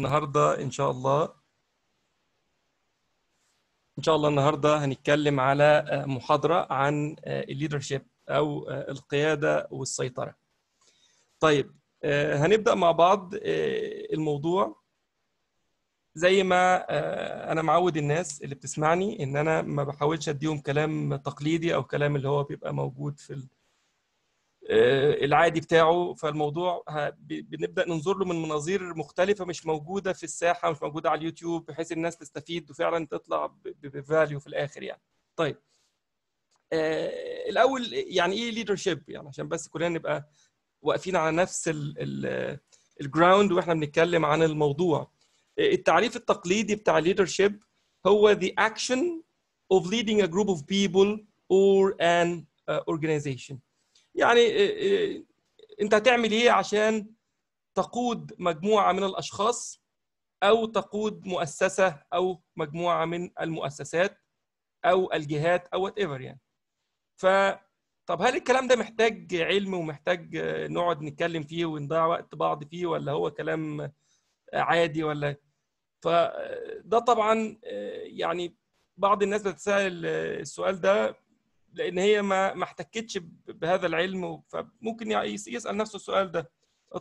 النهارده ان شاء الله ان شاء الله النهارده هنتكلم على آه، محاضره عن آه، الليدرشيب او آه، القياده والسيطره طيب هنبدا مع بعض الموضوع زي ما انا معود الناس اللي بتسمعني ان انا ما بحاولش اديهم كلام تقليدي او كلام اللي هو بيبقى موجود في آه، العادي بتاعه فالموضوع بنبدا ننظر له من مناظير مختلفه مش موجوده في الساحه مش موجوده على اليوتيوب بحيث الناس تستفيد وفعلا تطلع بفاليو في الاخر يعني طيب آه، الاول يعني ايه ليدرشيب يعني عشان بس كلنا نبقى واقفين على نفس الجراوند واحنا بنتكلم عن الموضوع آه، التعريف التقليدي بتاع شيب هو the action of leading a group of people or an organization يعني إيه، إيه، انت هتعمل ايه عشان تقود مجموعه من الاشخاص او تقود مؤسسه او مجموعه من المؤسسات او الجهات او وات ايفر يعني ف طب هل الكلام ده محتاج علم ومحتاج نقعد نتكلم فيه ونضيع وقت بعض فيه ولا هو كلام عادي ولا فده طبعا إيه، يعني بعض الناس بتسال السؤال ده لان هي ما ما احتكتش بهذا العلم فممكن يسال نفسه السؤال ده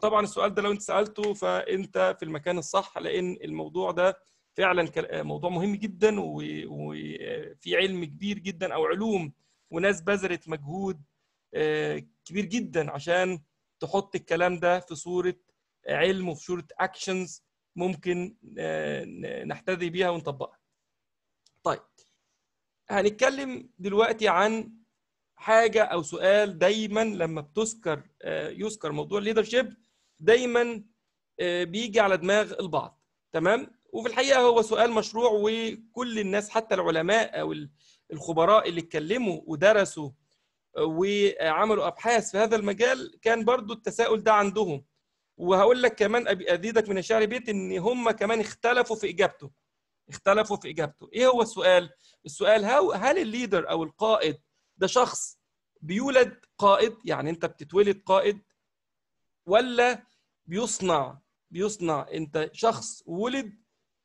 طبعا السؤال ده لو انت سالته فانت في المكان الصح لان الموضوع ده فعلا موضوع مهم جدا وفي علم كبير جدا او علوم وناس بذلت مجهود آه، كبير جدا عشان تحط الكلام ده في صوره علم وفي صوره اكشنز ممكن آه، نحتذي بيها ونطبقها هنتكلم دلوقتي عن حاجه او سؤال دايما لما بتذكر آه، يذكر موضوع الليدرشيب دايما آه، بيجي على دماغ البعض تمام وفي الحقيقه هو سؤال مشروع وكل الناس حتى العلماء او الخبراء اللي اتكلموا ودرسوا آه، وعملوا ابحاث في هذا المجال كان برضو التساؤل ده عندهم وهقول لك كمان ازيدك من الشعر بيت ان هم كمان اختلفوا في اجابته اختلفوا في اجابته ايه هو السؤال السؤال هل الليدر او القائد ده شخص بيولد قائد يعني انت بتتولد قائد ولا بيصنع بيصنع انت شخص ولد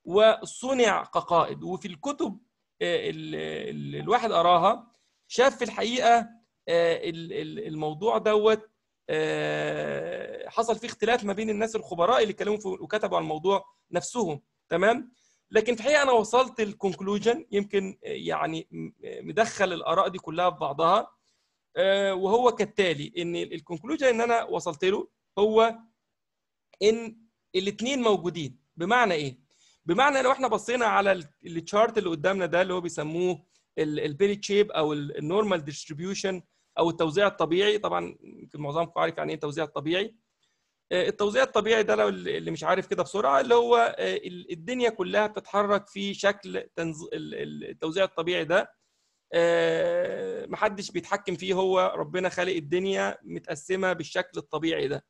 وصنع كقائد وفي الكتب آه، اللي الواحد قراها شاف في الحقيقه آه، الموضوع دوت آه، حصل فيه اختلاف ما بين الناس الخبراء اللي كلموا وكتبوا على الموضوع نفسهم تمام لكن في الحقيقه انا وصلت الكونكلوجن يمكن يعني مدخل الاراء دي كلها في بعضها آه، وهو كالتالي ان الكونكلوجن ان انا وصلت له هو ان الاثنين موجودين بمعنى ايه بمعنى لو احنا بصينا على التشارت اللي قدامنا ده اللي هو بيسموه البيري شيب او النورمال ديستريبيوشن او التوزيع الطبيعي طبعا يمكن معظمكم عارف يعني ايه التوزيع الطبيعي التوزيع الطبيعي ده لو اللي مش عارف كده بسرعه اللي هو آه، الدنيا كلها بتتحرك في شكل تنز... التوزيع الطبيعي ده آه، محدش بيتحكم فيه هو ربنا خالق الدنيا متقسمه بالشكل الطبيعي ده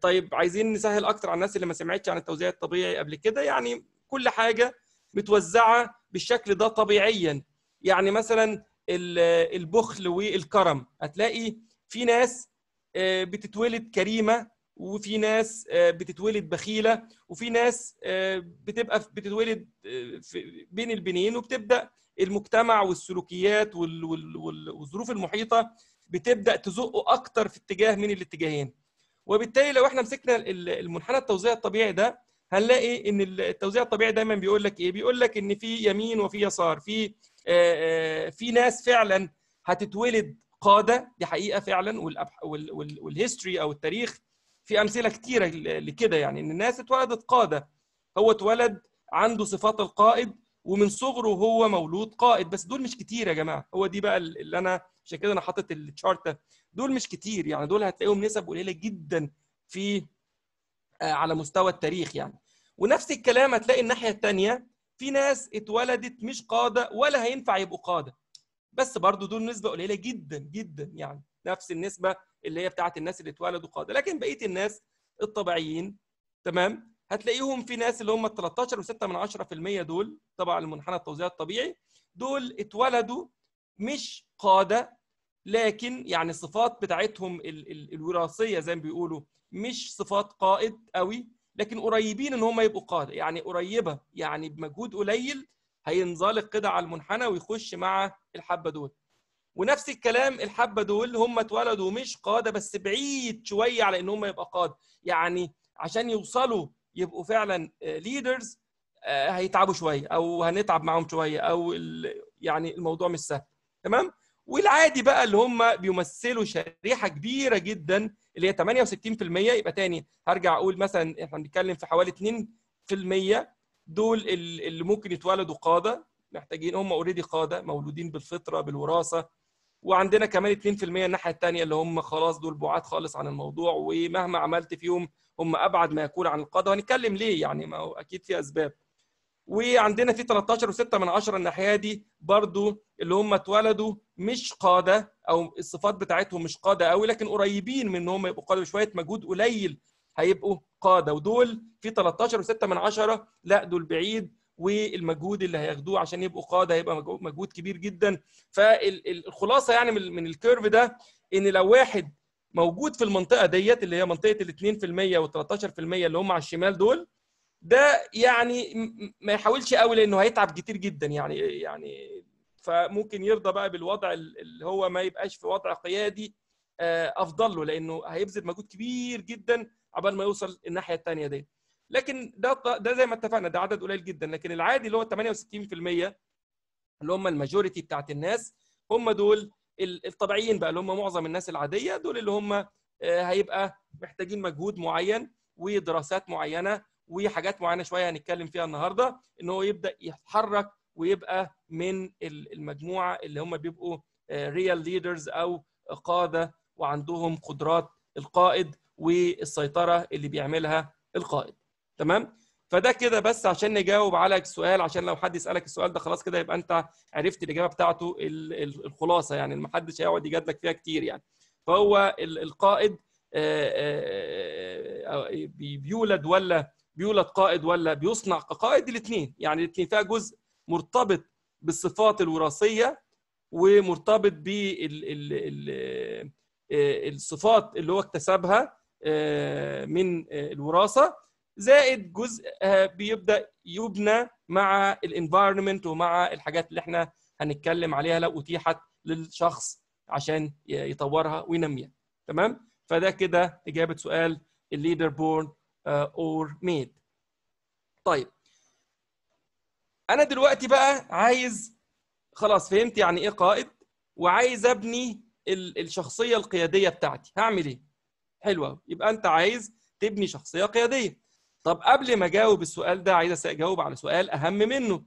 طيب عايزين نسهل اكتر على الناس اللي ما سمعتش عن التوزيع الطبيعي قبل كده يعني كل حاجه متوزعه بالشكل ده طبيعيا يعني مثلا البخل والكرم هتلاقي في ناس آه، بتتولد كريمه وفي ناس آه، بتتولد بخيله وفي ناس آه، بتبقى بتتولد آه، بين البنين وبتبدا المجتمع والسلوكيات والظروف المحيطه بتبدا تزقه اكتر في اتجاه من الاتجاهين وبالتالي لو احنا مسكنا المنحنى التوزيع الطبيعي ده هنلاقي ان التوزيع الطبيعي دايما بيقول لك ايه بيقول لك ان في يمين وفي يسار في في ناس فعلا هتتولد قاده دي حقيقه فعلا والهيستوري او التاريخ في امثله كتيره لكده يعني ان الناس اتولدت قاده هو اتولد عنده صفات القائد ومن صغره هو مولود قائد بس دول مش كتير يا جماعه هو دي بقى اللي انا عشان كده انا حاطط التشارت ده دول مش كتير يعني دول هتلاقيهم نسب قليله جدا في آه، على مستوى التاريخ يعني ونفس الكلام هتلاقي الناحيه الثانيه في ناس اتولدت مش قاده ولا هينفع يبقوا قاده بس برضو دول نسبه قليله جدا جدا يعني نفس النسبه اللي هي بتاعه الناس اللي اتولدوا قاده لكن بقيه الناس الطبيعيين تمام هتلاقيهم في ناس اللي هم 13.6% دول طبعا المنحنى التوزيعي الطبيعي دول اتولدوا مش قاده لكن يعني الصفات بتاعتهم ال ال الوراثيه زي ما بيقولوا مش صفات قائد قوي لكن قريبين ان هم يبقوا قاده يعني قريبه يعني بمجهود قليل هينزلق كده على المنحنى ويخش مع الحبه دول ونفس الكلام الحبه دول هم اتولدوا مش قاده بس بعيد شويه على ان هم يبقى قاده يعني عشان يوصلوا يبقوا فعلا ليدرز آه، آه، هيتعبوا شويه او هنتعب معاهم شويه او يعني الموضوع مش سهل تمام والعادي بقى اللي هم بيمثلوا شريحه كبيره جدا اللي هي 68% يبقى تاني هرجع اقول مثلا احنا بنتكلم في حوالي 2% دول اللي ممكن يتولدوا قاده محتاجين هم اوريدي قاده مولودين بالفطره بالوراثه وعندنا كمان 2% الناحيه الثانيه اللي هم خلاص دول بعاد خالص عن الموضوع ومهما عملت فيهم هم ابعد ما يكون عن القاده وهنتكلم ليه يعني ما هو اكيد في اسباب وعندنا في 13 و6 من 10 الناحيه دي برضو اللي هم اتولدوا مش قاده او الصفات بتاعتهم مش قاده قوي لكن قريبين من ان هم يبقوا قاده بشويه مجهود قليل هيبقوا قاده ودول في 13 و6 من 10 لا دول بعيد والمجهود اللي هياخدوه عشان يبقوا قاده هيبقى مجهود كبير جدا فالخلاصه يعني من, من الكيرف ده ان لو واحد موجود في المنطقه ديت اللي هي منطقه ال 2% وال 13% اللي هم على الشمال دول ده يعني ما يحاولش قوي لانه هيتعب كتير جدا يعني يعني فممكن يرضى بقى بالوضع اللي هو ما يبقاش في وضع قيادي آه، افضل له لانه هيبذل مجهود كبير جدا عبال ما يوصل الناحيه الثانيه ديت لكن ده ده زي ما اتفقنا ده عدد قليل جدا لكن العادي اللي هو 68% اللي هم الماجوريتي بتاعت الناس هم دول الطبيعيين بقى اللي هم معظم الناس العاديه دول اللي هم آه، هيبقى محتاجين مجهود معين ودراسات معينه وحاجات معينه شويه هنتكلم فيها النهارده ان هو يبدا يتحرك ويبقى من المجموعه اللي هم بيبقوا ريال آه، ليدرز او قاده وعندهم قدرات القائد والسيطره اللي بيعملها القائد تمام فده كده بس عشان نجاوب على السؤال عشان لو حد يسالك السؤال ده خلاص كده يبقى انت عرفت الاجابه بتاعته الخلاصه يعني ما حدش هيقعد يجادلك فيها كتير يعني فهو القائد بيولد ولا بيولد قائد ولا بيصنع كقائد الاثنين يعني الاثنين فيها جزء مرتبط بالصفات الوراثيه ومرتبط بالصفات اللي هو اكتسبها من الوراثه زائد جزء آه، بيبدا يبنى مع الانفايرمنت ومع الحاجات اللي احنا هنتكلم عليها لو اتيحت للشخص عشان يطورها وينميها تمام فده كده اجابه سؤال الليدر بورن آه، اور ميد طيب انا دلوقتي بقى عايز خلاص فهمت يعني ايه قائد وعايز ابني الشخصيه القياديه بتاعتي هعمل ايه حلوه يبقى انت عايز تبني شخصيه قياديه طب قبل ما اجاوب السؤال ده عايز اجاوب على سؤال اهم منه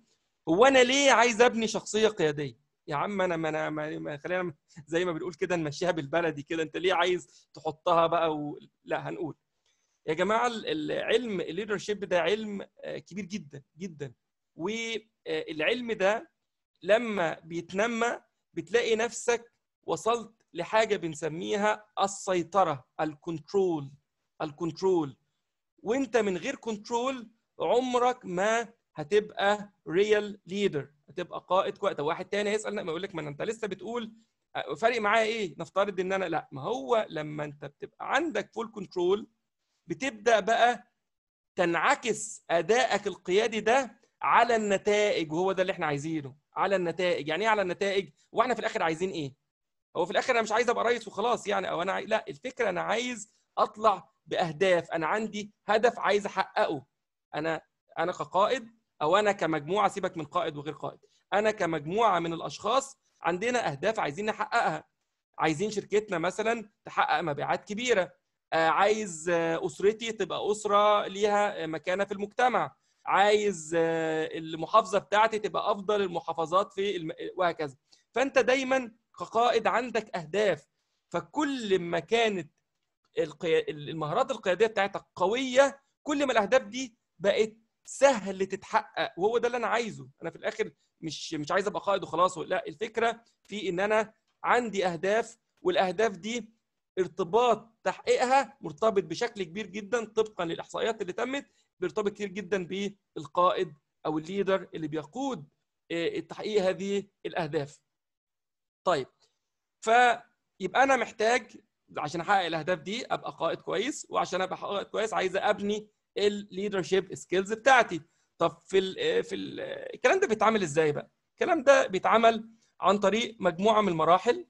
هو انا ليه عايز ابني شخصيه قياديه يا عم انا ما انا ما خلينا زي ما بنقول كده نمشيها بالبلدي كده انت ليه عايز تحطها بقى و... لا هنقول يا جماعه العلم الليدرشيب ده علم آه، كبير جدا جدا والعلم آه، ده لما بيتنمى بتلاقي نفسك وصلت لحاجه بنسميها السيطره الكنترول الكنترول وانت من غير كنترول عمرك ما هتبقى ريال ليدر هتبقى قائد كويس واحد تاني هيسال لا ما يقول لك ما انت لسه بتقول آه، فارق معايا ايه نفترض ان انا لا ما هو لما انت بتبقى عندك فول كنترول بتبدا بقى تنعكس ادائك القيادي ده على النتائج وهو ده اللي احنا عايزينه على النتائج يعني ايه على النتائج واحنا في الاخر عايزين ايه هو في الاخر انا مش عايز ابقى رئيس وخلاص يعني او انا عاي... لا الفكره انا عايز اطلع باهداف انا عندي هدف عايز احققه انا انا كقائد او انا كمجموعه سيبك من قائد وغير قائد انا كمجموعه من الاشخاص عندنا اهداف عايزين نحققها عايزين شركتنا مثلا تحقق مبيعات كبيره آه، عايز آه، اسرتي تبقى اسره ليها آه، مكانه في المجتمع عايز المحافظه بتاعتي تبقى افضل المحافظات في الم... وهكذا فانت دايما كقائد عندك اهداف فكل ما كانت المهارات القياديه بتاعتك قويه كل ما الاهداف دي بقت سهل تتحقق وهو ده اللي انا عايزه انا في الاخر مش مش عايز ابقى قائد وخلاص لا الفكره في ان انا عندي اهداف والاهداف دي ارتباط تحقيقها مرتبط بشكل كبير جدا طبقا للاحصائيات اللي تمت بيرتبط كتير جدا بالقائد او الليدر اللي بيقود آه، تحقيق هذه الاهداف. طيب فيبقى انا محتاج عشان احقق الاهداف دي ابقى قائد كويس وعشان ابقى قائد كويس عايز ابني الليدرشيب سكيلز بتاعتي طب في الـ في الـ الكلام ده بيتعمل ازاي بقى الكلام ده بيتعمل عن طريق مجموعه من المراحل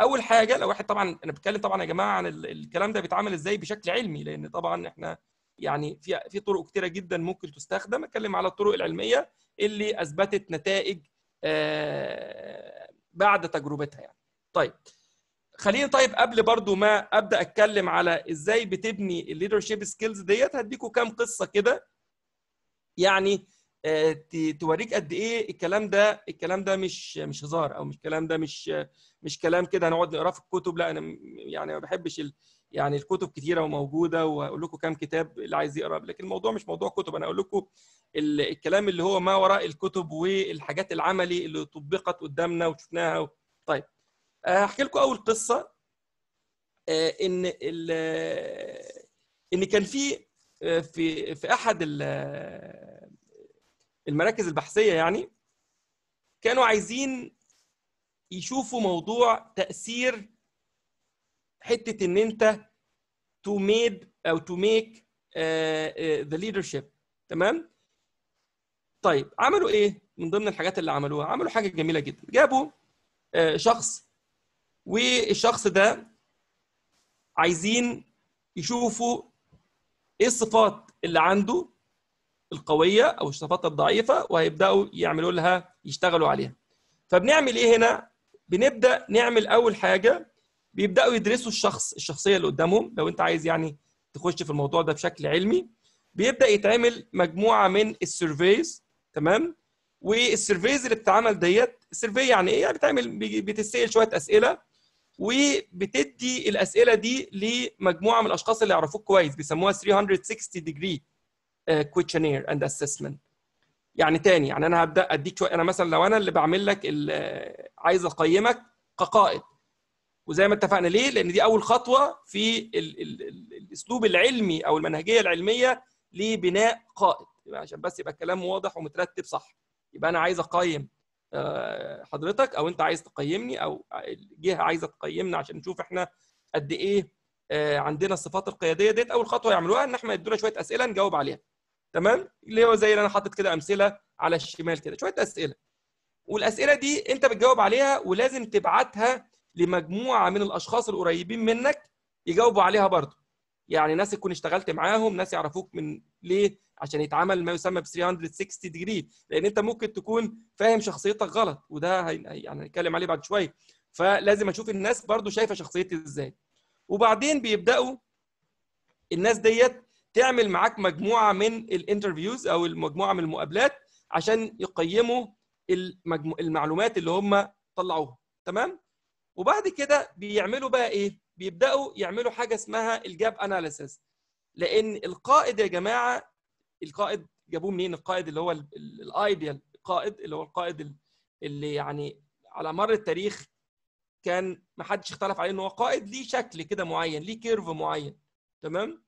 اول حاجه لو واحد طبعا انا بتكلم طبعا يا جماعه عن الكلام ده بيتعمل ازاي بشكل علمي لان طبعا احنا يعني في في طرق كتيره جدا ممكن تستخدم اتكلم على الطرق العلميه اللي اثبتت نتائج آه، بعد تجربتها يعني طيب خليني طيب قبل برضو ما ابدا اتكلم على ازاي بتبني الليدرشيب سكيلز ديت هديكوا كام قصه كده يعني آه، توريك قد ايه الكلام ده الكلام ده مش مش هزار او مش الكلام ده مش مش كلام كده هنقعد نقراه في الكتب لا انا يعني ما بحبش ال يعني الكتب كتيره وموجوده واقول لكم كام كتاب اللي عايز يقرا لكن الموضوع مش موضوع كتب انا اقول لكم الكلام اللي هو ما وراء الكتب والحاجات العملي اللي طبقت قدامنا وشفناها طيب آه، هحكي لكم اول قصه آه، ان آه، ان كان في في في احد المراكز البحثيه يعني كانوا عايزين يشوفوا موضوع تاثير حته ان انت تو ميد او تو ميك ذا ليدرشيب تمام طيب عملوا ايه من ضمن الحاجات اللي عملوها عملوا حاجه جميله جدا جابوا شخص والشخص ده عايزين يشوفوا ايه الصفات اللي عنده القويه او الصفات الضعيفه وهيبداوا يعملوا لها يشتغلوا عليها فبنعمل ايه هنا بنبدا نعمل اول حاجه بيبداوا يدرسوا الشخص الشخصيه اللي قدامهم لو انت عايز يعني تخش في الموضوع ده بشكل علمي بيبدا يتعمل مجموعه من السيرفيز تمام والسيرفيز اللي بتتعمل ديت السيرفي يعني ايه يعني بتعمل بتسال شويه اسئله وبتدي الاسئله دي لمجموعه من الاشخاص اللي يعرفوك كويس بيسموها 360 ديجري كويشنير اند اسسمنت يعني تاني يعني انا هبدا اديك شويه انا مثلا لو انا اللي بعمل لك آه، عايز اقيمك كقائد وزي ما اتفقنا ليه لان دي اول خطوه في الـ الـ الـ الاسلوب العلمي او المنهجيه العلميه لبناء قائد يبقى عشان بس يبقى الكلام واضح ومترتب صح يبقى انا عايز اقيم آه، حضرتك او انت عايز تقيمني او الجهه عايزه تقيمنا عشان نشوف احنا قد ايه آه، عندنا الصفات القياديه ديت اول خطوه يعملوها ان احنا يدونا شويه اسئله نجاوب عليها تمام اللي هو زي اللي انا حاطط كده امثله على الشمال كده شويه اسئله والاسئله دي انت بتجاوب عليها ولازم تبعتها لمجموعه من الاشخاص القريبين منك يجاوبوا عليها برضه يعني ناس تكون اشتغلت معاهم ناس يعرفوك من ليه؟ عشان يتعمل ما يسمى ب 360 ديجري لان انت ممكن تكون فاهم شخصيتك غلط وده يعني هنتكلم عليه بعد شويه فلازم اشوف الناس برضو شايفه شخصيتي ازاي وبعدين بيبداوا الناس ديت تعمل معاك مجموعه من الانترفيوز او المجموعه من المقابلات عشان يقيموا المجمو... المعلومات اللي هم طلعوها تمام وبعد كده بيعملوا بقى ايه بيبداوا يعملوا حاجه اسمها الجاب اناليسيس لان القائد يا جماعه القائد جابوه منين القائد اللي هو الايديال القائد اللي هو القائد اللي يعني على مر التاريخ كان ما حدش اختلف عليه ان هو قائد ليه شكل كده معين ليه كيرف معين تمام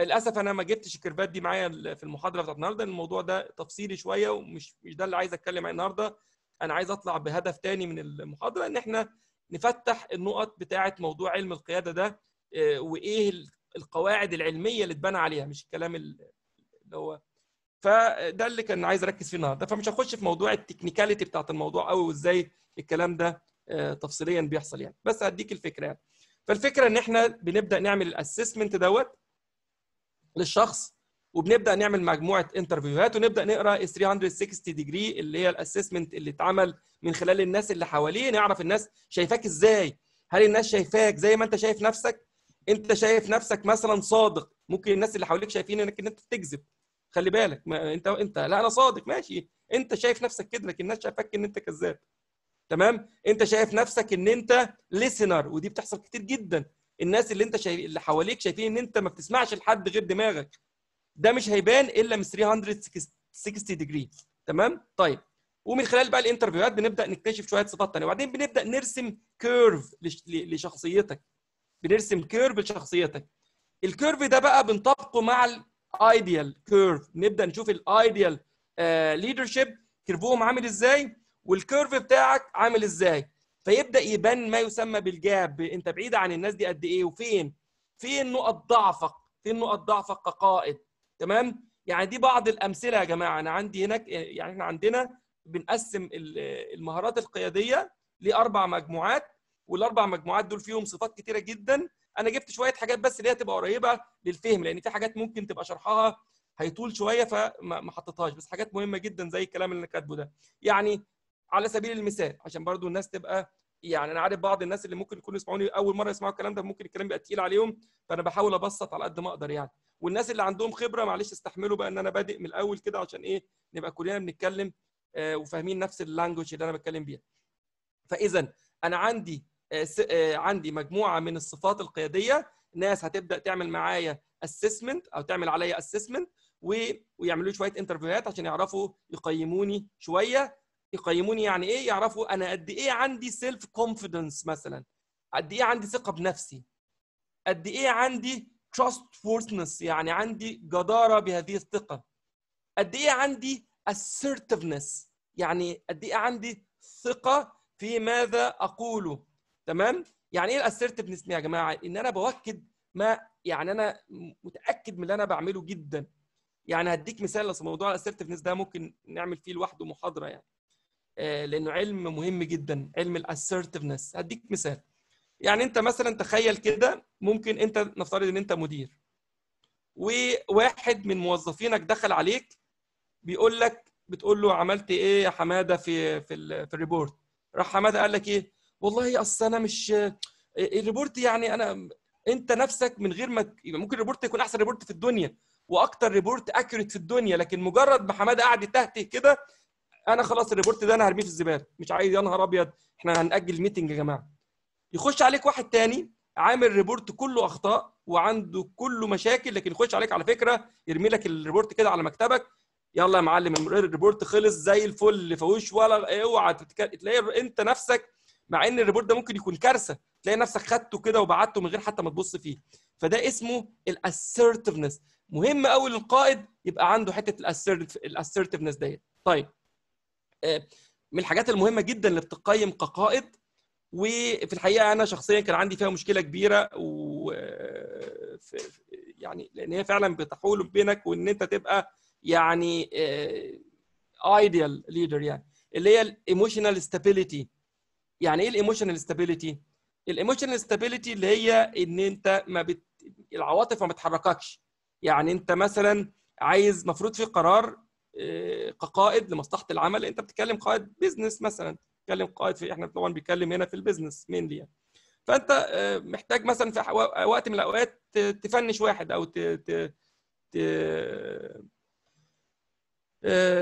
للاسف انا ما جبتش الكيرفات دي معايا في المحاضره بتاعت النهارده الموضوع ده تفصيلي شويه ومش مش ده اللي عايز اتكلم عليه النهارده انا عايز اطلع بهدف تاني من المحاضره ان احنا نفتح النقط بتاعه موضوع علم القياده ده آه، وايه القواعد العلميه اللي اتبنى عليها مش الكلام اللي هو فده اللي كان عايز اركز فيه النهارده فمش هخش في موضوع التكنيكاليتي بتاعت الموضوع قوي وازاي الكلام ده آه، تفصيليا بيحصل يعني بس هديك الفكره يعني فالفكره ان احنا بنبدا نعمل الاسسمنت دوت للشخص وبنبدا نعمل مجموعه انترفيوهات ونبدا نقرا 360 ديجري اللي هي الاسسمنت اللي اتعمل من خلال الناس اللي حواليه نعرف الناس شايفاك ازاي هل الناس شايفاك زي ما انت شايف نفسك انت شايف نفسك مثلا صادق ممكن الناس اللي حواليك شايفين انك انت بتكذب خلي بالك ما انت انت لا انا صادق ماشي انت شايف نفسك كده لكن الناس شايفاك ان انت كذاب تمام انت شايف نفسك ان انت ليسنر ودي بتحصل كتير جدا الناس اللي انت شايف اللي حواليك شايفين ان انت ما بتسمعش لحد غير دماغك ده مش هيبان الا من 360 ديجري تمام طيب ومن خلال بقى الانترفيوهات بنبدا نكتشف شويه صفات ثانيه وبعدين بنبدا نرسم كيرف لشخصيتك بنرسم كيرف لشخصيتك الكيرف ده بقى بنطبقه مع الايديال كيرف نبدا نشوف الايديال ليدرشيب كيرفهم عامل ازاي والكيرف بتاعك عامل ازاي فيبدا يبان ما يسمى بالجاب انت بعيد عن الناس دي قد ايه وفين فين نقط ضعفك فين نقط ضعفك كقائد تمام يعني دي بعض الامثله يا جماعه انا عندي هناك يعني احنا عندنا بنقسم المهارات القياديه لاربع مجموعات والاربع مجموعات دول فيهم صفات كتيره جدا انا جبت شويه حاجات بس اللي هي تبقى قريبه للفهم لان في حاجات ممكن تبقى شرحها هيطول شويه فما حطيتهاش بس حاجات مهمه جدا زي الكلام اللي انا كاتبه ده يعني على سبيل المثال عشان برضو الناس تبقى يعني انا عارف بعض الناس اللي ممكن يكونوا يسمعوني اول مره يسمعوا الكلام ده ممكن الكلام يبقى تقيل عليهم فانا بحاول ابسط على قد ما اقدر يعني والناس اللي عندهم خبره معلش استحملوا بقى ان انا بادئ من الاول كده عشان ايه نبقى كلنا بنتكلم آه، وفاهمين نفس اللانجوج اللي انا بتكلم بيها فاذا انا عندي آه، عندي مجموعه من الصفات القياديه ناس هتبدا تعمل معايا اسسمنت او تعمل عليا اسسمنت ويعملوا لي شويه انترفيوهات عشان يعرفوا يقيموني شويه يقيموني يعني ايه يعرفوا انا قد ايه عندي سيلف كونفيدنس مثلا قد ايه عندي ثقه بنفسي قد ايه عندي trustworthiness يعني عندي جداره بهذه الثقه قد ايه عندي assertiveness يعني قد ايه عندي ثقه في ماذا اقوله تمام يعني ايه الاسيرتفنس يا جماعه ان انا بوكد ما يعني انا متاكد من اللي انا بعمله جدا يعني هديك مثال لس موضوع الاسيرتفنس ده ممكن نعمل فيه لوحده محاضره يعني آه، لانه علم مهم جدا علم الاسيرتفنس هديك مثال يعني انت مثلا تخيل كده ممكن انت نفترض ان انت مدير وواحد من موظفينك دخل عليك بيقول لك بتقول له عملت ايه يا حماده في, في الريبورت راح حماده قال لك ايه والله اصل انا مش الريبورت يعني انا انت نفسك من غير ما ممكن الريبورت يكون احسن ريبورت في الدنيا واكتر ريبورت اكيوريت في الدنيا لكن مجرد ما حماده قعد يتهته كده انا خلاص الريبورت ده انا هرميه في الزباله مش عايز يا نهار ابيض احنا هنأجل الميتنج يا جماعه يخش عليك واحد تاني عامل ريبورت كله اخطاء وعنده كله مشاكل لكن يخش عليك على فكره يرمي لك الريبورت كده على مكتبك يلا يا معلم الريبورت خلص زي الفل فيهوش ولا اوعى تلاقي انت نفسك مع ان الريبورت ده ممكن يكون كارثه تلاقي نفسك خدته كده وبعته من غير حتى ما تبص فيه فده اسمه الاسرتفنس مهم قوي للقائد يبقى عنده حته الاسرتفنس ديت طيب آه، من الحاجات المهمه جدا اللي بتقيم كقائد وفي الحقيقه انا شخصيا كان عندي فيها مشكله كبيره و يعني لان هي فعلا بتحول بينك وان انت تبقى يعني ايديال آه، ليدر يعني اللي هي الايموشنال ستابيليتي يعني ايه الايموشنال ستابيليتي الايموشنال ستابيليتي اللي هي ان انت ما بت... العواطف ما بتحرككش يعني انت مثلا عايز مفروض في قرار آه، كقائد لمصلحه العمل انت بتتكلم قائد بيزنس مثلا بتتكلم قائد في احنا طبعا بيتكلم هنا في البيزنس مينلي يعني. فانت آه، محتاج مثلا في وقت من الاوقات تفنش واحد او ت... ت...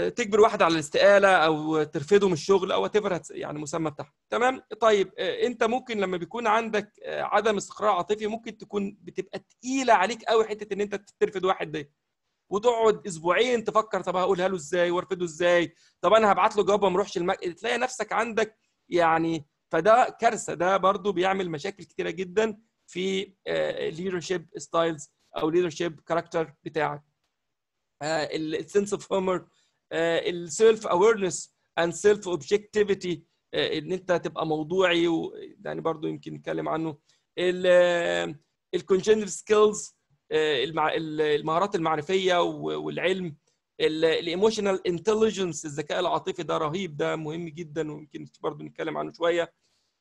تجبر واحد على الاستقاله او ترفضه من الشغل او ايفر يعني المسمى بتاعها تمام طيب آه، انت ممكن لما بيكون عندك آه، عدم استقرار عاطفي ممكن تكون بتبقى تقيله عليك قوي حته ان انت ترفض واحد ده وتقعد اسبوعين تفكر طب هقولها له ازاي وارفضه ازاي طب انا هبعت له جواب ما اروحش المك... تلاقي نفسك عندك يعني فده كارثه ده برضو بيعمل مشاكل كتيره جدا في ليدرشيب آه، ستايلز او ليدرشيب كاركتر بتاعك السنس اوف هومر السيلف اويرنس اند سيلف اوبجكتيفيتي ان انت تبقى موضوعي يعني برضو يمكن نتكلم عنه الكونجنتيف سكيلز آه، آه، المهارات المعرفيه والعلم الايموشنال انتليجنس الذكاء العاطفي ده رهيب ده مهم جدا ويمكن برضو نتكلم عنه شويه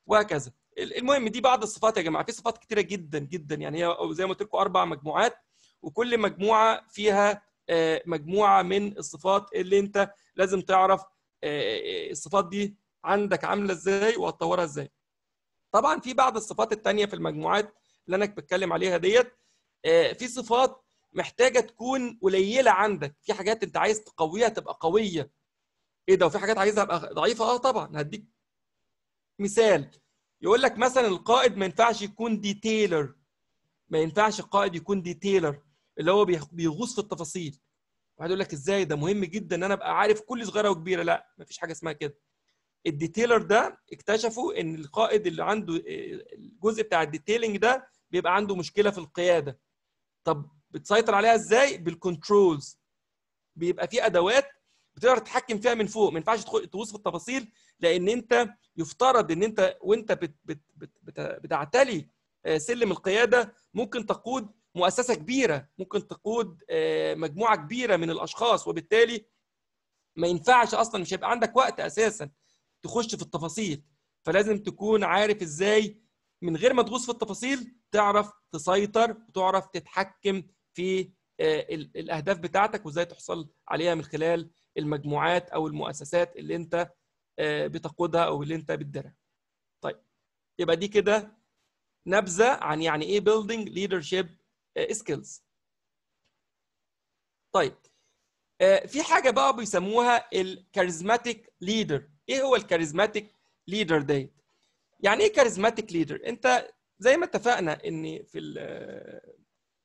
وهكذا المهم دي بعض الصفات يا جماعه في صفات كتيره جدا جدا يعني هي زي ما قلت لكم اربع مجموعات وكل مجموعه فيها آه، مجموعه من الصفات اللي انت لازم تعرف آه، آه، الصفات دي عندك عامله ازاي وهتطورها ازاي طبعا في بعض الصفات الثانيه في المجموعات اللي انا بتكلم عليها ديت في صفات محتاجه تكون قليله عندك في حاجات انت عايز تقويها تبقى قويه ايه ده وفي حاجات عايزها تبقى ضعيفه اه طبعا هديك مثال يقول لك مثلا القائد ما ينفعش يكون ديتيلر ما ينفعش القائد يكون ديتيلر اللي هو بيغوص في التفاصيل واحد يقول لك ازاي ده مهم جدا ان انا ابقى عارف كل صغيره وكبيره لا مفيش حاجه اسمها كده الديتيلر ده اكتشفوا ان القائد اللي عنده الجزء بتاع الديتيلنج ده بيبقى عنده مشكله في القياده طب بتسيطر عليها ازاي بالكنترولز بيبقى في ادوات بتقدر تتحكم فيها من فوق ما ينفعش تغوص في التفاصيل لان انت يفترض ان انت وانت بت بت بت بت بتعتلي آه، سلم القياده ممكن تقود مؤسسه كبيره ممكن تقود آه، مجموعه كبيره من الاشخاص وبالتالي ما ينفعش اصلا مش هيبقى عندك وقت اساسا تخش في التفاصيل فلازم تكون عارف ازاي من غير ما تغوص في التفاصيل تعرف تسيطر وتعرف تتحكم في آه، الاهداف بتاعتك وازاي تحصل عليها من خلال المجموعات او المؤسسات اللي انت آه، بتقودها او اللي انت بتديرها. طيب يبقى دي كده نبذه عن يعني ايه building leadership سكيلز آه، طيب آه، في حاجه بقى بيسموها الكاريزماتيك ليدر ايه هو الكاريزماتيك ليدر ده يعني ايه كاريزماتيك ليدر انت زي ما اتفقنا ان في آه،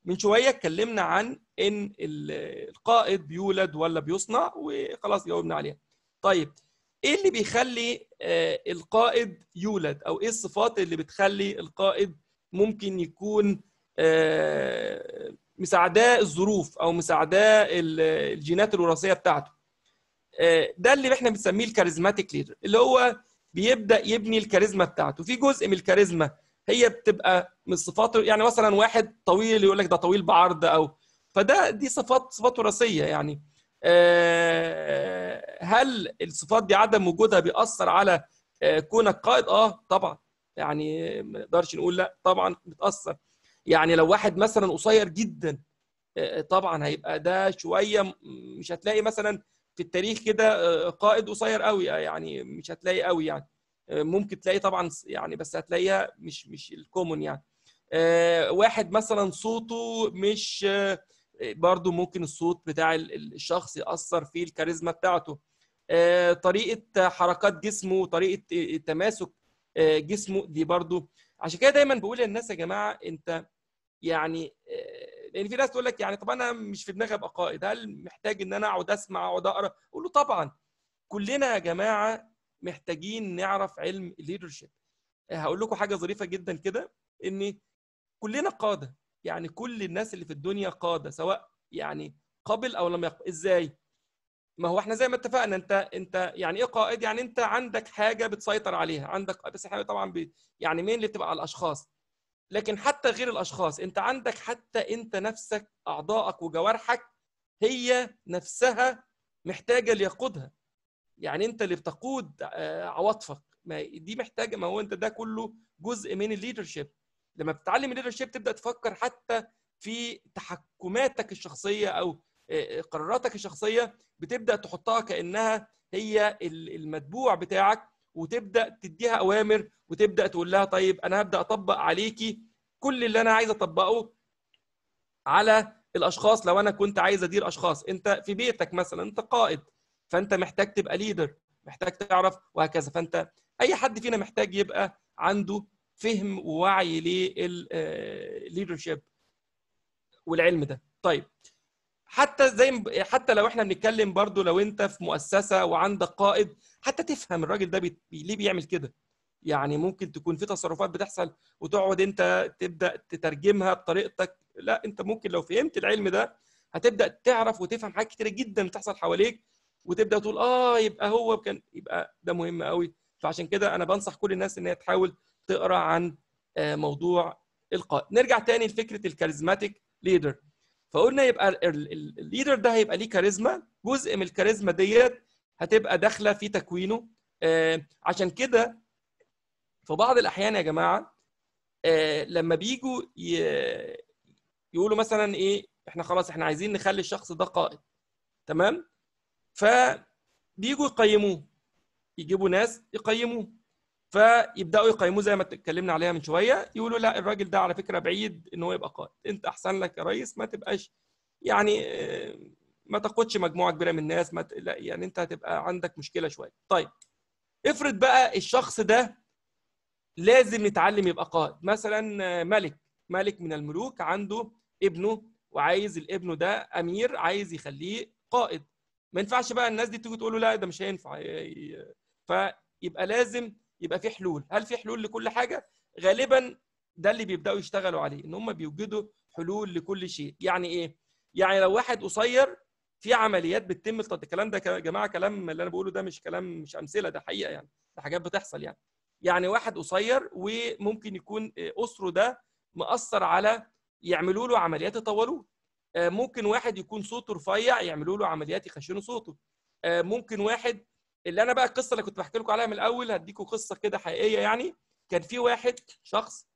من شويه اتكلمنا عن ان القائد بيولد ولا بيصنع وخلاص جاوبنا عليها طيب ايه اللي بيخلي القائد يولد او ايه الصفات اللي بتخلي القائد ممكن يكون آه، مساعداه الظروف او مساعداه الجينات الوراثيه بتاعته آه، ده اللي احنا بنسميه الكاريزماتيك ليدر اللي هو بيبدا يبني الكاريزما بتاعته في جزء من الكاريزما هي بتبقى من الصفات يعني مثلا واحد طويل يقول لك ده طويل بعرض او فده دي صفات صفات وراثيه يعني آه، هل الصفات دي عدم وجودها بيأثر على كونك قائد اه طبعا يعني ما نقدرش نقول لا طبعا بتأثر يعني لو واحد مثلا قصير جدا آه، آه، طبعا هيبقى ده شويه مش هتلاقي مثلا في التاريخ كده آه، قائد قصير قوي يعني مش هتلاقي قوي يعني ممكن تلاقي طبعا يعني بس هتلاقيها مش مش الكومون يعني واحد مثلا صوته مش برضو ممكن الصوت بتاع الشخص يأثر في الكاريزما بتاعته طريقة حركات جسمه وطريقه تماسك جسمه دي برضو عشان كده دايما بقول للناس يا جماعة انت يعني آه، لان في ناس تقول لك يعني طب انا مش في دماغي ابقى قائد هل محتاج ان انا اقعد اسمع اقعد اقرا اقول له طبعا كلنا يا جماعه محتاجين نعرف علم الليدرشيب آه، هقول لكم حاجه ظريفه جدا كده ان كلنا قاده يعني كل الناس اللي في الدنيا قاده سواء يعني قبل او لم يقبل ازاي ما هو احنا زي ما اتفقنا انت انت يعني ايه قائد يعني انت عندك حاجه بتسيطر عليها عندك بس احنا طبعا بي يعني مين اللي بتبقى على الاشخاص لكن حتى غير الاشخاص انت عندك حتى انت نفسك اعضائك وجوارحك هي نفسها محتاجه ليقودها يعني انت اللي بتقود آه، عواطفك ما دي محتاجه ما هو انت ده كله جزء من الليدرشيب لما بتتعلم الليدرشيب تبدا تفكر حتى في تحكماتك الشخصيه او آه، آه، قراراتك الشخصيه بتبدا تحطها كانها هي المتبوع بتاعك وتبدا تديها اوامر وتبدا تقول لها طيب انا هبدا اطبق عليكي كل اللي انا عايز اطبقه على الاشخاص لو انا كنت عايز ادير اشخاص انت في بيتك مثلا انت قائد فانت محتاج تبقى ليدر محتاج تعرف وهكذا فانت اي حد فينا محتاج يبقى عنده فهم ووعي للليدرشيب آه، والعلم ده طيب حتى زي حتى لو احنا بنتكلم برضو لو انت في مؤسسه وعندك قائد حتى تفهم الراجل ده بي... ليه بيعمل كده يعني ممكن تكون في تصرفات بتحصل وتقعد انت تبدا تترجمها بطريقتك لا انت ممكن لو فهمت العلم ده هتبدا تعرف وتفهم حاجات كتيره جدا بتحصل حواليك وتبدا تقول اه يبقى هو كان يبقى ده مهم قوي فعشان كده انا بنصح كل الناس ان هي تحاول تقرا عن آه، موضوع القائد نرجع تاني لفكره الكاريزماتيك ليدر فقلنا يبقى الليدر ده هيبقى ليه كاريزما جزء من الكاريزما ديت هتبقى داخله في تكوينه آه، عشان كده في بعض الاحيان يا جماعه آه، لما بيجوا يقولوا مثلا ايه احنا خلاص احنا عايزين نخلي الشخص ده قائد تمام فبيجوا يقيموه يجيبوا ناس يقيموه فيبداوا يقيموه زي ما اتكلمنا عليها من شويه يقولوا لا الراجل ده على فكره بعيد ان هو يبقى قائد انت احسن لك يا ريس ما تبقاش يعني آه، ما تقودش مجموعه كبيره من الناس ما ت... لا يعني انت هتبقى عندك مشكله شويه طيب افرض بقى الشخص ده لازم يتعلم يبقى قائد مثلا آه، ملك ملك من الملوك عنده ابنه وعايز الابن ده امير عايز يخليه قائد ما ينفعش بقى الناس دي تيجي تقول له لا ده مش هينفع فيبقى لازم يبقى في حلول هل في حلول لكل حاجه غالبا ده اللي بيبداوا يشتغلوا عليه ان هم بيوجدوا حلول لكل شيء يعني ايه يعني لو واحد قصير في عمليات بتتم الكلام ده يا جماعه كلام اللي انا بقوله ده مش كلام مش امثله ده حقيقه يعني ده حاجات بتحصل يعني يعني واحد قصير وممكن يكون قصره آه، ده مأثر على يعملوا له عمليات يطولوه آه، ممكن واحد يكون صوته رفيع يعملوا له عمليات يخشنوا صوته آه، ممكن واحد اللي انا بقى القصه اللي كنت بحكي لكم عليها من الاول هديكم قصه كده حقيقيه يعني كان في واحد شخص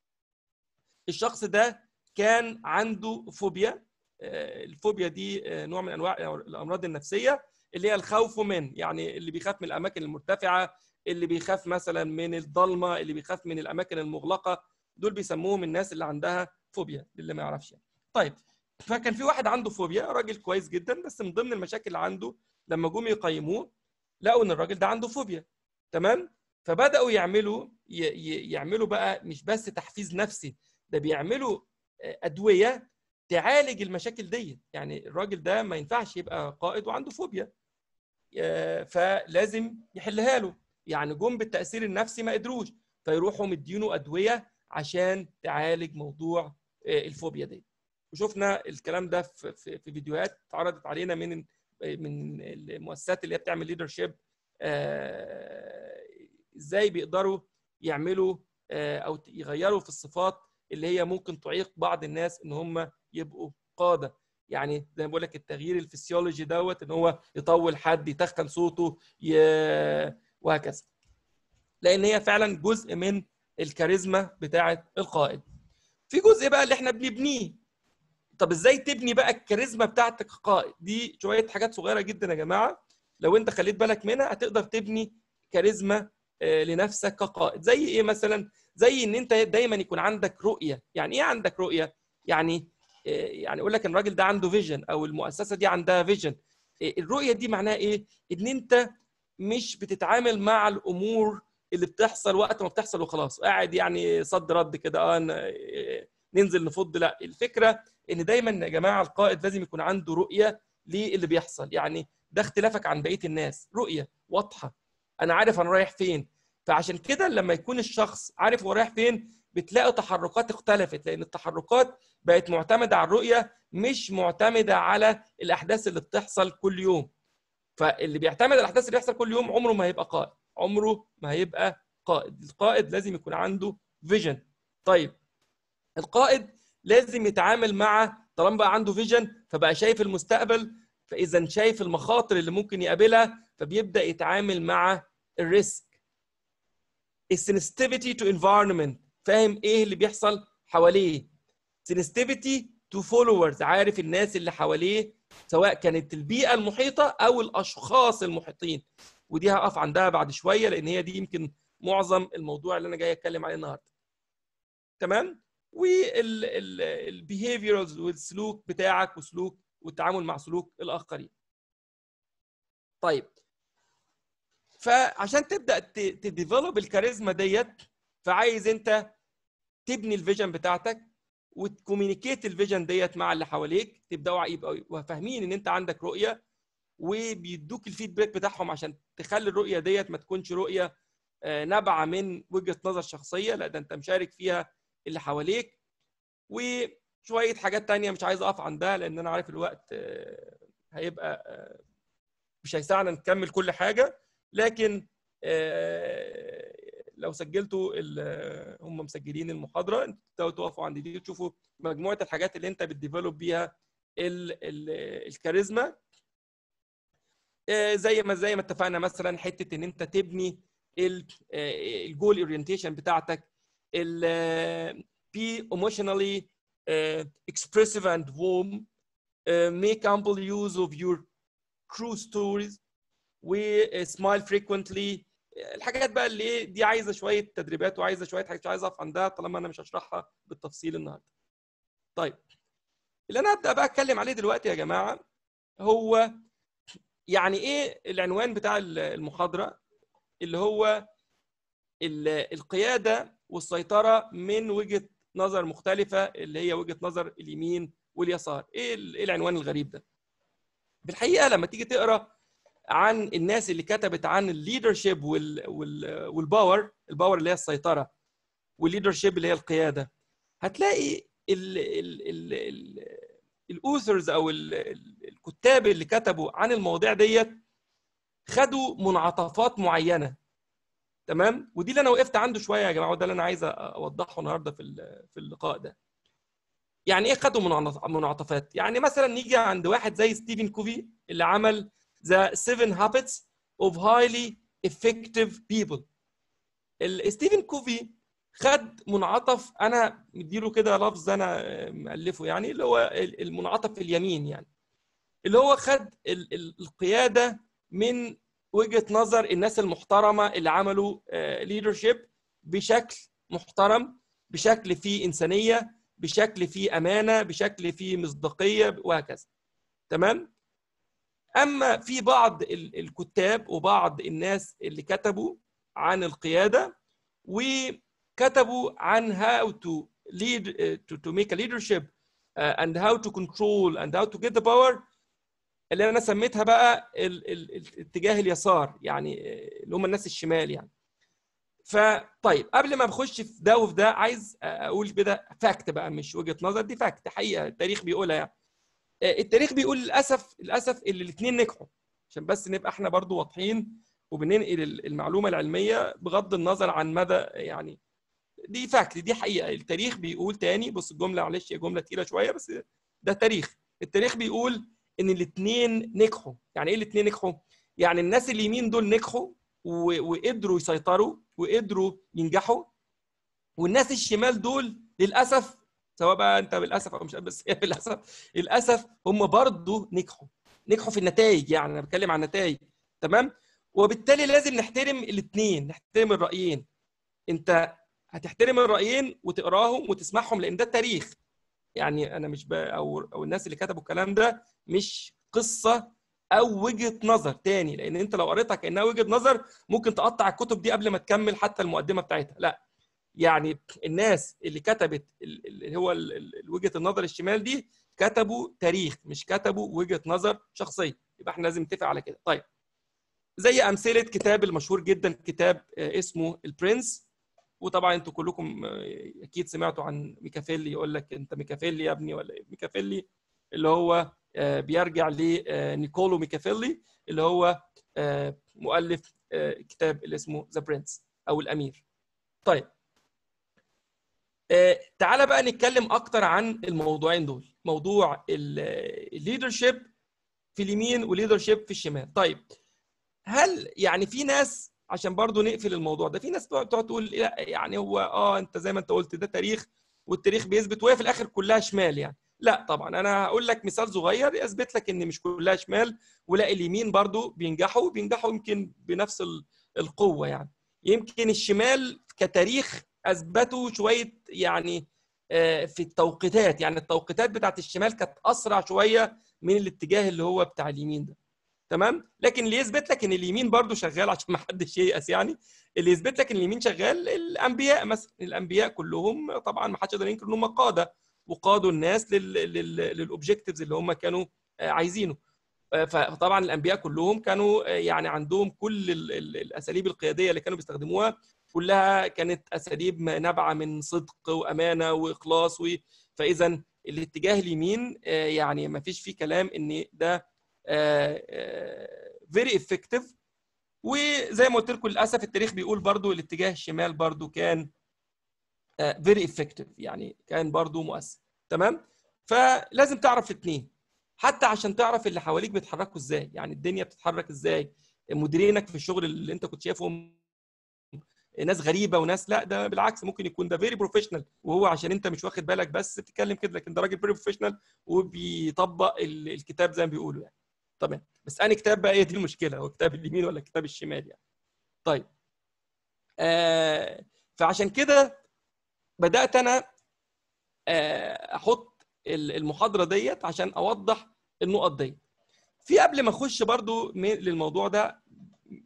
الشخص ده كان عنده فوبيا آه، الفوبيا دي آه، نوع من انواع الامراض النفسيه اللي هي الخوف من يعني اللي بيخاف من الاماكن المرتفعه اللي بيخاف مثلا من الضلمه اللي بيخاف من الاماكن المغلقه دول بيسموهم الناس اللي عندها فوبيا اللي ما يعرفش يعني. طيب فكان في واحد عنده فوبيا راجل كويس جدا بس من ضمن المشاكل اللي عنده لما جم يقيموه لقوا ان الراجل ده عنده فوبيا تمام فبداوا يعملوا يعملوا بقى مش بس تحفيز نفسي ده بيعملوا آه، ادويه تعالج المشاكل دي يعني الراجل ده ما ينفعش يبقى قائد وعنده فوبيا آه، فلازم يحلها له يعني جم بالتاثير النفسي ما قدروش فيروحوا مدينه ادويه عشان تعالج موضوع آه، الفوبيا دي وشفنا الكلام ده في فيديوهات اتعرضت علينا من من المؤسسات اللي هي بتعمل ليدر شيب آه، ازاي بيقدروا يعملوا آه، او يغيروا في الصفات اللي هي ممكن تعيق بعض الناس ان هم يبقوا قاده يعني زي ما بقول لك التغيير الفسيولوجي دوت ان هو يطول حد يتخن صوته ي... وهكذا لان هي فعلا جزء من الكاريزما بتاعه القائد في جزء بقى اللي احنا بنبنيه طب ازاي تبني بقى الكاريزما بتاعتك كقائد دي شويه حاجات صغيره جدا يا جماعه لو انت خليت بالك منها هتقدر تبني كاريزما آه، لنفسك كقائد زي ايه مثلا زي ان انت دايما يكون عندك رؤيه يعني ايه عندك رؤيه يعني آه، يعني اقول لك ان الراجل ده عنده فيجن او المؤسسه دي عندها فيجن آه، الرؤيه دي معناها ايه ان انت مش بتتعامل مع الامور اللي بتحصل وقت ما بتحصل وخلاص قاعد يعني صد رد كده اه ننزل نفض لا الفكره ان دايما يا جماعه القائد لازم يكون عنده رؤيه للي بيحصل يعني ده اختلافك عن بقيه الناس رؤيه واضحه انا عارف انا رايح فين فعشان كده لما يكون الشخص عارف هو رايح فين بتلاقي تحركات اختلفت لان التحركات بقت معتمده على الرؤيه مش معتمده على الاحداث اللي بتحصل كل يوم فاللي بيعتمد على الاحداث اللي بيحصل كل يوم عمره ما هيبقى قائد عمره ما هيبقى قائد القائد لازم يكون عنده فيجن طيب القائد لازم يتعامل مع طالما بقى عنده فيجن فبقى شايف المستقبل فاذا شايف المخاطر اللي ممكن يقابلها فبيبدا يتعامل مع الريسك السنسيتيفيتي تو انفايرمنت فاهم ايه اللي بيحصل حواليه سنسيتيفيتي تو فولورز عارف الناس اللي حواليه سواء كانت البيئه المحيطه او الاشخاص المحيطين ودي هقف عندها بعد شويه لان هي دي يمكن معظم الموضوع اللي انا جاي اتكلم عليه النهارده تمام والبيهيفيرز والسلوك بتاعك وسلوك والتعامل مع سلوك الاخرين طيب فعشان تبدا تديفلوب الكاريزما ديت فعايز انت تبني الفيجن بتاعتك وتكومينيكيت الفيجن ديت مع اللي حواليك تبداوا يبقوا فاهمين ان انت عندك رؤيه وبيدوك الفيدباك بتاعهم عشان تخلي الرؤيه ديت ما تكونش رؤيه آه، نابعه من وجهه نظر شخصيه لا ده انت مشارك فيها اللي حواليك وشويه حاجات تانية مش عايز اقف عندها لان انا عارف الوقت آه، هيبقى آه، مش هيساعدنا نكمل كل حاجه لكن آه، لو سجلتوا هم مسجلين المحاضره انتوا تقفوا عند دي تشوفوا مجموعه الحاجات اللي انت بتديفلوب بيها الكاريزما زي ما زي ما اتفقنا مثلا حته ان انت تبني الجول اورينتيشن بتاعتك ال uh, be emotionally uh, expressive and warm. Uh, make ample use of your true stories. smile frequently. الحاجات بقى اللي إيه، دي عايزه شويه تدريبات وعايزه شويه حاجات مش عايز اقف عندها طالما انا مش هشرحها بالتفصيل النهارده. طيب اللي انا هبدا بقى اتكلم عليه دلوقتي يا جماعه هو يعني ايه العنوان بتاع المحاضره اللي هو القياده والسيطره من وجهه نظر مختلفه اللي هي وجهه نظر اليمين واليسار إيه, ايه العنوان الغريب ده بالحقيقه لما تيجي تقرا عن الناس اللي كتبت عن الليدرشيب والباور الباور اللي هي السيطره والليدرشيب اللي هي القياده هتلاقي الاوثرز او الكتاب اللي كتبوا عن المواضيع ديت خدوا منعطفات معينه تمام ودي اللي انا وقفت عنده شويه يا جماعه وده اللي انا عايز اوضحه النهارده في في اللقاء ده يعني ايه خدوا منعطفات يعني مثلا نيجي عند واحد زي ستيفن كوفي اللي عمل ذا 7 هابتس اوف هايلي افكتيف بيبل ستيفن كوفي خد منعطف انا مديله كده لفظ انا مالفه يعني اللي هو المنعطف اليمين يعني اللي هو خد القياده من وجهه نظر الناس المحترمه اللي عملوا ليدرشيب آه، بشكل محترم بشكل فيه انسانيه بشكل فيه امانه بشكل فيه مصداقيه وهكذا تمام اما في بعض الكتاب وبعض الناس اللي كتبوا عن القياده وكتبوا عن هاو تو ليد تو ميك ا ليدرشيب اند هاو تو كنترول اند هاو تو جيت ذا باور اللي انا سميتها بقى الاتجاه اليسار يعني اللي هم الناس الشمال يعني فطيب قبل ما بخش في ده وفي ده عايز اقول كده فاكت بقى مش وجهه نظر دي فاكت حقيقه التاريخ بيقولها يعني التاريخ بيقول للاسف للاسف اللي الاثنين نجحوا عشان بس نبقى احنا برضو واضحين وبننقل المعلومه العلميه بغض النظر عن مدى يعني دي فاكت دي حقيقه التاريخ بيقول تاني بص الجمله معلش هي جمله تقيله شويه بس ده تاريخ التاريخ بيقول ان الاثنين نجحوا يعني ايه الاثنين نجحوا يعني الناس اليمين دول نجحوا وقدروا يسيطروا وقدروا ينجحوا والناس الشمال دول للاسف سواء بقى انت بالاسف او مش بس هي للاسف هم برضه نجحوا نجحوا في النتائج يعني انا بتكلم عن النتائج تمام وبالتالي لازم نحترم الاثنين نحترم الرايين انت هتحترم الرايين وتقراهم وتسمعهم لان ده التاريخ يعني انا مش ب... او او الناس اللي كتبوا الكلام ده مش قصه او وجهه نظر تاني لان انت لو قريتها كانها وجهه نظر ممكن تقطع الكتب دي قبل ما تكمل حتى المقدمه بتاعتها لا يعني الناس اللي كتبت اللي هو وجهه النظر الشمال دي كتبوا تاريخ مش كتبوا وجهه نظر شخصيه يبقى احنا لازم نتفق على كده طيب زي امثله كتاب المشهور جدا كتاب آه، اسمه البرنس وطبعا انتوا كلكم آه، اكيد سمعتوا عن ميكافيلي يقول لك انت ميكافيلي يا ابني ولا إيه؟ ميكافيلي اللي هو آه، بيرجع لنيكولو آه، ميكافيلي اللي هو مؤلف كتاب اللي اسمه ذا برنس او الامير طيب تعالى بقى نتكلم اكتر عن الموضوعين دول موضوع الليدرشيب في اليمين والليدرشيب في الشمال طيب هل يعني في ناس عشان برضو نقفل الموضوع ده في ناس بتقعد تقول لا يعني هو اه انت زي ما انت قلت ده تاريخ والتاريخ بيثبت وهي في الاخر كلها شمال يعني لا طبعا انا هقول لك مثال صغير يثبت لك ان مش كلها شمال ولا اليمين برضو بينجحوا بينجحوا يمكن بنفس القوه يعني يمكن الشمال كتاريخ اثبتوا شويه يعني آه، في التوقيتات يعني التوقيتات بتاعت الشمال كانت اسرع شويه من الاتجاه اللي هو بتاع اليمين ده تمام لكن اللي يثبت لك ان اليمين برضو شغال عشان ما حدش ييأس يعني اللي يثبت لك ان اليمين شغال الانبياء مثلا الانبياء كلهم طبعا ما حدش يقدر ينكر ان هم قاده وقادوا الناس للاوبجيكتيفز اللي هم كانوا آه، عايزينه آه، فطبعا الانبياء كلهم كانوا آه، يعني عندهم كل الاساليب القياديه اللي كانوا بيستخدموها كلها كانت اساليب نابعه من صدق وامانه واخلاص فاذا الاتجاه اليمين يعني ما فيش فيه كلام ان ده فيري آه، افكتيف آه، وزي ما قلت لكم للاسف التاريخ بيقول برضو الاتجاه الشمال برضو كان فيري آه، افكتيف يعني كان برضو مؤثر تمام فلازم تعرف الاثنين حتى عشان تعرف اللي حواليك بيتحركوا ازاي يعني الدنيا بتتحرك ازاي مديرينك في الشغل اللي انت كنت شايفهم ناس غريبه وناس لا ده بالعكس ممكن يكون ده فيري بروفيشنال وهو عشان انت مش واخد بالك بس بتتكلم كده لكن ده راجل فيري بروفيشنال وبيطبق الكتاب زي ما بيقولوا يعني طب يعني، بس انا كتاب بقى هي إيه، دي المشكله هو كتاب اليمين ولا كتاب الشمال يعني طيب آه فعشان كده بدات انا آه احط المحاضره ديت عشان اوضح النقط دي في قبل ما اخش برضو للموضوع ده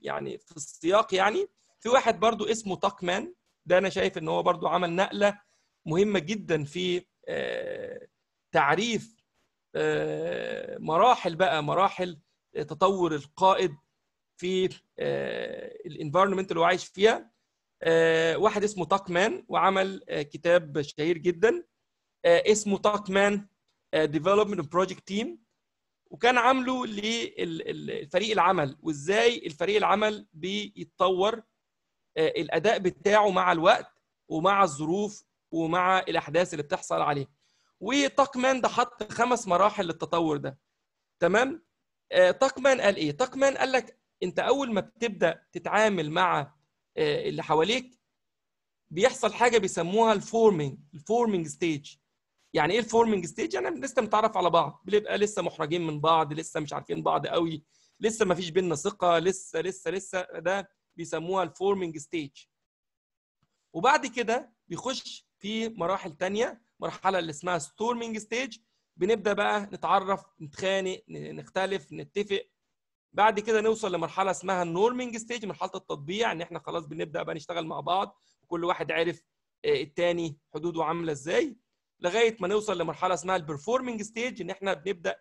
يعني في السياق يعني في واحد برضو اسمه تاكمان ده انا شايف ان هو برضو عمل نقله مهمه جدا في آه تعريف آه، مراحل بقى مراحل تطور القائد في آه، الانفايرمنت اللي هو عايش فيها آه، واحد اسمه تاكمان وعمل كتاب شهير جدا اسمه تاكمان ديفلوبمنت بروجكت تيم وكان عامله للفريق العمل وازاي الفريق العمل بيتطور الاداء بتاعه مع الوقت ومع الظروف ومع الاحداث اللي بتحصل عليه وتاكمان ده حط خمس مراحل للتطور ده تمام آه، تاكمان قال ايه تاكمان قال لك انت اول ما بتبدا تتعامل مع آه، اللي حواليك بيحصل حاجه بيسموها الفورمينج الفورمينج ستيج يعني ايه الفورمينج ستيج يعني لسه متعرف على بعض بنبقى لسه محرجين من بعض لسه مش عارفين بعض قوي لسه ما فيش بينا ثقه لسه لسه لسه ده بيسموها الفورمينج ستيج وبعد كده بيخش في مراحل ثانيه مرحله اللي اسمها ستورمنج ستيج بنبدا بقى نتعرف نتخانق نختلف نتفق بعد كده نوصل لمرحله اسمها النورمنج ستيج مرحله التطبيع ان احنا خلاص بنبدا بقى نشتغل مع بعض وكل واحد عارف آه، التاني حدوده عامله ازاي لغايه ما نوصل لمرحله اسمها البرفورمنج ستيج ان احنا بنبدا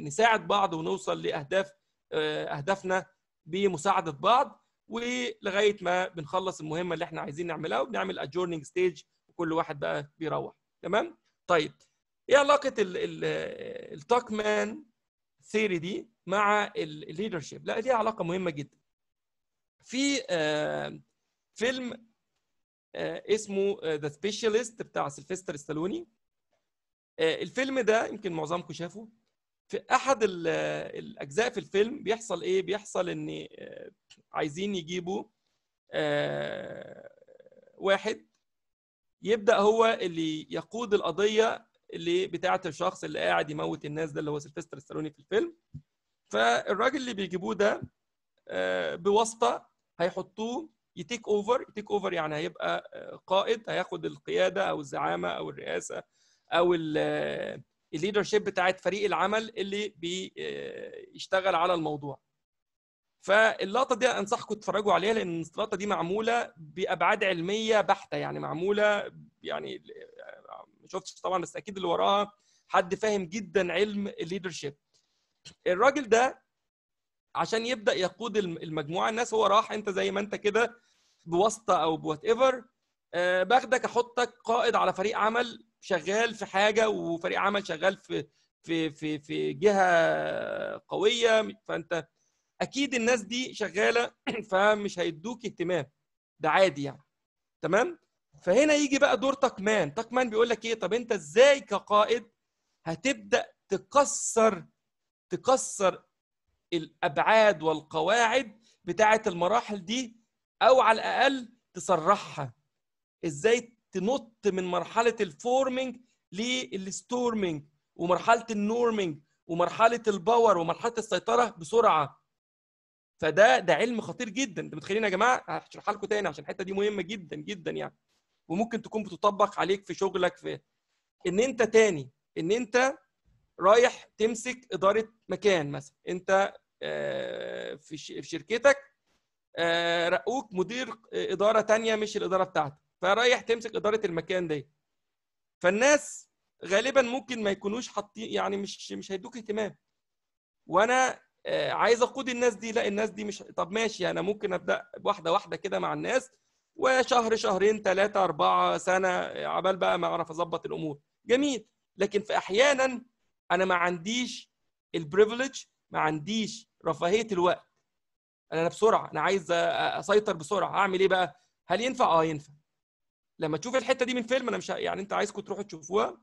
نساعد بعض ونوصل لاهداف آه، اهدافنا بمساعده بعض ولغايه ما بنخلص المهمه اللي احنا عايزين نعملها وبنعمل ادجورنينج ستيج وكل واحد بقى بيروح تمام طيب ايه علاقه التاكمان ثيري دي مع الليدرشيب لا ليها علاقه مهمه جدا في فيلم آه، اسمه ذا آه، سبيشالست بتاع سيلفستر ستالوني آه، الفيلم ده يمكن معظمكم شافه في احد الاجزاء في الفيلم بيحصل ايه بيحصل ان عايزين يجيبوا واحد يبدا هو اللي يقود القضيه اللي بتاعه الشخص اللي قاعد يموت الناس ده اللي هو سيلفستر ستالوني في الفيلم فالراجل اللي بيجيبوه ده آه، بواسطه هيحطوه يتيك اوفر يتيك اوفر يعني هيبقى آه، قائد هياخد القياده او الزعامه او الرئاسه او الليدر شيب بتاعت فريق العمل اللي بيشتغل آه، على الموضوع فاللقطه دي انصحكم تتفرجوا عليها لان اللقطه دي معموله بابعاد علميه بحته يعني معموله يعني ما آه، شفتش طبعا بس اكيد اللي وراها حد فاهم جدا علم الليدرشيب الراجل ده عشان يبدا يقود المجموعه الناس هو راح انت زي ما انت كده بواسطه او بوات ايفر آه، باخدك احطك قائد على فريق عمل شغال في حاجه وفريق عمل شغال في في في في جهه قويه فانت اكيد الناس دي شغاله فمش هيدوك اهتمام ده عادي يعني تمام فهنا يجي بقى دور تاكمان تاكمان بيقول لك ايه طب انت ازاي كقائد هتبدا تكسر تكسر الابعاد والقواعد بتاعه المراحل دي او على الاقل تصرحها ازاي تنط من مرحله الفورمنج للستورمنج ومرحله النورمنج ومرحله الباور ومرحله السيطره بسرعه فده ده علم خطير جدا انت متخيلين يا جماعه هشرحها لكم تاني عشان الحته دي مهمه جدا جدا يعني وممكن تكون بتطبق عليك في شغلك في ان انت تاني ان انت رايح تمسك اداره مكان مثلا انت آه، في شركتك آه، رقوك مدير اداره تانية مش الاداره بتاعتك فرايح تمسك اداره المكان دي فالناس غالبا ممكن ما يكونوش حاطين يعني مش مش هيدوك اهتمام وانا آه، عايز اقود الناس دي لا الناس دي مش طب ماشي انا ممكن ابدا واحده واحده كده مع الناس وشهر شهرين ثلاثه اربعه سنه عبال بقى ما اعرف اظبط الامور جميل لكن في احيانا انا ما عنديش البريفليج ما عنديش رفاهيه الوقت انا بسرعه انا عايز اسيطر بسرعه هعمل ايه بقى هل ينفع اه ينفع لما تشوف الحته دي من فيلم انا مش يعني انت عايزكم تروحوا تشوفوها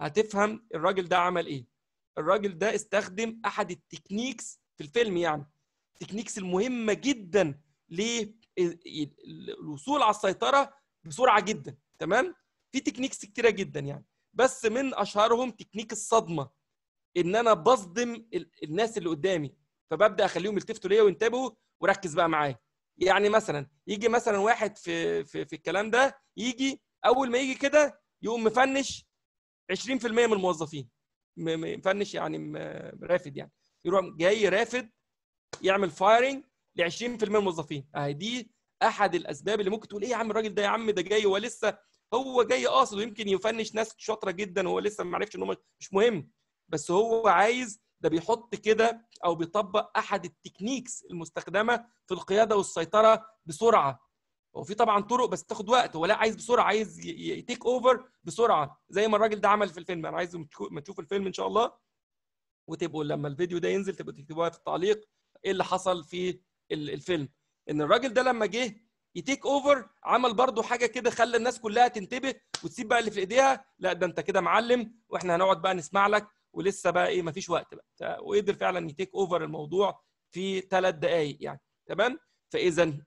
هتفهم الراجل ده عمل ايه الراجل ده استخدم احد التكنيكس في الفيلم يعني التكنيكس المهمه جدا للوصول على السيطره بسرعه جدا تمام في تكنيكس كتيره جدا يعني بس من اشهرهم تكنيك الصدمه ان انا بصدم الناس اللي قدامي فببدا اخليهم يلتفتوا ليا وينتبهوا وركز بقى معايا يعني مثلا يجي مثلا واحد في في, في الكلام ده يجي اول ما يجي كده يقوم مفنش 20% من الموظفين مفنش يعني رافد يعني يروح جاي رافد يعمل فايرنج ل 20% من الموظفين اهي دي احد الاسباب اللي ممكن تقول ايه يا عم الراجل ده يا عم ده جاي هو لسه هو جاي قاصد ويمكن يفنش ناس شاطره جدا وهو لسه ما عرفش ان هو مش مهم بس هو عايز ده بيحط كده او بيطبق احد التكنيكس المستخدمه في القياده والسيطره بسرعه هو في طبعا طرق بس تاخد وقت هو لا عايز بسرعه عايز يتيك اوفر بسرعه زي ما الراجل ده عمل في الفيلم انا عايز ما تشوفوا الفيلم ان شاء الله وتبقوا لما الفيديو ده ينزل تبقوا تكتبوها في التعليق ايه اللي حصل في الفيلم ان الراجل ده لما جه يتيك اوفر عمل برضه حاجه كده خلى الناس كلها تنتبه وتسيب بقى اللي في ايديها لا ده انت كده معلم واحنا هنقعد بقى نسمع لك ولسه بقى ايه مفيش وقت بقى وقدر فعلا يتيك اوفر الموضوع في ثلاث دقائق يعني تمام فاذا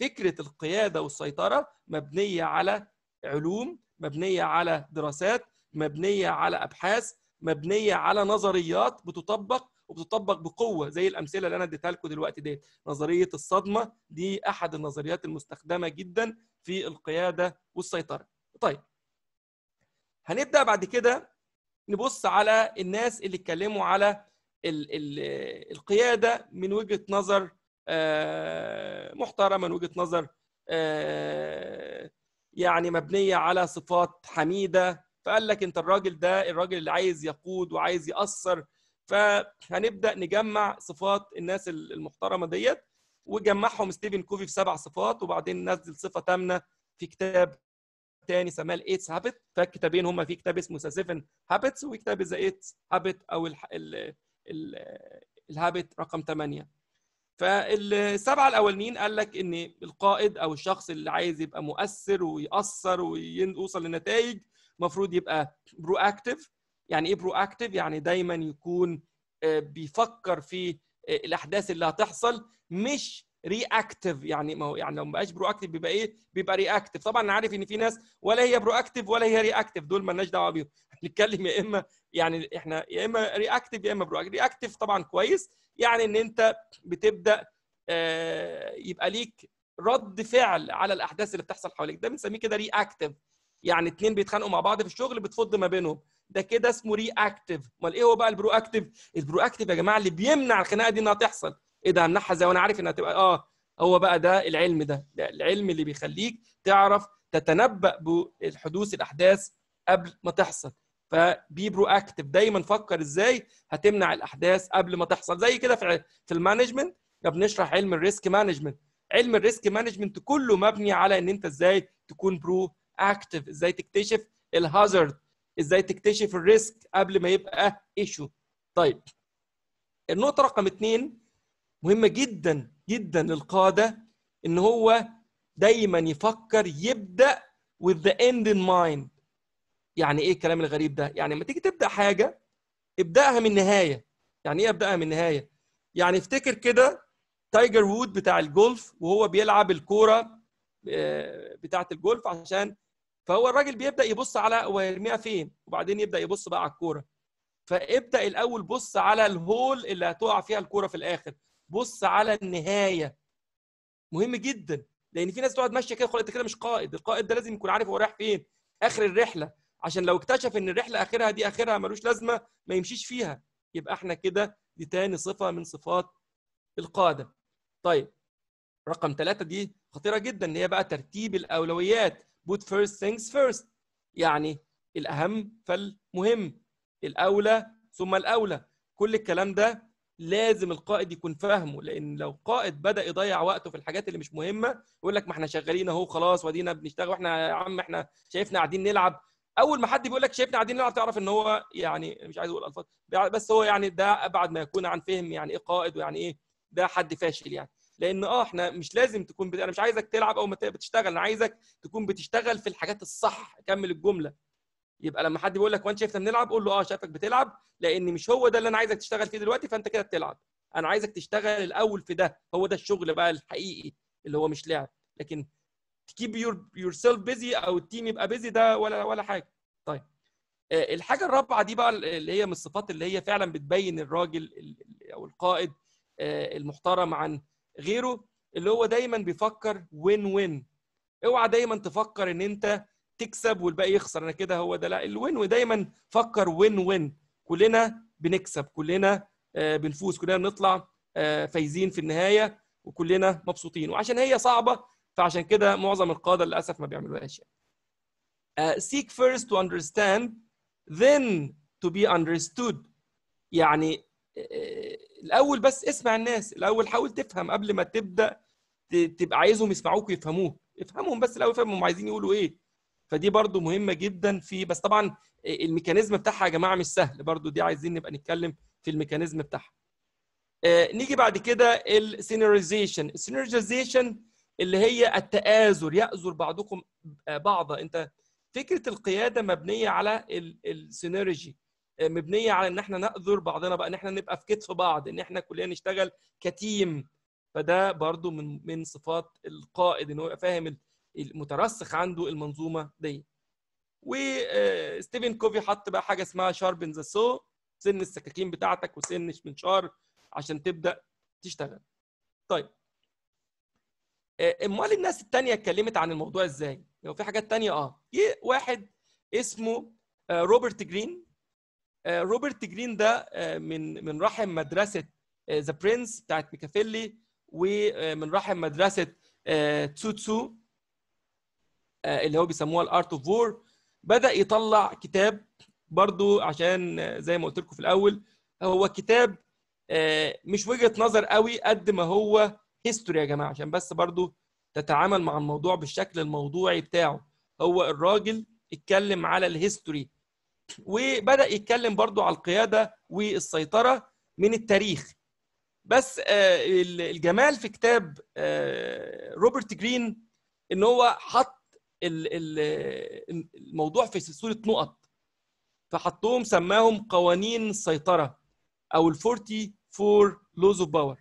فكره القياده والسيطره مبنيه على علوم مبنيه على دراسات مبنيه على ابحاث مبنيه على نظريات بتطبق وبتطبق بقوه زي الامثله اللي انا اديتها لكم دلوقتي ديت نظريه الصدمه دي احد النظريات المستخدمه جدا في القياده والسيطره طيب هنبدا بعد كده نبص على الناس اللي اتكلموا على القياده من وجهه نظر آه، محترمه من وجهه نظر آه، يعني مبنيه على صفات حميده فقال لك انت الراجل ده الراجل اللي عايز يقود وعايز ياثر فهنبدا نجمع صفات الناس المحترمه ديت وجمعهم ستيفن كوفي في سبع صفات وبعدين نزل صفه ثامنه في كتاب تاني سماه الايتس هابت فالكتابين هما في كتاب اسمه سيفن هابتس وكتاب ذا ايتس هابت او الهابت رقم ثمانيه فالسبعه الاولانيين قال لك ان القائد او الشخص اللي عايز يبقى مؤثر ويأثر ويوصل لنتائج المفروض يبقى برو اكتف يعني ايه برو اكتف يعني دايما يكون آه، بيفكر في آه، الاحداث اللي هتحصل مش اكتف يعني ما هو يعني لو ما بقاش برو اكتف بيبقى ايه بيبقى اكتف طبعا انا عارف ان في ناس ولا هي برو اكتف ولا هي اكتف دول مالناش دعوه بيهم نتكلم يا اما يعني احنا يا اما اكتف يا اما برو اكتف اكتف طبعا كويس يعني ان انت بتبدا آه، يبقى ليك رد فعل على الاحداث اللي بتحصل حواليك ده بنسميه كده رياكتيف يعني اتنين بيتخانقوا مع بعض في الشغل بتفض ما بينهم ده كده اسمه رياكتيف امال ايه هو بقى البرو اكتف البرو اكتف يا جماعه اللي بيمنع الخناقه دي انها تحصل ايه ده همنعها ازاي وانا عارف انها تبقى اه هو بقى ده العلم ده, ده العلم اللي بيخليك تعرف تتنبأ بحدوث الاحداث قبل ما تحصل فبي برو اكتف دايما فكر ازاي هتمنع الاحداث قبل ما تحصل زي كده في في المانجمنت كنا بنشرح علم الريسك مانجمنت علم الريسك مانجمنت كله مبني على ان انت ازاي تكون برو اكتف ازاي تكتشف الهازارد ازاي تكتشف الريسك قبل ما يبقى ايشو طيب النقطه رقم اثنين مهمه جدا جدا للقاده ان هو دايما يفكر يبدا with the end in mind يعني ايه الكلام الغريب ده يعني لما تيجي تبدا حاجه ابداها من النهايه. يعني ايه ابداها من النهايه؟ يعني افتكر كده تايجر وود بتاع الجولف وهو بيلعب الكوره آه، بتاعه الجولف عشان فهو الراجل بيبدا يبص على هو يرميها فين وبعدين يبدا يبص بقى على الكوره فابدا الاول بص على الهول اللي هتقع فيها الكوره في الاخر بص على النهايه مهم جدا لان في ناس تقعد ماشيه كده خلاص انت كده مش قائد القائد ده لازم يكون عارف هو رايح فين اخر الرحله عشان لو اكتشف ان الرحله اخرها دي اخرها ملوش لازمه ما يمشيش فيها يبقى احنا كده دي تاني صفه من صفات القاده طيب رقم ثلاثة دي خطيرة جدا اللي هي بقى ترتيب الأولويات put first things first يعني الأهم فالمهم الأولى ثم الأولى كل الكلام ده لازم القائد يكون فاهمه لأن لو قائد بدأ يضيع وقته في الحاجات اللي مش مهمة يقول لك ما احنا شغالين أهو خلاص وادينا بنشتغل واحنا يا عم احنا شايفنا قاعدين نلعب اول ما حد بيقول لك شايفني قاعدين نلعب تعرف ان هو يعني مش عايز اقول الفاظ بس هو يعني ده ابعد ما يكون عن فهم يعني ايه قائد ويعني ايه ده حد فاشل يعني لان اه احنا مش لازم تكون بت... انا مش عايزك تلعب او ما بتشتغل انا عايزك تكون بتشتغل في الحاجات الصح كمل الجمله يبقى لما حد بيقول لك وانت شايفنا بنلعب قول له اه شايفك بتلعب لان مش هو ده اللي انا عايزك تشتغل فيه دلوقتي فانت كده بتلعب انا عايزك تشتغل الاول في ده هو ده الشغل بقى الحقيقي اللي هو مش لعب لكن تكيب يور سيلف بيزي او التيم يبقى بيزي ده ولا ولا حاجه طيب آه، الحاجه الرابعه دي بقى اللي هي من الصفات اللي هي فعلا بتبين الراجل او القائد آه، المحترم عن غيره اللي هو دايما بيفكر وين وين اوعى دايما تفكر ان انت تكسب والباقي يخسر انا كده هو ده لا الوين ودايما فكر وين وين كلنا بنكسب كلنا آه، بنفوز كلنا بنطلع فايزين في النهايه وكلنا مبسوطين وعشان هي صعبه فعشان كده معظم القاده للاسف ما بيعملوهاش يعني. Uh, seek first to understand then to be understood يعني uh, الاول بس اسمع الناس الاول حاول تفهم قبل ما تبدا تبقى عايزهم يسمعوك ويفهموه افهمهم بس الاول فهموا هم عايزين يقولوا ايه فدي برضو مهمه جدا في بس طبعا الميكانيزم بتاعها يا جماعه مش سهل برضو دي عايزين نبقى نتكلم في الميكانيزم بتاعها uh, نيجي بعد كده السينيوريزيشن السينيوريزيشن اللي هي التآزر يأزر بعضكم آه، بعضا انت فكره القياده مبنيه على السينيرجي آه، مبنيه على ان احنا نأذر بعضنا بقى ان احنا نبقى في كتف بعض ان احنا كلنا نشتغل كتيم فده برضو من من صفات القائد ان هو يبقى فاهم المترسخ عنده المنظومه دي وستيفن آه، كوفي حط بقى حاجه اسمها شاربن ذا سو سن السكاكين بتاعتك وسن المنشار عشان تبدا تشتغل طيب آه، امال الناس التانية اتكلمت عن الموضوع ازاي؟ لو في حاجات تانية اه جه واحد اسمه آه، روبرت جرين آه، روبرت جرين ده من من رحم مدرسة ذا برنس بتاعت ميكافيلي ومن رحم مدرسة تسوتسو اللي هو بيسموها الارت اوف وور بدأ يطلع كتاب برضو عشان زي ما قلت لكم في الاول هو كتاب مش وجهة نظر قوي قد ما هو هيستوري يا جماعه عشان بس برضو تتعامل مع الموضوع بالشكل الموضوعي بتاعه هو الراجل اتكلم على الهيستوري وبدا يتكلم برضو على القياده والسيطره من التاريخ بس آه، الجمال في كتاب آه، روبرت جرين ان هو حط الموضوع في صوره نقط فحطهم سماهم قوانين السيطره او ال 44 لوز اوف باور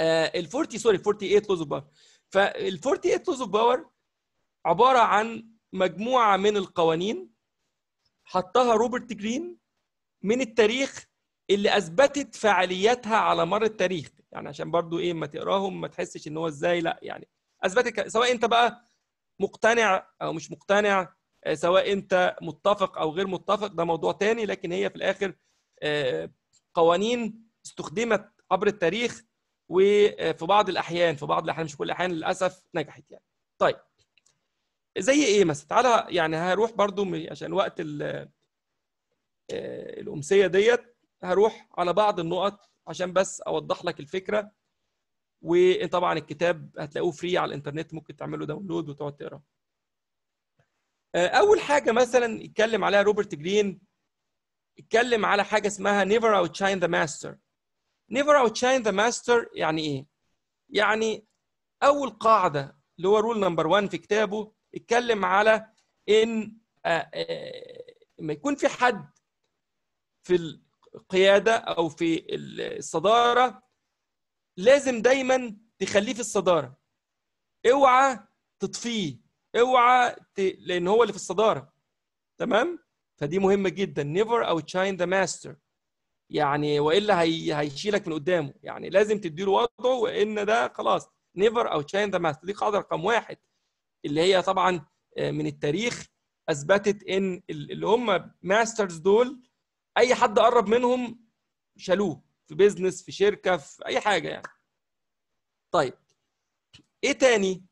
آه، ال 40 سوري 48 لوز اوف باور فال 48 لوز اوف باور عباره عن مجموعه من القوانين حطها روبرت جرين من التاريخ اللي اثبتت فعاليتها على مر التاريخ يعني عشان برضو ايه ما تقراهم ما تحسش ان هو ازاي لا يعني اثبتت سواء انت بقى مقتنع او مش مقتنع آه، سواء انت متفق او غير متفق ده موضوع تاني لكن هي في الاخر آه، قوانين استخدمت عبر التاريخ وفي بعض الاحيان في بعض الاحيان مش كل الاحيان للاسف نجحت يعني طيب زي ايه مثلا تعالى يعني هروح برضو عشان وقت آه، الامسيه ديت هروح على بعض النقط عشان بس اوضح لك الفكره وطبعا الكتاب هتلاقوه فري على الانترنت ممكن تعمله داونلود وتقعد تقراه آه، اول حاجه مثلا اتكلم عليها روبرت جرين اتكلم على حاجه اسمها نيفر اوت شاين ذا ماستر never outshine the master يعني ايه؟ يعني اول قاعده اللي هو رول نمبر 1 في كتابه اتكلم على ان آه، آه، ما يكون في حد في القياده او في الصداره لازم دايما تخليه في الصداره اوعى تطفيه اوعى ت... لان هو اللي في الصداره تمام فدي مهمه جدا never outshine the master يعني والا هي هيشيلك من قدامه يعني لازم تديله وضعه وان ده خلاص نيفر او تشاين ذا ماست دي قاعده رقم واحد اللي هي طبعا آه، من التاريخ اثبتت ان اللي هم ماسترز دول اي حد قرب منهم شالوه في بيزنس في شركه في اي حاجه يعني طيب ايه تاني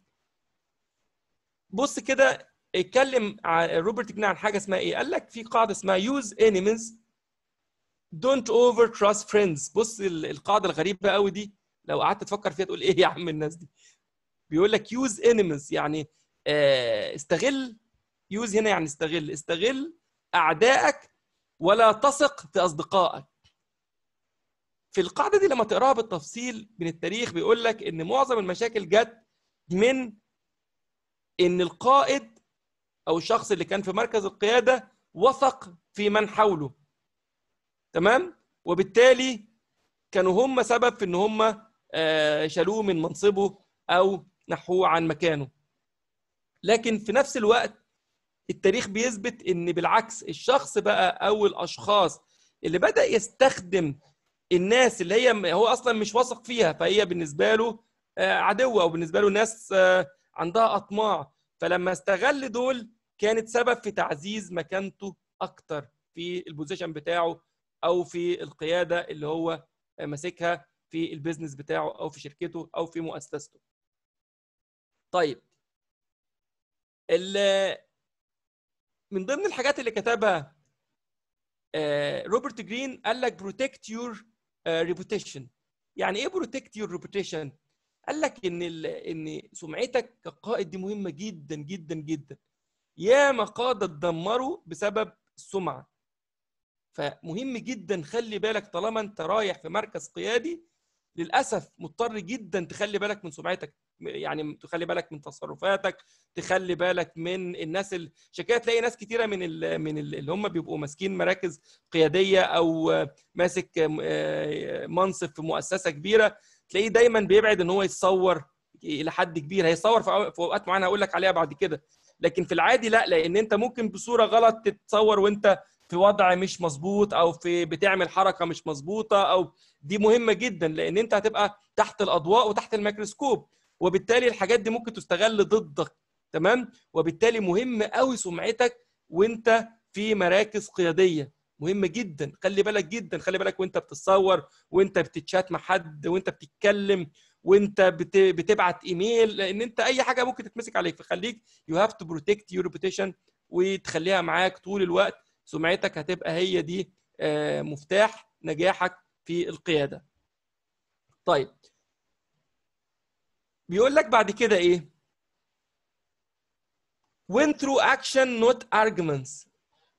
بص كده اتكلم روبرت جنان عن حاجه اسمها ايه قال لك في قاعده اسمها يوز انيمز dont over trust friends بص القاعده الغريبه قوي دي لو قعدت تفكر فيها تقول ايه يا عم الناس دي بيقول لك يوز enemies يعني آه، استغل يوز هنا يعني استغل استغل اعدائك ولا تثق في اصدقائك في القاعده دي لما تقراها بالتفصيل من التاريخ بيقول لك ان معظم المشاكل جت من ان القائد او الشخص اللي كان في مركز القياده وثق في من حوله تمام وبالتالي كانوا هم سبب في ان هم آه، شالوه من منصبه او نحوه عن مكانه لكن في نفس الوقت التاريخ بيثبت ان بالعكس الشخص بقى او الاشخاص اللي بدا يستخدم الناس اللي هي هو اصلا مش واثق فيها فهي بالنسبه له آه، عدوه او بالنسبه له ناس آه، عندها اطماع فلما استغل دول كانت سبب في تعزيز مكانته اكتر في البوزيشن بتاعه او في القياده اللي هو ماسكها في البيزنس بتاعه او في شركته او في مؤسسته طيب من ضمن الحاجات اللي كتبها آه، روبرت جرين قال لك بروتكت يور ريبوتيشن يعني ايه بروتكت يور ريبوتيشن قال لك ان ان سمعتك كقائد دي مهمه جدا جدا جدا ياما قاده اتدمروا بسبب السمعه فمهم جدا خلي بالك طالما انت رايح في مركز قيادي للاسف مضطر جدا تخلي بالك من سمعتك يعني تخلي بالك من تصرفاتك تخلي بالك من الناس شكايه تلاقي ناس كتيره من الـ من الـ اللي هم بيبقوا ماسكين مراكز قياديه او ماسك آه، منصب في مؤسسه كبيره تلاقيه دايما بيبعد ان هو يتصور الى حد كبير هيصور في اوقات معينه هقول لك عليها بعد كده لكن في العادي لا لان انت ممكن بصوره غلط تتصور وانت في وضع مش مظبوط او في بتعمل حركه مش مظبوطه او دي مهمه جدا لان انت هتبقى تحت الاضواء وتحت الميكروسكوب وبالتالي الحاجات دي ممكن تستغل ضدك تمام وبالتالي مهم قوي سمعتك وانت في مراكز قياديه مهمه جدا خلي بالك جدا خلي بالك وانت بتتصور وانت بتتشات مع حد وانت بتتكلم وانت بتبعت ايميل لان انت اي حاجه ممكن تتمسك عليك فخليك يو هاف تو بروتكت يور وتخليها معاك طول الوقت سمعتك هتبقى هي دي آه، مفتاح نجاحك في القياده طيب بيقول لك بعد كده ايه win through action not arguments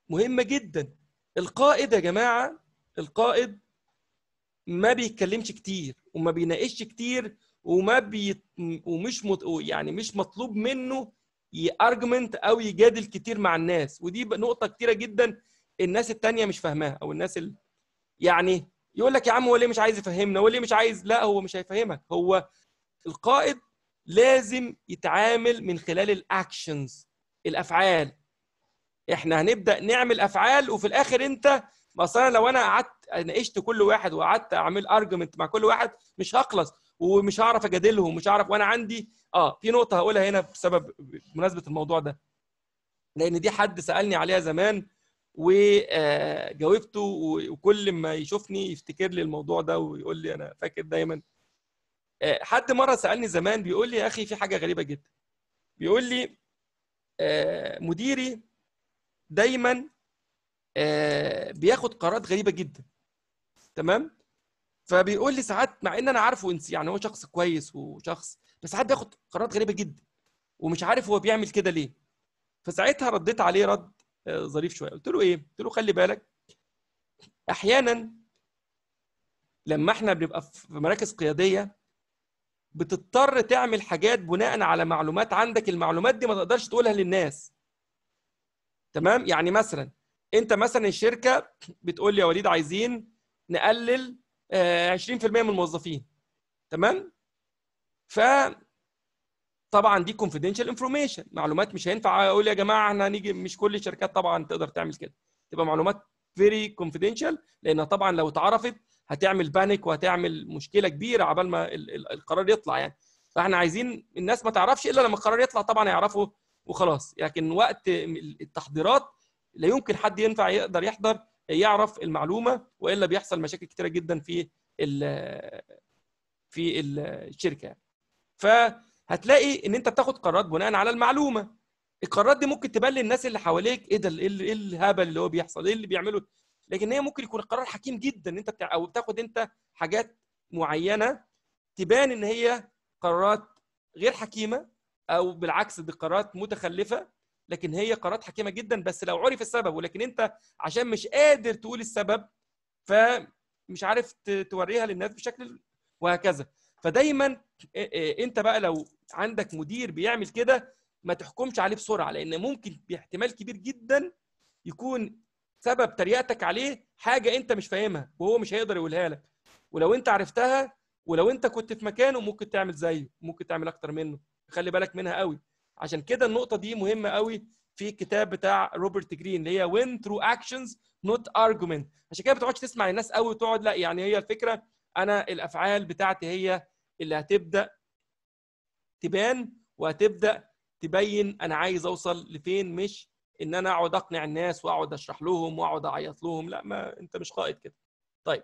مهمه جدا القائد يا جماعه القائد ما بيتكلمش كتير وما بيناقشش كتير وما بي ومش مط... يعني مش مطلوب منه يارجمنت او يجادل كتير مع الناس ودي نقطه كتيره جدا الناس التانية مش فاهماها او الناس ال... يعني يقول لك يا عم هو ليه مش عايز يفهمنا هو ليه مش عايز لا هو مش هيفهمك هو القائد لازم يتعامل من خلال الاكشنز الافعال احنا هنبدا نعمل افعال وفي الاخر انت مثلا لو انا قعدت ناقشت كل واحد وقعدت اعمل ارجمنت مع كل واحد مش هخلص ومش هعرف اجادلهم مش هعرف وانا عندي اه في نقطه هقولها هنا بسبب بمناسبه الموضوع ده لان دي حد سالني عليها زمان وجاوبته آه، وكل ما يشوفني يفتكر لي الموضوع ده ويقول لي انا فاكر دايما آه، حد مره سالني زمان بيقول لي يا اخي في حاجه غريبه جدا بيقول لي آه، مديري دايما بياخد قرارات غريبه جدا تمام فبيقول لي ساعات مع ان انا عارفه انسي يعني هو شخص كويس وشخص بس ساعات بياخد قرارات غريبه جدا ومش عارف هو بيعمل كده ليه فساعتها رديت عليه رد آه، ظريف شويه قلت له ايه قلت له خلي بالك احيانا لما احنا بنبقى في مراكز قياديه بتضطر تعمل حاجات بناء على معلومات عندك المعلومات دي ما تقدرش تقولها للناس تمام يعني مثلا انت مثلا الشركه بتقول لي يا وليد عايزين نقلل 20% آه، من الموظفين تمام ف طبعا دي كونفيدنشال انفورميشن معلومات مش هينفع اقول يا جماعه احنا هنيجي مش كل الشركات طبعا تقدر تعمل كده تبقى معلومات فيري كونفيدنشال لانها طبعا لو اتعرفت هتعمل بانيك وهتعمل مشكله كبيره عبال ما القرار يطلع يعني فاحنا عايزين الناس ما تعرفش الا لما القرار يطلع طبعا يعرفوا وخلاص لكن وقت التحضيرات لا يمكن حد ينفع يقدر يحضر يعرف المعلومه والا بيحصل مشاكل كتيره جدا في الـ في الشركه يعني. فهتلاقي ان انت بتاخد قرارات بناء على المعلومه القرارات دي ممكن تبان للناس اللي حواليك ايه ده إيه, ايه الهبل اللي هو بيحصل ايه اللي بيعمله لكن هي ممكن يكون قرار حكيم جدا ان انت بتاع او بتاخد انت حاجات معينه تبان ان هي قرارات غير حكيمه او بالعكس دي قرارات متخلفه لكن هي قرارات حكيمه جدا بس لو عرف السبب ولكن انت عشان مش قادر تقول السبب فمش عارف توريها للناس بشكل وهكذا فدايما انت بقى لو عندك مدير بيعمل كده ما تحكمش عليه بسرعه لان ممكن باحتمال كبير جدا يكون سبب تريقتك عليه حاجه انت مش فاهمها وهو مش هيقدر يقولها لك ولو انت عرفتها ولو انت كنت في مكانه ممكن تعمل زيه ممكن تعمل اكتر منه خلي بالك منها قوي عشان كده النقطه دي مهمه قوي في الكتاب بتاع روبرت جرين اللي هي وين ثرو اكشنز نوت ارجومنت عشان كده ما بتقعدش تسمع الناس قوي وتقعد لا يعني هي الفكره انا الافعال بتاعتي هي اللي هتبدا تبان وهتبدا تبين انا عايز اوصل لفين مش ان انا اقعد اقنع الناس واقعد اشرح لهم واقعد اعيط لهم لا ما انت مش قائد كده طيب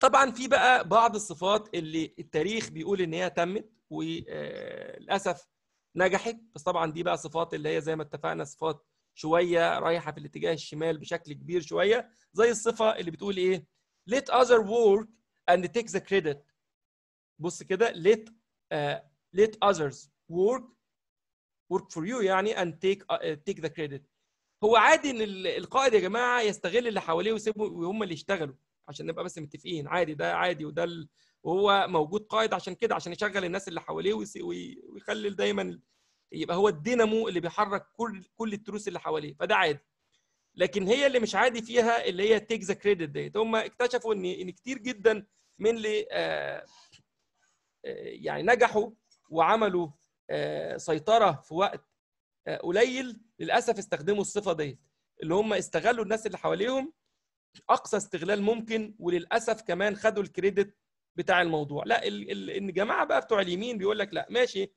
طبعا في بقى بعض الصفات اللي التاريخ بيقول ان هي تمت وللاسف نجحت بس طبعا دي بقى صفات اللي هي زي ما اتفقنا صفات شويه رايحه في الاتجاه الشمال بشكل كبير شويه زي الصفه اللي بتقول ايه let other work and take the credit بص كده let uh, let others work work for you يعني and take uh, take the credit هو عادي ان القائد يا جماعه يستغل اللي حواليه ويسيبه وهم اللي يشتغلوا عشان نبقى بس متفقين عادي ده عادي وده وهو موجود قائد عشان كده عشان يشغل الناس اللي حواليه ويخلي دايما يبقى هو الدينامو اللي بيحرك كل كل التروس اللي حواليه فده عادي لكن هي اللي مش عادي فيها اللي هي تيك ذا كريدت ديت هم اكتشفوا ان ان كتير جدا من اللي آه، آه، يعني نجحوا وعملوا آه، سيطره في وقت قليل للاسف استخدموا الصفه ديت اللي هم استغلوا الناس اللي حواليهم اقصى استغلال ممكن وللاسف كمان خدوا الكريدت بتاع الموضوع لا ان جماعه بقى بتوع اليمين بيقول لك لا ماشي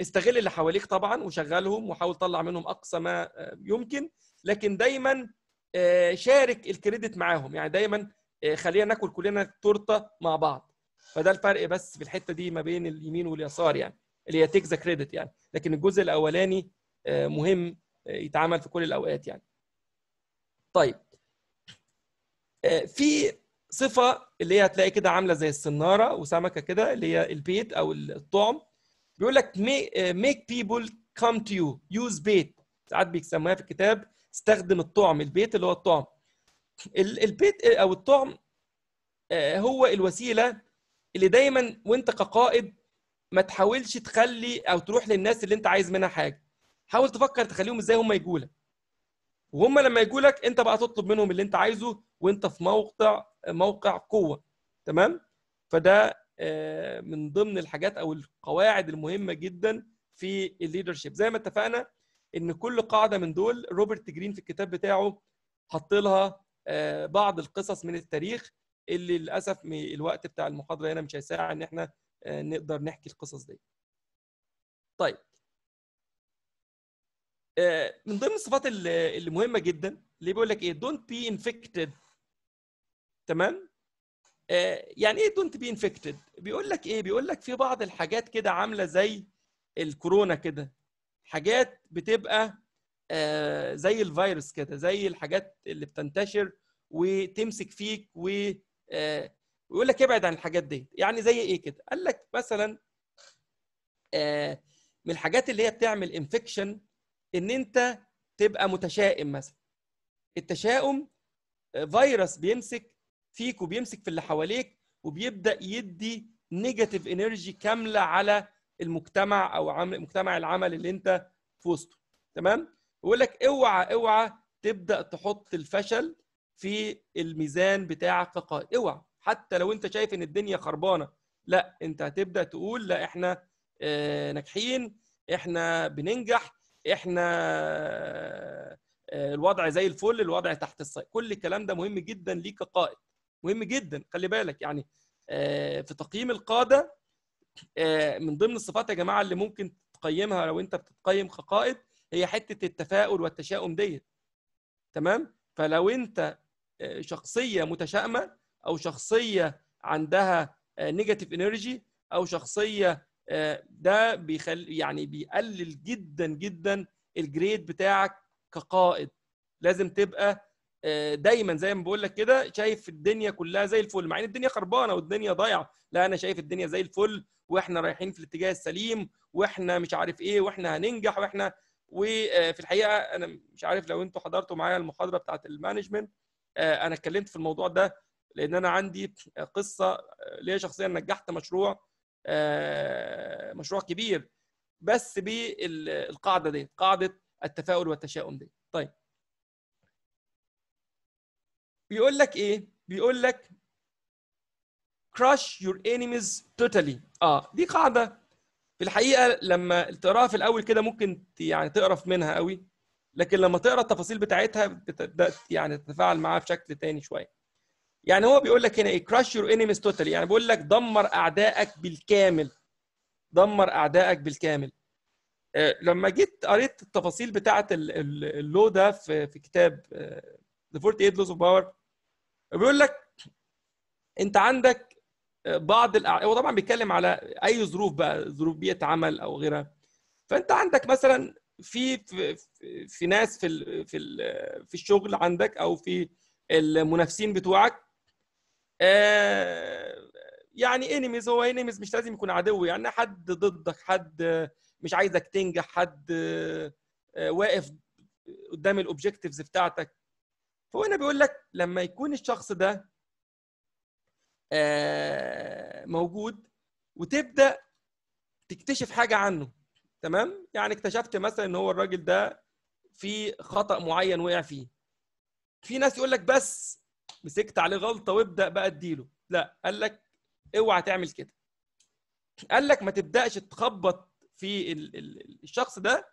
استغل اللي حواليك طبعا وشغلهم وحاول تطلع منهم اقصى ما آه، يمكن لكن دايما آه، شارك الكريدت معاهم يعني دايما آه، خلينا ناكل كلنا تورته مع بعض فده الفرق بس في الحته دي ما بين اليمين واليسار يعني اللي هي تيك ذا كريدت يعني لكن الجزء الاولاني مهم يتعمل في كل الاوقات يعني طيب في صفه اللي هي هتلاقي كده عامله زي السناره وسمكه كده اللي هي البيت او الطعم بيقول لك ميك بيبل كم تو يو يوز بيت ساعات بيسموها في الكتاب استخدم الطعم البيت اللي هو الطعم البيت او الطعم آه، هو الوسيله اللي دايما وانت كقائد ما تحاولش تخلي او تروح للناس اللي انت عايز منها حاجه حاول تفكر تخليهم ازاي هم يجوا لك وهم لما يجوا لك انت بقى تطلب منهم اللي انت عايزه وانت في موقع موقع قوه تمام فده آه، من ضمن الحاجات او القواعد المهمه جدا في الليدرشيب زي ما اتفقنا ان كل قاعده من دول روبرت جرين في الكتاب بتاعه حط لها آه، بعض القصص من التاريخ اللي للاسف الوقت بتاع المحاضره هنا مش هيساعد ان احنا آه، نقدر نحكي القصص دي. طيب من ضمن الصفات اللي مهمه جدا اللي بيقول لك ايه دونت بي انفكتد تمام آه يعني ايه دونت بي انفكتد بيقول لك ايه بيقول لك في بعض الحاجات كده عامله زي الكورونا كده حاجات بتبقى آه زي الفيروس كده زي الحاجات اللي بتنتشر وتمسك فيك و آه، ويقول لك ابعد عن الحاجات دي يعني زي ايه كده قال لك مثلا آه، من الحاجات اللي هي بتعمل انفكشن ان انت تبقى متشائم مثلا التشاؤم آه، فيروس بيمسك فيك وبيمسك في اللي حواليك وبيبدا يدي نيجاتيف انرجي كامله على المجتمع او عمل مجتمع العمل اللي انت في وسطه تمام بيقول لك اوعى اوعى تبدا تحط الفشل في الميزان بتاعك كقائد اوعى حتى لو انت شايف ان الدنيا خربانه لا انت هتبدا تقول لا احنا آه، ناجحين احنا بننجح احنا آه، الوضع زي الفل الوضع تحت السيطره كل الكلام ده مهم جدا ليك كقائد مهم جدا خلي بالك يعني آه، في تقييم القاده آه، من ضمن الصفات يا جماعه اللي ممكن تقيمها لو انت بتقيم كقائد هي حته التفاؤل والتشاؤم ديت تمام فلو انت آه، شخصيه متشائمه او شخصيه عندها نيجاتيف انرجي او شخصيه ده بيخلي يعني بيقلل جدا جدا الجريد بتاعك كقائد لازم تبقى آه، دايما زي ما بقول لك كده شايف الدنيا كلها زي الفل مع ان الدنيا خربانه والدنيا ضايعه لا انا شايف الدنيا زي الفل واحنا رايحين في الاتجاه السليم واحنا مش عارف ايه واحنا هننجح واحنا وفي الحقيقه انا مش عارف لو انتوا حضرتوا معايا المحاضره بتاعت المانجمنت آه، انا اتكلمت في الموضوع ده لان انا عندي قصه آه، ليا شخصيا نجحت مشروع مشروع كبير بس بالقاعده دي قاعده التفاؤل والتشاؤم دي طيب بيقول لك ايه بيقول لك crush your enemies totally اه دي قاعده في الحقيقه لما تقراها في الاول كده ممكن يعني تقرف منها قوي لكن لما تقرا التفاصيل بتاعتها بتبدا يعني تتفاعل معاها بشكل تاني شويه يعني هو بيقول لك هنا ايه كراش يور enemies توتالي يعني بيقول لك دمر اعدائك بالكامل دمر اعدائك بالكامل آه، لما جيت قريت التفاصيل بتاعه اللو ده في, كتاب ذا آه، 48 Laws اوف باور بيقول لك انت عندك بعض الأع... هو طبعا بيتكلم على اي ظروف بقى ظروف بيئه عمل او غيرها فانت عندك مثلا في في, في ناس في ال... في ال... في الشغل عندك او في المنافسين بتوعك آه، يعني انيميز هو انيميز مش لازم يكون عدو يعني حد ضدك حد مش عايزك تنجح حد آه، واقف قدام الاوبجكتيفز بتاعتك فهنا انا لك لما يكون الشخص ده آه، موجود وتبدا تكتشف حاجه عنه تمام يعني اكتشفت مثلا ان هو الراجل ده في خطا معين وقع فيه في ناس يقول لك بس مسكت عليه غلطه وابدا بقى اديله لا قال لك اوعى تعمل كده قال لك ما تبداش تخبط في الشخص ده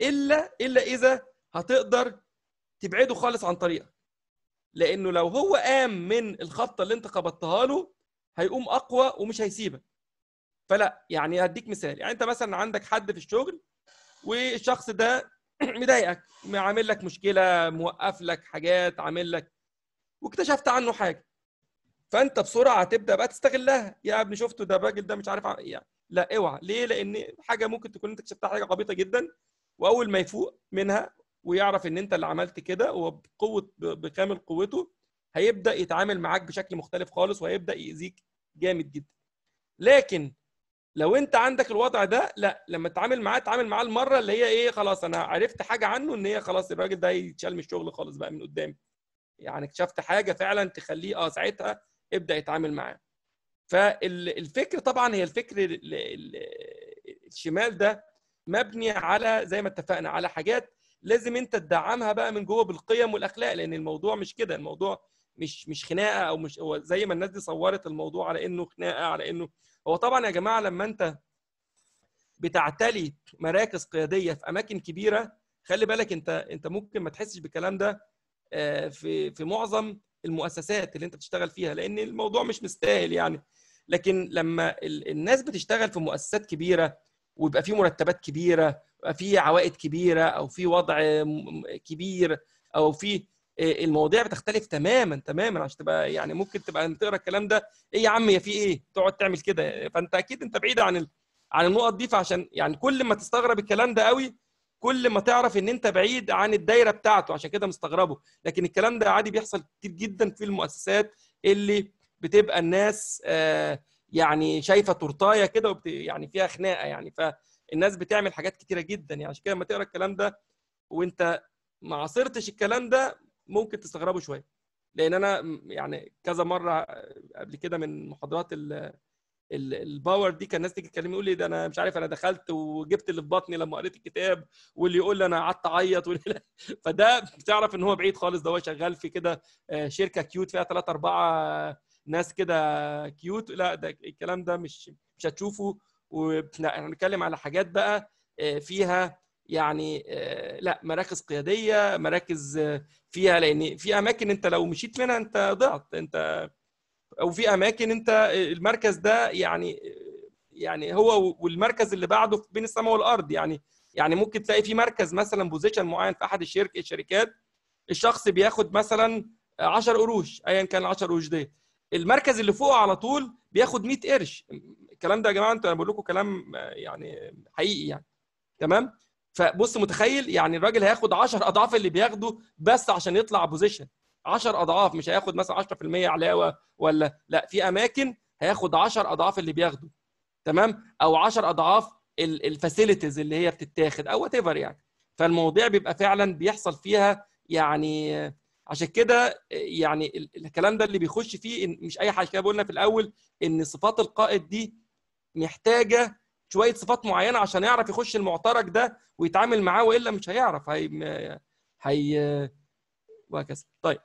الا الا اذا هتقدر تبعده خالص عن طريقك لانه لو هو قام من الخبطه اللي انت خبطتها له هيقوم اقوى ومش هيسيبك فلا يعني هديك مثال يعني انت مثلا عندك حد في الشغل والشخص ده مضايقك عامل لك مشكله موقف لك حاجات عامل لك واكتشفت عنه حاجه فانت بسرعه تبدا بقى تستغلها يا ابني شفته ده الراجل ده مش عارف يعني لا اوعى ليه لان حاجه ممكن تكون انت اكتشفتها حاجه عبيطه جدا واول ما يفوق منها ويعرف ان انت اللي عملت كده وبقوه بكامل قوته هيبدا يتعامل معاك بشكل مختلف خالص وهيبدا يأذيك جامد جدا لكن لو انت عندك الوضع ده لا لما تتعامل معاه تتعامل معاه المره اللي هي ايه خلاص انا عرفت حاجه عنه ان هي خلاص الراجل ده يتشال من الشغل خالص بقى من قدامي يعني اكتشفت حاجه فعلا تخليه اه ساعتها ابدا يتعامل معاه فالفكر طبعا هي الفكر الشمال ده مبني على زي ما اتفقنا على حاجات لازم انت تدعمها بقى من جوه بالقيم والاخلاق لان الموضوع مش كده الموضوع مش مش خناقه او مش هو زي ما الناس دي صورت الموضوع على انه خناقه على انه هو طبعا يا جماعه لما انت بتعتلي مراكز قياديه في اماكن كبيره خلي بالك انت انت ممكن ما تحسش بالكلام ده آه، في في معظم المؤسسات اللي انت بتشتغل فيها لان الموضوع مش مستاهل يعني لكن لما الناس بتشتغل في مؤسسات كبيره ويبقى في مرتبات كبيره ويبقى في عوائد كبيره او في وضع كبير او في آه، المواضيع بتختلف تماما تماما عشان تبقى يعني ممكن تبقى تقرا الكلام ده ايه يا عم يا في ايه تقعد تعمل كده فانت اكيد انت بعيد عن ال... عن النقط دي فعشان يعني كل ما تستغرب الكلام ده قوي كل ما تعرف ان انت بعيد عن الدايره بتاعته عشان كده مستغربه لكن الكلام ده عادي بيحصل كتير جدا في المؤسسات اللي بتبقى الناس آه يعني شايفه تورتايه كده وبت... يعني فيها خناقه يعني فالناس بتعمل حاجات كتيره جدا يعني عشان كده لما تقرا الكلام ده وانت ما عاصرتش الكلام ده ممكن تستغربه شويه لان انا يعني كذا مره قبل كده من محاضرات ال... الباور دي كان الناس تيجي تكلمني يقول لي ده انا مش عارف انا دخلت وجبت اللي في بطني لما قريت الكتاب واللي يقول لي انا قعدت اعيط فده بتعرف ان هو بعيد خالص ده هو شغال في كده آه، شركه كيوت فيها ثلاثه اربعه ناس كده كيوت لا ده الكلام ده مش مش هتشوفه وهنتكلم على حاجات بقى آه، فيها يعني آه، لا مراكز قياديه مراكز آه، فيها لان في اماكن انت لو مشيت منها انت ضعت انت او في اماكن انت المركز ده يعني يعني هو والمركز اللي بعده بين السماء والارض يعني يعني ممكن تلاقي في مركز مثلا بوزيشن معين في احد الشركات الشركات الشخص بياخد مثلا 10 قروش ايا كان 10 قروش دي المركز اللي فوقه على طول بياخد 100 قرش الكلام ده يا جماعه انتوا انا بقول لكم كلام آه، يعني حقيقي يعني تمام فبص متخيل يعني الراجل هياخد 10 اضعاف اللي بياخده بس عشان يطلع بوزيشن 10 اضعاف مش هياخد مثلا 10% علاوه ولا لا في اماكن هياخد 10 اضعاف اللي بياخده تمام او 10 اضعاف الفاسيلتيز اللي هي بتتاخد او وات ايفر يعني فالمواضيع بيبقى فعلا بيحصل فيها يعني عشان كده يعني الكلام ده اللي بيخش فيه إن مش اي حاجه كده قلنا في الاول ان صفات القائد دي محتاجه شويه صفات معينه عشان يعرف يخش المعترك ده ويتعامل معاه والا مش هيعرف هي هي وهكذا طيب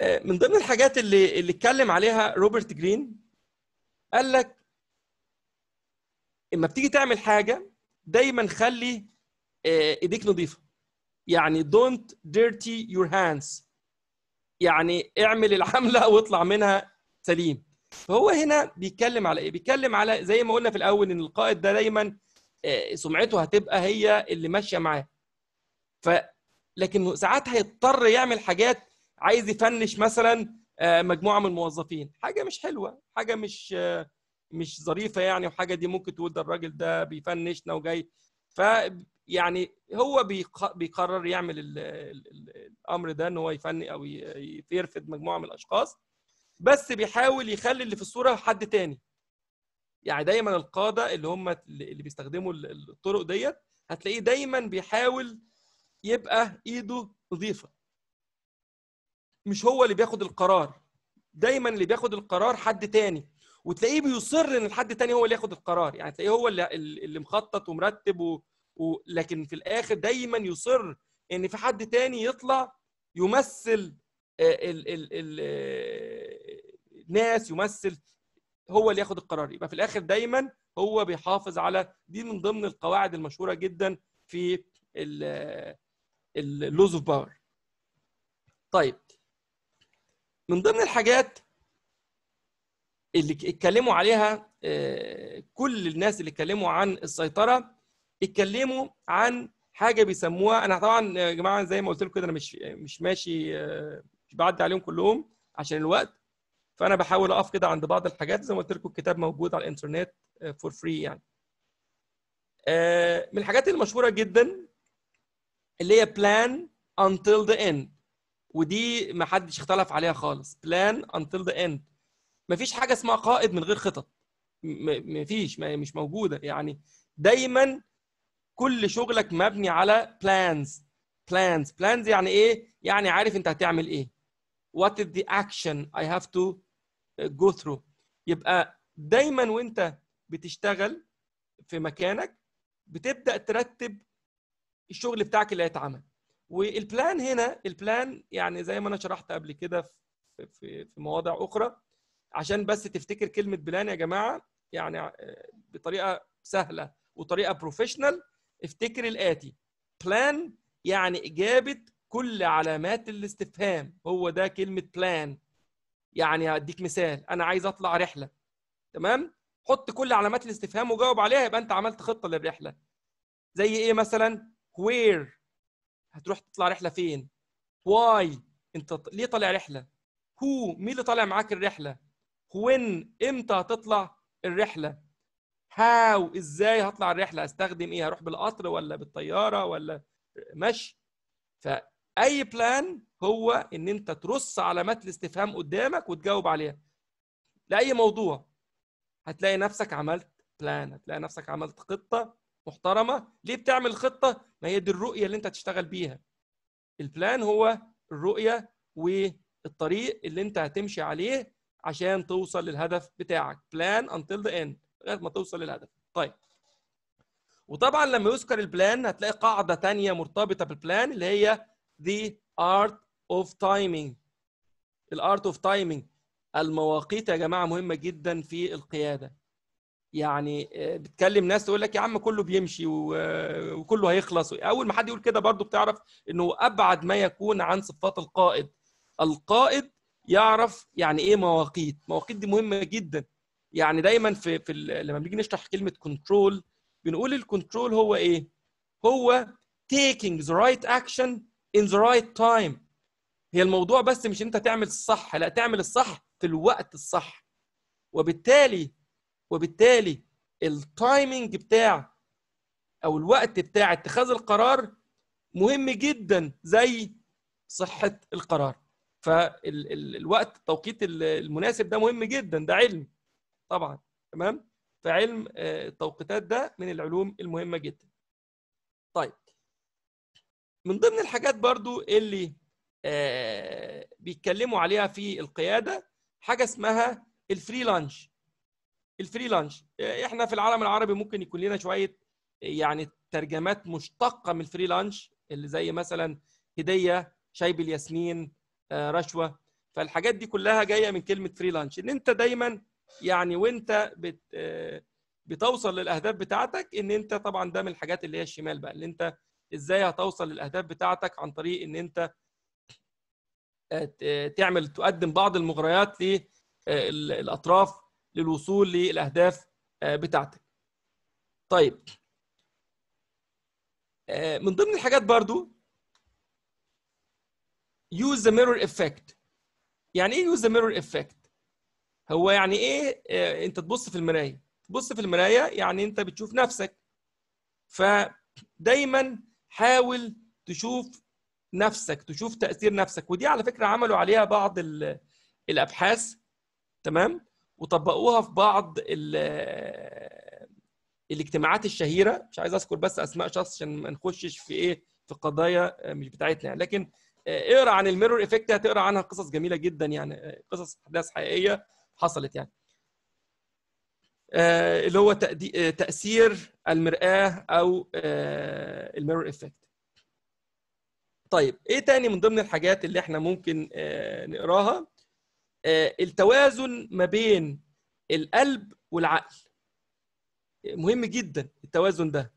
آه، من ضمن الحاجات اللي اللي اتكلم عليها روبرت جرين قال لك اما بتيجي تعمل حاجه دايما خلي آه، ايديك نظيفه يعني don't dirty your hands يعني اعمل العملة واطلع منها سليم فهو هنا بيتكلم على ايه بيتكلم على زي ما قلنا في الاول ان القائد ده دايما آه، سمعته هتبقى هي اللي ماشيه معاه ف لكن ساعات هيضطر يعمل حاجات عايز يفنش مثلا آه، مجموعه من الموظفين حاجه مش حلوه حاجه مش آه، مش ظريفه يعني وحاجه دي ممكن تقول ده الراجل ده بيفنشنا وجاي ف يعني هو بيقرر يعمل الامر ده ان هو يفني او يرفض مجموعه من الاشخاص بس بيحاول يخلي اللي في الصوره حد تاني يعني دايما القاده اللي هم اللي بيستخدموا الطرق ديت هتلاقيه دايما بيحاول يبقى ايده نظيفه مش هو اللي بياخد القرار دايما اللي بياخد القرار حد تاني وتلاقيه بيصر ان الحد تاني هو اللي ياخد القرار يعني تلاقيه هو اللي, اللي مخطط ومرتب لكن في الاخر دايما يصر ان في حد تاني يطلع يمثل آه، ال ال ال الناس آه، يمثل هو اللي ياخد القرار يبقى في الاخر دايما هو بيحافظ على دي من ضمن القواعد المشهوره جدا في اللوز اوف باور طيب من ضمن الحاجات اللي اتكلموا عليها آه، كل الناس اللي اتكلموا عن السيطره اتكلموا عن حاجه بيسموها انا طبعا يا جماعه زي ما قلت لكم كده انا مش مش ماشي مش بعدي عليهم كلهم عشان الوقت فانا بحاول اقف كده عند بعض الحاجات زي ما قلت لكم الكتاب موجود على الانترنت فور فري يعني آه، من الحاجات المشهوره جدا اللي هي بلان until the end ودي ما حدش اختلف عليها خالص بلان until the end مفيش حاجه اسمها قائد من غير خطط مفيش مش موجوده يعني دايما كل شغلك مبني على plans plans plans يعني ايه يعني عارف انت هتعمل ايه what is the action I have to uh, go through يبقى دايما وانت بتشتغل في مكانك بتبدا ترتب الشغل بتاعك اللي هيتعمل والبلان هنا البلان يعني زي ما انا شرحت قبل كده في في مواضع اخرى عشان بس تفتكر كلمه بلان يا جماعه يعني آه، بطريقه سهله وطريقه بروفيشنال افتكر الآتي plan يعني إجابة كل علامات الاستفهام هو ده كلمة plan يعني هديك مثال أنا عايز أطلع رحلة تمام حط كل علامات الاستفهام وجاوب عليها يبقى أنت عملت خطة للرحلة زي إيه مثلا where هتروح تطلع رحلة فين why أنت ليه طالع رحلة who مين اللي طالع معاك الرحلة when امتى هتطلع الرحلة هاو ازاي هطلع الرحله هستخدم ايه هروح بالقطر ولا بالطياره ولا مشي فاي بلان هو ان انت ترص علامات الاستفهام قدامك وتجاوب عليها لاي موضوع هتلاقي نفسك عملت بلان هتلاقي نفسك عملت خطه محترمه ليه بتعمل خطه ما هي دي الرؤيه اللي انت هتشتغل بيها البلان هو الرؤيه والطريق اللي انت هتمشي عليه عشان توصل للهدف بتاعك بلان until the end لغايه ما توصل للهدف طيب وطبعا لما يذكر البلان هتلاقي قاعده ثانيه مرتبطه بالبلان اللي هي the art of timing الارت اوف تايمنج المواقيت يا جماعه مهمه جدا في القياده يعني آه، بتكلم ناس تقول لك يا عم كله بيمشي آه، وكله هيخلص اول ما حد يقول كده برضو بتعرف انه ابعد ما يكون عن صفات القائد القائد يعرف يعني ايه مواقيت مواقيت دي مهمه جدا يعني دايما في في لما بنيجي نشرح كلمه كنترول بنقول الكنترول هو ايه؟ هو taking the right action in the right time هي الموضوع بس مش انت تعمل الصح لا تعمل الصح في الوقت الصح وبالتالي وبالتالي التايمنج بتاع او الوقت بتاع اتخاذ القرار مهم جدا زي صحه القرار فالوقت التوقيت المناسب ده مهم جدا ده علم طبعا تمام فعلم آه، التوقيتات ده من العلوم المهمه جدا طيب من ضمن الحاجات برضو اللي آه، بيتكلموا عليها في القياده حاجه اسمها الفري لانش الفري لانش آه، احنا في العالم العربي ممكن يكون لنا شويه يعني ترجمات مشتقه من الفري لانش اللي زي مثلا هديه شاي بالياسمين رشوه فالحاجات دي كلها جايه من كلمه فري لانش ان انت دايما يعني وانت بت آه، بتوصل للاهداف بتاعتك ان انت طبعا ده من الحاجات اللي هي الشمال بقى اللي انت ازاي هتوصل للاهداف بتاعتك عن طريق ان انت آه، تعمل تقدم بعض المغريات للاطراف آه، للوصول للاهداف بتاعتك طيب من ضمن الحاجات برضو use the mirror effect يعني ايه use the mirror effect هو يعني ايه آه، انت تبص في المرايه تبص في المرايه يعني انت بتشوف نفسك فدايما حاول تشوف نفسك تشوف تاثير نفسك ودي على فكره عملوا عليها بعض الابحاث تمام وطبقوها في بعض آه، الاجتماعات الشهيره مش عايز اذكر بس اسماء شخص عشان ما نخشش في ايه في قضايا آه، مش بتاعتنا يعني لكن اقرا عن الميرور افكت هتقرا عنها قصص جميله جدا يعني قصص احداث حقيقيه حصلت يعني آه، اللي هو آه، تاثير المراه او آه، الميرور افكت طيب ايه تاني من ضمن الحاجات اللي احنا ممكن نقراها التوازن ما بين القلب والعقل مهم جدا التوازن ده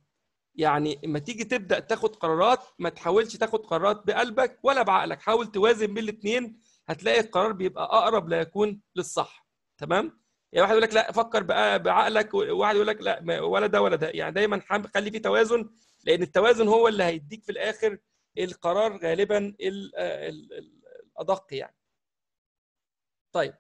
يعني لما تيجي تبدا تاخد قرارات ما تحاولش تاخد قرارات بقلبك ولا بعقلك حاول توازن بين الاثنين هتلاقي القرار بيبقى اقرب ليكون للصح تمام يعني واحد يقول لك لا فكر بقى بعقلك وواحد يقول لك لا ولا ده ولا ده يعني دايما خلي في توازن لان التوازن هو اللي هيديك في الاخر القرار غالبا الادق يعني طيب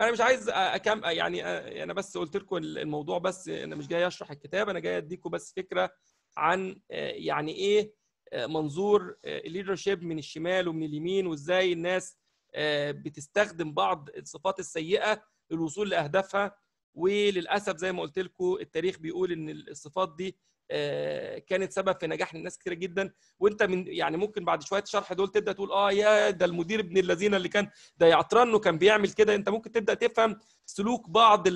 انا مش عايز اكم يعني انا بس قلت لكم الموضوع بس انا مش جاي اشرح الكتاب انا جاي اديكم بس فكره عن آه، يعني ايه آه، منظور الليدرشيب آه، من الشمال ومن اليمين وازاي الناس آه، بتستخدم بعض الصفات السيئه للوصول لاهدافها وللاسف زي ما قلت لكم التاريخ بيقول ان الصفات دي آه، كانت سبب في نجاح ناس كتير جدا وانت من يعني ممكن بعد شويه شرح دول تبدا تقول اه يا ده المدير ابن الذين اللي كان ده يعترنه كان بيعمل كده انت ممكن تبدا تفهم سلوك بعض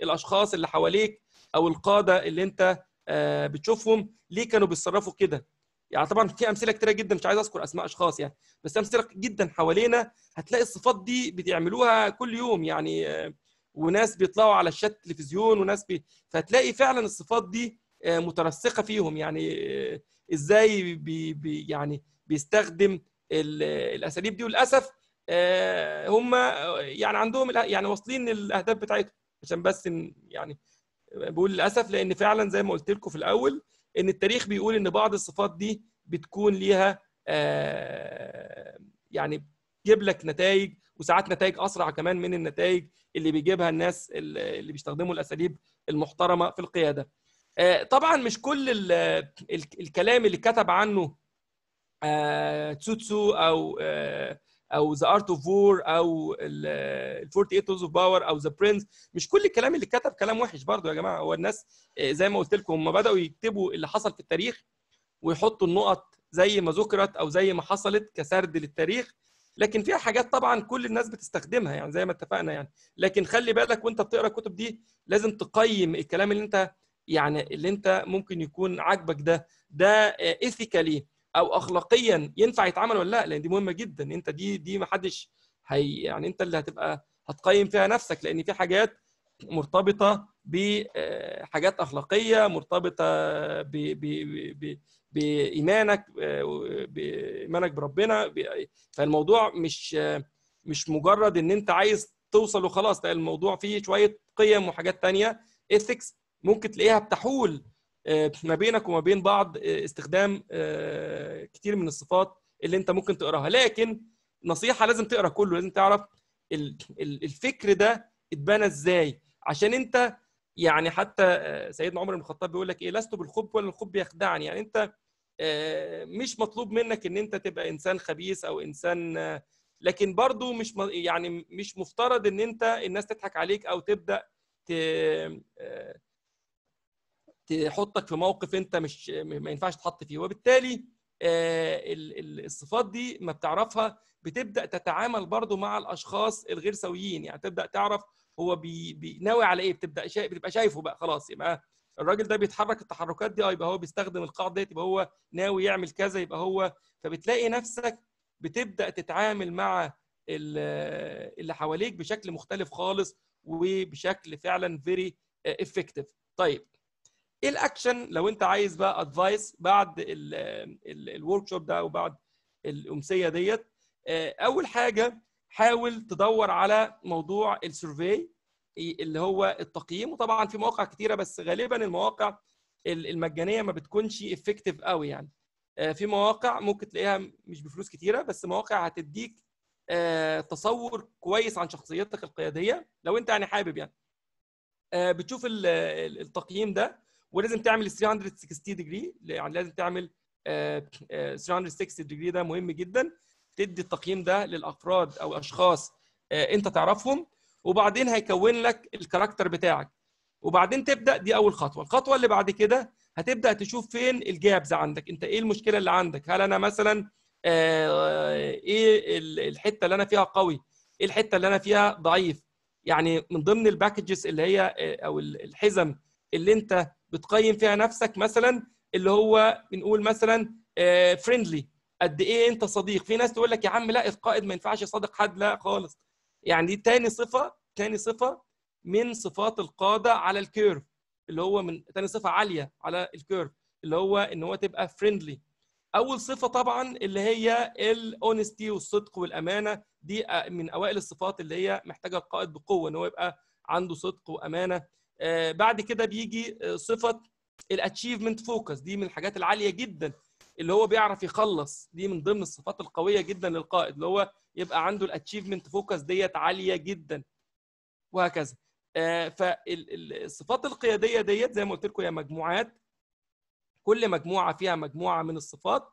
الاشخاص اللي حواليك او القاده اللي انت آه، بتشوفهم ليه كانوا بيتصرفوا كده يعني طبعا في امثله كتيره جدا مش عايز اذكر اسماء اشخاص يعني بس امثله جدا حوالينا هتلاقي الصفات دي بيعملوها كل يوم يعني آه، وناس بيطلعوا على الشات التلفزيون وناس بي... فهتلاقي فعلا الصفات دي آه، مترسخه فيهم يعني آه، ازاي بي... بي... يعني بيستخدم ال... الاساليب دي وللاسف هم يعني عندهم يعني واصلين للاهداف بتاعتهم عشان بس يعني بقول للاسف لان فعلا زي ما قلت لكم في الاول ان التاريخ بيقول ان بعض الصفات دي بتكون ليها آه، يعني بتجيب لك نتائج وساعات نتائج اسرع كمان من النتائج اللي بيجيبها الناس اللي بيستخدموا الاساليب المحترمه في القياده. آه، طبعا مش كل الكلام اللي كتب عنه آه، تسوتسو او او ذا ارت اوف وور او ال 48 تولز اوف باور او ذا برنس مش كل الكلام اللي اتكتب كلام وحش برضه يا جماعه هو الناس آه، زي ما قلت لكم هم بداوا يكتبوا اللي حصل في التاريخ ويحطوا النقط زي ما ذكرت او زي ما حصلت كسرد للتاريخ لكن فيها حاجات طبعا كل الناس بتستخدمها يعني زي ما اتفقنا يعني لكن خلي بالك وانت بتقرا الكتب دي لازم تقيم الكلام اللي انت يعني اللي انت ممكن يكون عاجبك ده ده ايثيكالي آه، او اخلاقيا ينفع يتعمل ولا لا لان دي مهمه جدا انت دي دي ما حدش هي يعني انت اللي هتبقى هتقيم فيها نفسك لان في حاجات مرتبطه بحاجات آه، اخلاقيه مرتبطه ب ب ب بايمانك آه، بايمانك بربنا فالموضوع مش آه، مش مجرد ان انت عايز توصل وخلاص الموضوع فيه شويه قيم وحاجات تانية ايثكس ممكن تلاقيها بتحول ما بينك وما بين بعض آه، استخدام آه، كتير من الصفات اللي انت ممكن تقراها لكن نصيحه لازم تقرا كله لازم تعرف الفكر ده اتبنى ازاي عشان انت يعني حتى آه، سيدنا عمر بن الخطاب بيقول لك ايه لست بالخب ولا الخب يخدعني يعني انت مش مطلوب منك ان انت تبقى انسان خبيث او انسان لكن برضو مش يعني مش مفترض ان انت الناس تضحك عليك او تبدا تحطك في موقف انت مش ما ينفعش تحط فيه وبالتالي آه، الصفات دي ما بتعرفها بتبدا تتعامل برضو مع الاشخاص الغير سويين يعني تبدا تعرف هو بي ناوي على ايه بتبدا شايف بتبقى شايفه بقى خلاص يبقى الراجل ده بيتحرك التحركات دي اه يبقى هو بيستخدم القاعده ديت يبقى هو ناوي يعمل كذا يبقى هو فبتلاقي نفسك بتبدا تتعامل مع اللي حواليك بشكل مختلف خالص وبشكل فعلا فيري افكتيف طيب ايه الاكشن لو انت عايز بقى ادفايس بعد الورك شوب ده وبعد الامسيه ديت آه، اول حاجه حاول تدور على موضوع السيرفي إيه اللي هو التقييم وطبعا في مواقع كتيره بس غالبا المواقع المجانيه ما بتكونش افكتيف قوي يعني آه، في مواقع ممكن تلاقيها مش بفلوس كتيره بس مواقع هتديك آه، تصور كويس عن شخصيتك القياديه لو انت يعني حابب يعني بتشوف التقييم ده ولازم تعمل 360 ديجري يعني لازم تعمل 360 آه، ديجري آه، ده مهم جدا تدي التقييم ده للافراد او اشخاص آه، انت تعرفهم وبعدين هيكون لك الكاركتر بتاعك وبعدين تبدا دي اول خطوه الخطوه اللي بعد كده هتبدا تشوف فين الجابز عندك انت ايه المشكله اللي عندك هل انا مثلا ايه الحته اللي انا فيها قوي ايه الحته اللي انا فيها ضعيف يعني من ضمن الباكجز اللي هي او الحزم اللي انت بتقيم فيها نفسك مثلا اللي هو بنقول مثلا فريندلي آه، قد ايه انت صديق في ناس تقول لك يا عم لا القائد ما ينفعش يصادق حد لا خالص يعني دي تاني صفه تاني صفه من صفات القاده على الكيرف اللي هو من تاني صفه عاليه على الكيرف اللي هو ان هو تبقى فريندلي اول صفه طبعا اللي هي الاونستي والصدق والامانه دي آه، من اوائل الصفات اللي هي محتاجه القائد بقوه ان هو يبقى عنده صدق وامانه آه، بعد كده بيجي آه، صفه الاتشيفمنت فوكس دي من الحاجات العاليه جدا اللي هو بيعرف يخلص دي من ضمن الصفات القويه جدا للقائد اللي هو يبقى عنده الاتشيفمنت فوكس ديت عاليه جدا وهكذا آه، فالصفات القياديه ديت زي ما قلت لكم هي مجموعات كل مجموعه فيها مجموعه من الصفات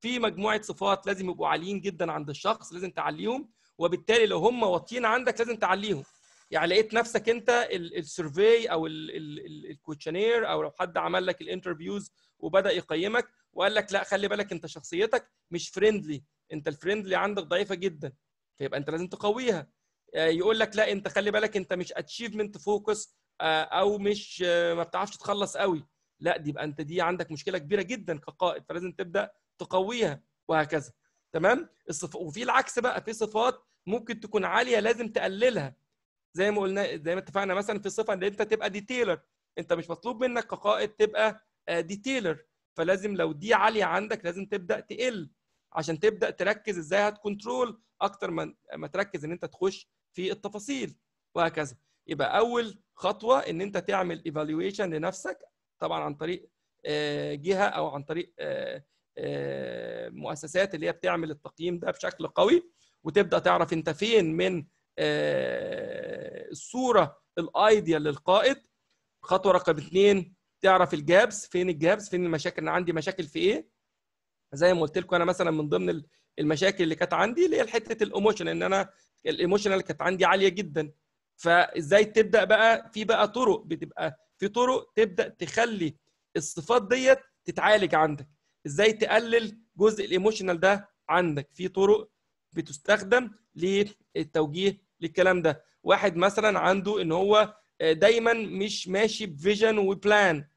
في مجموعه صفات لازم يبقوا عاليين جدا عند الشخص لازم تعليهم وبالتالي لو هم واطيين عندك لازم تعليهم يعني لقيت نفسك انت السيرفي او الكوتشنير او لو حد عمل لك الانترفيوز وبدا يقيمك وقال لك لا خلي بالك انت شخصيتك مش فريندلي انت الفريندلي عندك ضعيفه جدا فيبقى انت لازم تقويها آه، يقول لك لا انت خلي بالك انت مش اتشيفمنت آه، فوكس او مش آه، ما بتعرفش تخلص قوي لا دي يبقى انت دي عندك مشكله كبيره جدا كقائد فلازم تبدا تقويها وهكذا تمام وفي العكس بقى في صفات ممكن تكون عاليه لازم تقللها زي ما قلنا زي ما اتفقنا مثلا في الصفه ان انت تبقى ديتيلر انت مش مطلوب منك كقائد تبقى ديتيلر آه، فلازم لو دي عاليه عندك لازم تبدا تقل عشان تبدا تركز ازاي هتكنترول اكتر ما ما تركز ان انت تخش في التفاصيل وهكذا يبقى اول خطوه ان انت تعمل ايفالويشن لنفسك طبعا عن طريق آه، جهه او عن طريق آه، مؤسسات اللي هي بتعمل التقييم ده بشكل قوي وتبدا تعرف انت فين من الصوره الايديال للقائد خطوه رقم اثنين تعرف الجابس فين الجابس فين المشاكل انا عندي مشاكل في ايه زي ما قلت لكم انا مثلا من ضمن المشاكل اللي كانت عندي اللي هي حته الايموشن ان انا الايموشن اللي كانت عندي عاليه جدا فازاي تبدا بقى في بقى طرق بتبقى في طرق تبدا تخلي الصفات ديت تتعالج عندك ازاي تقلل جزء الايموشنال ده عندك في طرق بتستخدم للتوجيه للكلام ده واحد مثلا عنده ان هو آه، دايما مش ماشي بفيجن وبلان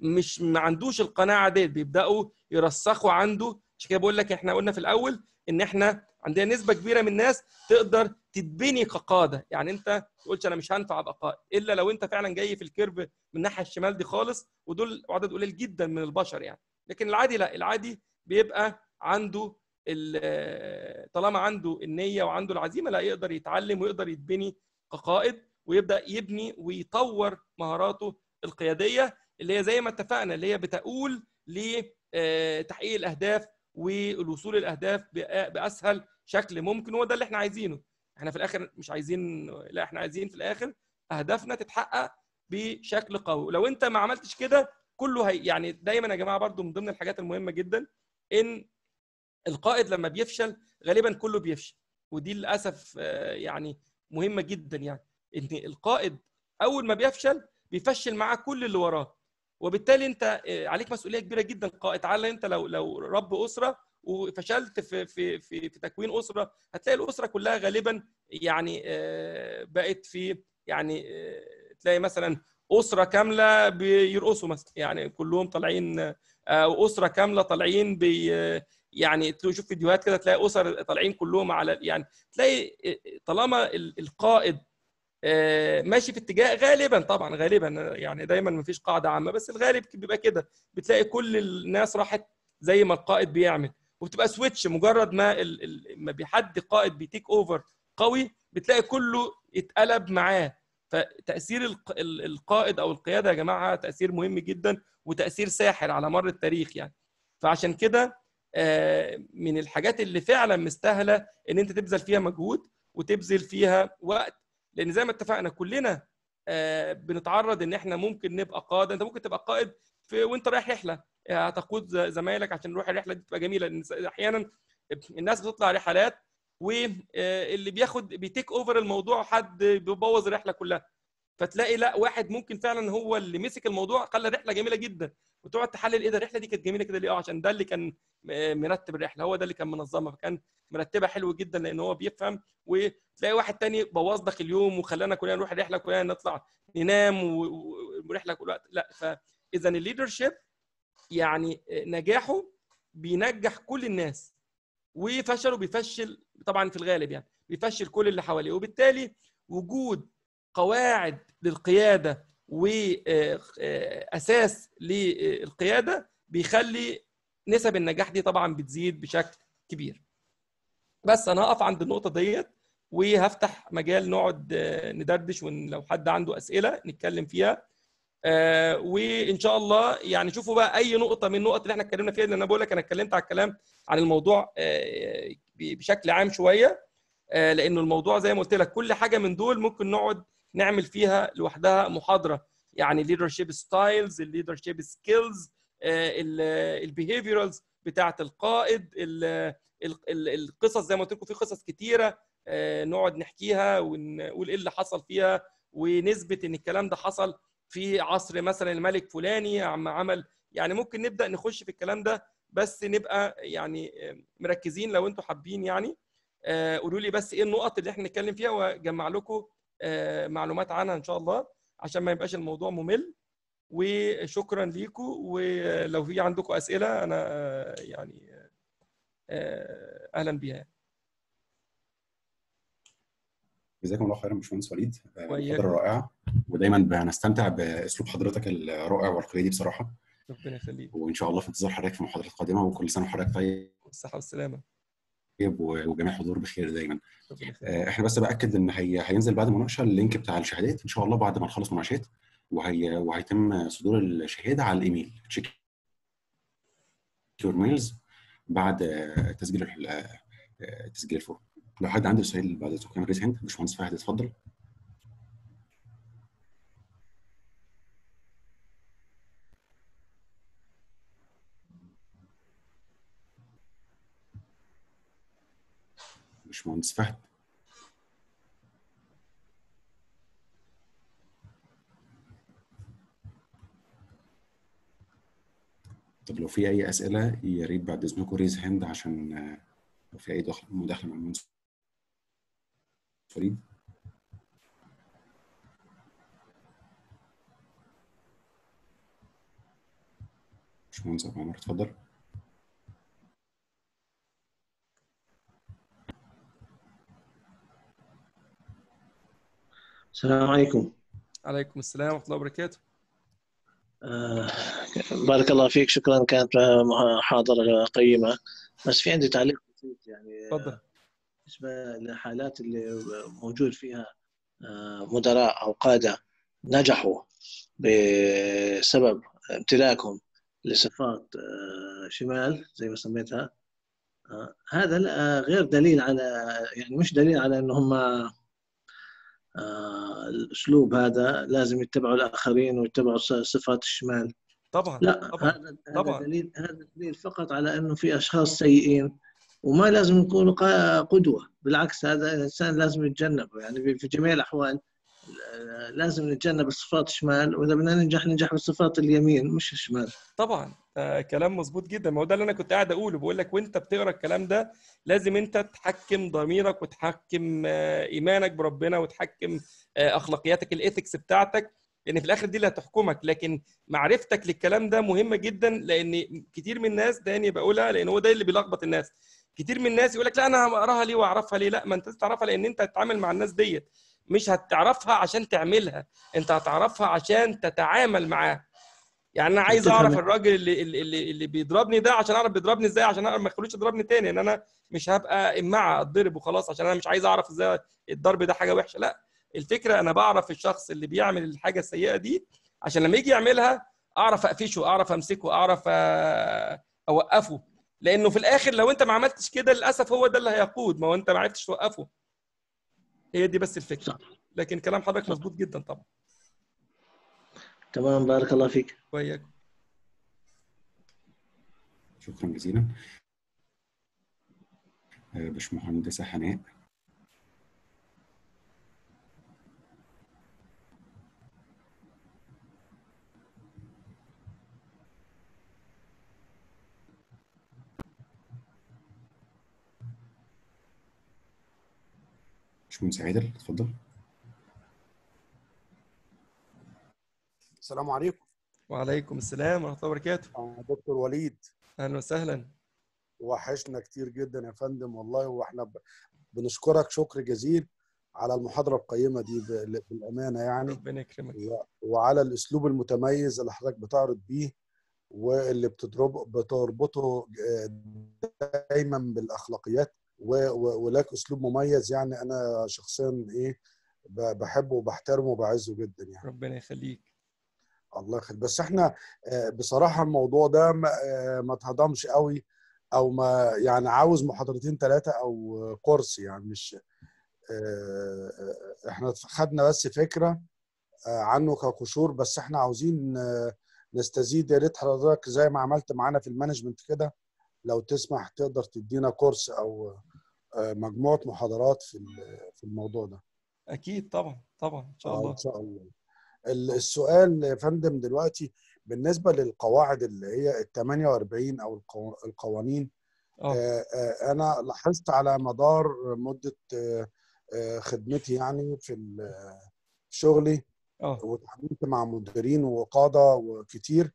مش ما عندوش القناعه ديت بيبداوا يرسخوا عنده عشان كده بقول لك احنا قلنا في الاول ان احنا عندنا نسبه كبيره من الناس تقدر تتبني كقاده يعني انت تقولش انا مش هنفع ابقى قائد الا لو انت فعلا جاي في الكيرف من الناحيه الشمال دي خالص ودول عدد قليل جدا من البشر يعني لكن العادي لا العادي بيبقى عنده آه، طالما عنده النيه وعنده العزيمه لا يقدر يتعلم ويقدر يتبني كقائد ويبدا يبني ويطور مهاراته القياديه اللي هي زي ما اتفقنا اللي هي بتقول لتحقيق آه، الاهداف والوصول للاهداف آه، باسهل شكل ممكن وده اللي احنا عايزينه احنا في الاخر مش عايزين لا احنا عايزين في الاخر اهدافنا تتحقق بشكل قوي ولو انت ما عملتش كده كله هي يعني دايما يا جماعه برضو من ضمن الحاجات المهمه جدا ان القائد لما بيفشل غالبا كله بيفشل ودي للاسف آه، يعني مهمه جدا يعني ان القائد اول ما بيفشل بيفشل معاه كل اللي وراه وبالتالي انت آه، عليك مسؤوليه كبيره جدا قائد على انت لو لو رب اسره وفشلت في في في, في تكوين اسره هتلاقي الاسره كلها غالبا يعني آه، بقت في يعني آه، تلاقي مثلا اسره كامله بيرقصوا مثلا يعني كلهم طالعين او اسره كامله طالعين بي يعني تشوف فيديوهات كده تلاقي اسر طالعين كلهم على يعني تلاقي طالما القائد آه، ماشي في اتجاه غالبا طبعا غالبا يعني دايما ما فيش قاعده عامه بس الغالب بيبقى كده بتلاقي كل الناس راحت زي ما القائد بيعمل وبتبقى سويتش مجرد ما ما بيحد قائد بيتيك اوفر قوي بتلاقي كله اتقلب معاه فتاثير القائد او القياده يا جماعه تاثير مهم جدا وتاثير ساحر على مر التاريخ يعني فعشان كده آه، من الحاجات اللي فعلا مستاهله ان انت تبذل فيها مجهود وتبذل فيها وقت لان زي ما اتفقنا كلنا آه، بنتعرض ان احنا ممكن نبقى قاده انت ممكن تبقى قائد في وانت رايح رحله هتقود زمايلك عشان نروح الرحله دي تبقى جميله لان احيانا الناس بتطلع رحلات واللي آه، بياخد بيتيك اوفر الموضوع حد بيبوظ الرحله كلها فتلاقي لا واحد ممكن فعلا هو اللي مسك الموضوع خلى الرحله جميله جدا وتقعد تحلل ايه ده الرحله دي كانت جميله كده ليه اه عشان ده اللي كان مرتب الرحله هو ده اللي كان منظمها فكان مرتبها حلو جدا لان هو بيفهم وتلاقي واحد تاني بوظ لك اليوم وخلانا كلنا نروح الرحله كلنا نطلع ننام ورحله كل وقت لا فاذا الليدر شيب يعني نجاحه بينجح كل الناس وفشله بيفشل طبعا في الغالب يعني بيفشل كل اللي حواليه وبالتالي وجود قواعد للقياده واساس للقياده بيخلي نسب النجاح دي طبعا بتزيد بشكل كبير بس انا هقف عند النقطه ديت وهفتح مجال نقعد آه، ندردش ولو حد عنده اسئله نتكلم فيها آه، وان شاء الله يعني شوفوا بقى اي نقطه من النقط اللي احنا اتكلمنا فيها لان انا بقول لك انا اتكلمت على الكلام عن الموضوع آه، بشكل عام شويه لانه الموضوع زي ما قلت لك كل حاجه من دول ممكن نقعد نعمل فيها لوحدها محاضره يعني ليدرشيب ستايلز الليدرشيب سكيلز البيهيفيرالز بتاعه القائد القصص زي ما قلت لكم في قصص كتيره آه، نقعد نحكيها ونقول ايه اللي حصل فيها ونثبت ان الكلام ده حصل في عصر مثلا الملك فلاني عم عمل يعني ممكن نبدا نخش في الكلام ده بس نبقى يعني آه، مركزين لو انتم حابين يعني آه، قولوا لي بس ايه النقط اللي احنا نتكلم فيها واجمع لكم آه، معلومات عنها ان شاء الله عشان ما يبقاش الموضوع ممل وشكرا ليكم ولو في عندكم اسئله انا آه، يعني آه، اهلا بيها جزاكم الله خيرا باشمهندس وليد محاضره رائعه ودايما بنستمتع باسلوب حضرتك الرائع والقيادي بصراحه ربنا يخليك وان شاء الله في انتظار حضرتك في محاضرات قادمه وكل سنه وحضرتك طيب والصحه والسلامه طيب وجميع حضور بخير دايما آه، احنا بس باكد ان هي هينزل بعد المناقشه اللينك بتاع الشهادات ان شاء الله بعد ما نخلص مناقشات وهي وهيتم صدور الشهاده على الايميل تشيك يور ميلز بعد آه، تسجيل آه، تسجيل الفورم لو حد عنده سؤال بعد كان ريز هند باشمهندس فهد اتفضل باشمهندس فهد طب لو في اي اسئله يا ريت بعد اذنكم ريز هند عشان لو آه، في اي مداخله مع المهندس فريد باشمهندس ابو عمر اتفضل السلام عليكم عليكم السلام ورحمه الله وبركاته آه بارك الله فيك شكرا كانت محاضره قيمه بس في عندي تعليق بسيط يعني آه، تفضل بالنسبه للحالات اللي موجود فيها آه، مدراء او قاده نجحوا بسبب امتلاكهم لصفات آه، شمال زي ما سميتها هذا غير دليل على يعني مش دليل على ان هم الاسلوب هذا لازم يتبعه الاخرين ويتبعوا صفات الشمال طبعا لا طبعا هذا دليل هذا دليل فقط على انه في اشخاص سيئين وما لازم يكونوا قدوه بالعكس هذا الانسان لازم يتجنبه يعني في جميع الاحوال لازم نتجنب الصفات الشمال واذا بدنا ننجح ننجح بالصفات اليمين مش الشمال طبعا آه كلام مظبوط جدا ما هو ده اللي انا كنت قاعد اقوله بقول لك وانت بتقرا الكلام ده لازم انت تحكم ضميرك وتحكم آه ايمانك بربنا وتحكم آه اخلاقياتك الايثكس بتاعتك لان في الاخر دي اللي هتحكمك لكن معرفتك للكلام ده مهمه جدا لان كتير من الناس تاني بقولها لان هو ده اللي بيلخبط الناس كتير من الناس يقول لك لا انا هقراها ليه واعرفها ليه لا ما انت تعرفها لان انت هتتعامل مع الناس ديت مش هتعرفها عشان تعملها انت هتعرفها عشان تتعامل معاه يعني انا عايز اعرف الراجل اللي اللي اللي بيضربني ده عشان اعرف بيضربني ازاي عشان ما يخلوش يضربني تاني ان انا مش هبقى امعه اتضرب وخلاص عشان انا مش عايز اعرف ازاي الضرب ده حاجه وحشه لا الفكره انا بعرف الشخص اللي بيعمل الحاجه السيئه دي عشان لما يجي يعملها اعرف اقفشه اعرف امسكه اعرف آه، اوقفه لانه في الاخر لو انت ما عملتش كده للاسف هو ده اللي هيقود ما هو انت ما عرفتش توقفه هي دي بس الفكره لكن كلام حضرتك مظبوط جدا طبعا تمام بارك الله فيك وياك شكرا جزيلا آه، باشمهندسه حناء باشمهندس عادل اتفضل السلام عليكم وعليكم السلام ورحمه الله وبركاته آه، دكتور وليد اهلا وسهلا وحشنا كتير جدا يا فندم والله واحنا ب... بنشكرك شكر جزيل على المحاضره القيمه دي ب... بالامانه يعني ربنا يكرمك و... وعلى الاسلوب المتميز اللي حضرتك بتعرض بيه واللي بتضرب بتربطه آه، دايما بالاخلاقيات ولك اسلوب مميز يعني انا شخصيا ايه بحبه وبحترمه وبعزه جدا يعني ربنا يخليك الله يخليك بس احنا آه، بصراحه الموضوع ده آه، ما اتهضمش قوي او ما يعني عاوز محاضرتين ثلاثه او كورس يعني مش آه، احنا خدنا بس فكره عنه كقشور بس احنا عاوزين نستزيد يا ريت حضرتك زي ما عملت معانا في المانجمنت كده لو تسمح تقدر تدينا كورس او آه، مجموعه محاضرات في في الموضوع ده اكيد طبعا طبعا ان شاء آه، الله ان شاء الله السؤال يا فندم دلوقتي بالنسبه للقواعد اللي هي ال 48 او القوانين أوه. آه، انا لاحظت على مدار مده خدمتي يعني في شغلي وتعاملت مع مديرين وقاده وكتير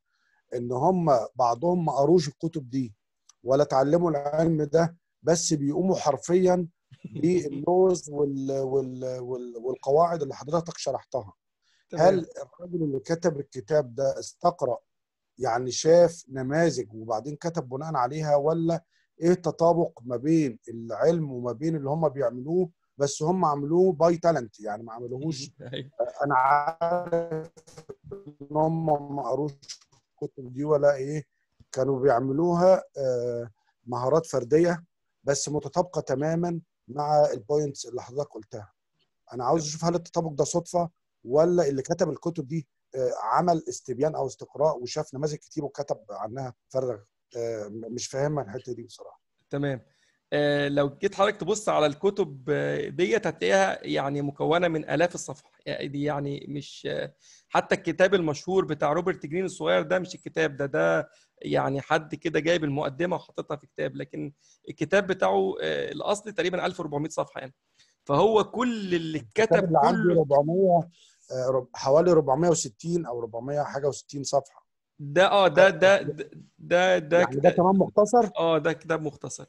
ان هم بعضهم ما قروش الكتب دي ولا اتعلموا العلم ده بس بيقوموا حرفيا باللوز وال وال وال والقواعد اللي حضرتك شرحتها هل الرجل اللي كتب الكتاب ده استقرأ يعني شاف نماذج وبعدين كتب بناء عليها ولا ايه التطابق ما بين العلم وما بين اللي هم بيعملوه بس هم عملوه باي تالنت يعني ما عملوهوش أيوه. انا عارف ان هم ما قروش الكتب دي ولا ايه كانوا بيعملوها آه، مهارات فرديه بس متطابقه تماما مع البوينتس اللي حضرتك قلتها انا عاوز اشوف هل التطابق ده صدفه ولا اللي كتب الكتب دي آه، عمل استبيان او استقراء وشاف نماذج كتير وكتب عنها فرغ آه، مش فاهمها الحته دي بصراحه تمام آه، لو جيت حضرتك تبص على الكتب آه، ديت هتلاقيها يعني مكونه من الاف الصفح يعني دي يعني مش آه، حتى الكتاب المشهور بتاع روبرت جرين الصغير ده مش الكتاب ده ده يعني حد كده جايب المقدمه وحاططها في كتاب لكن الكتاب بتاعه الاصل تقريبا 1400 صفحه يعني فهو كل اللي اتكتب اللي عندي 400 حوالي 460 او 400 حاجه و60 صفحه ده اه ده ده ده ده ده, يعني ده كمان مختصر اه ده كتاب مختصر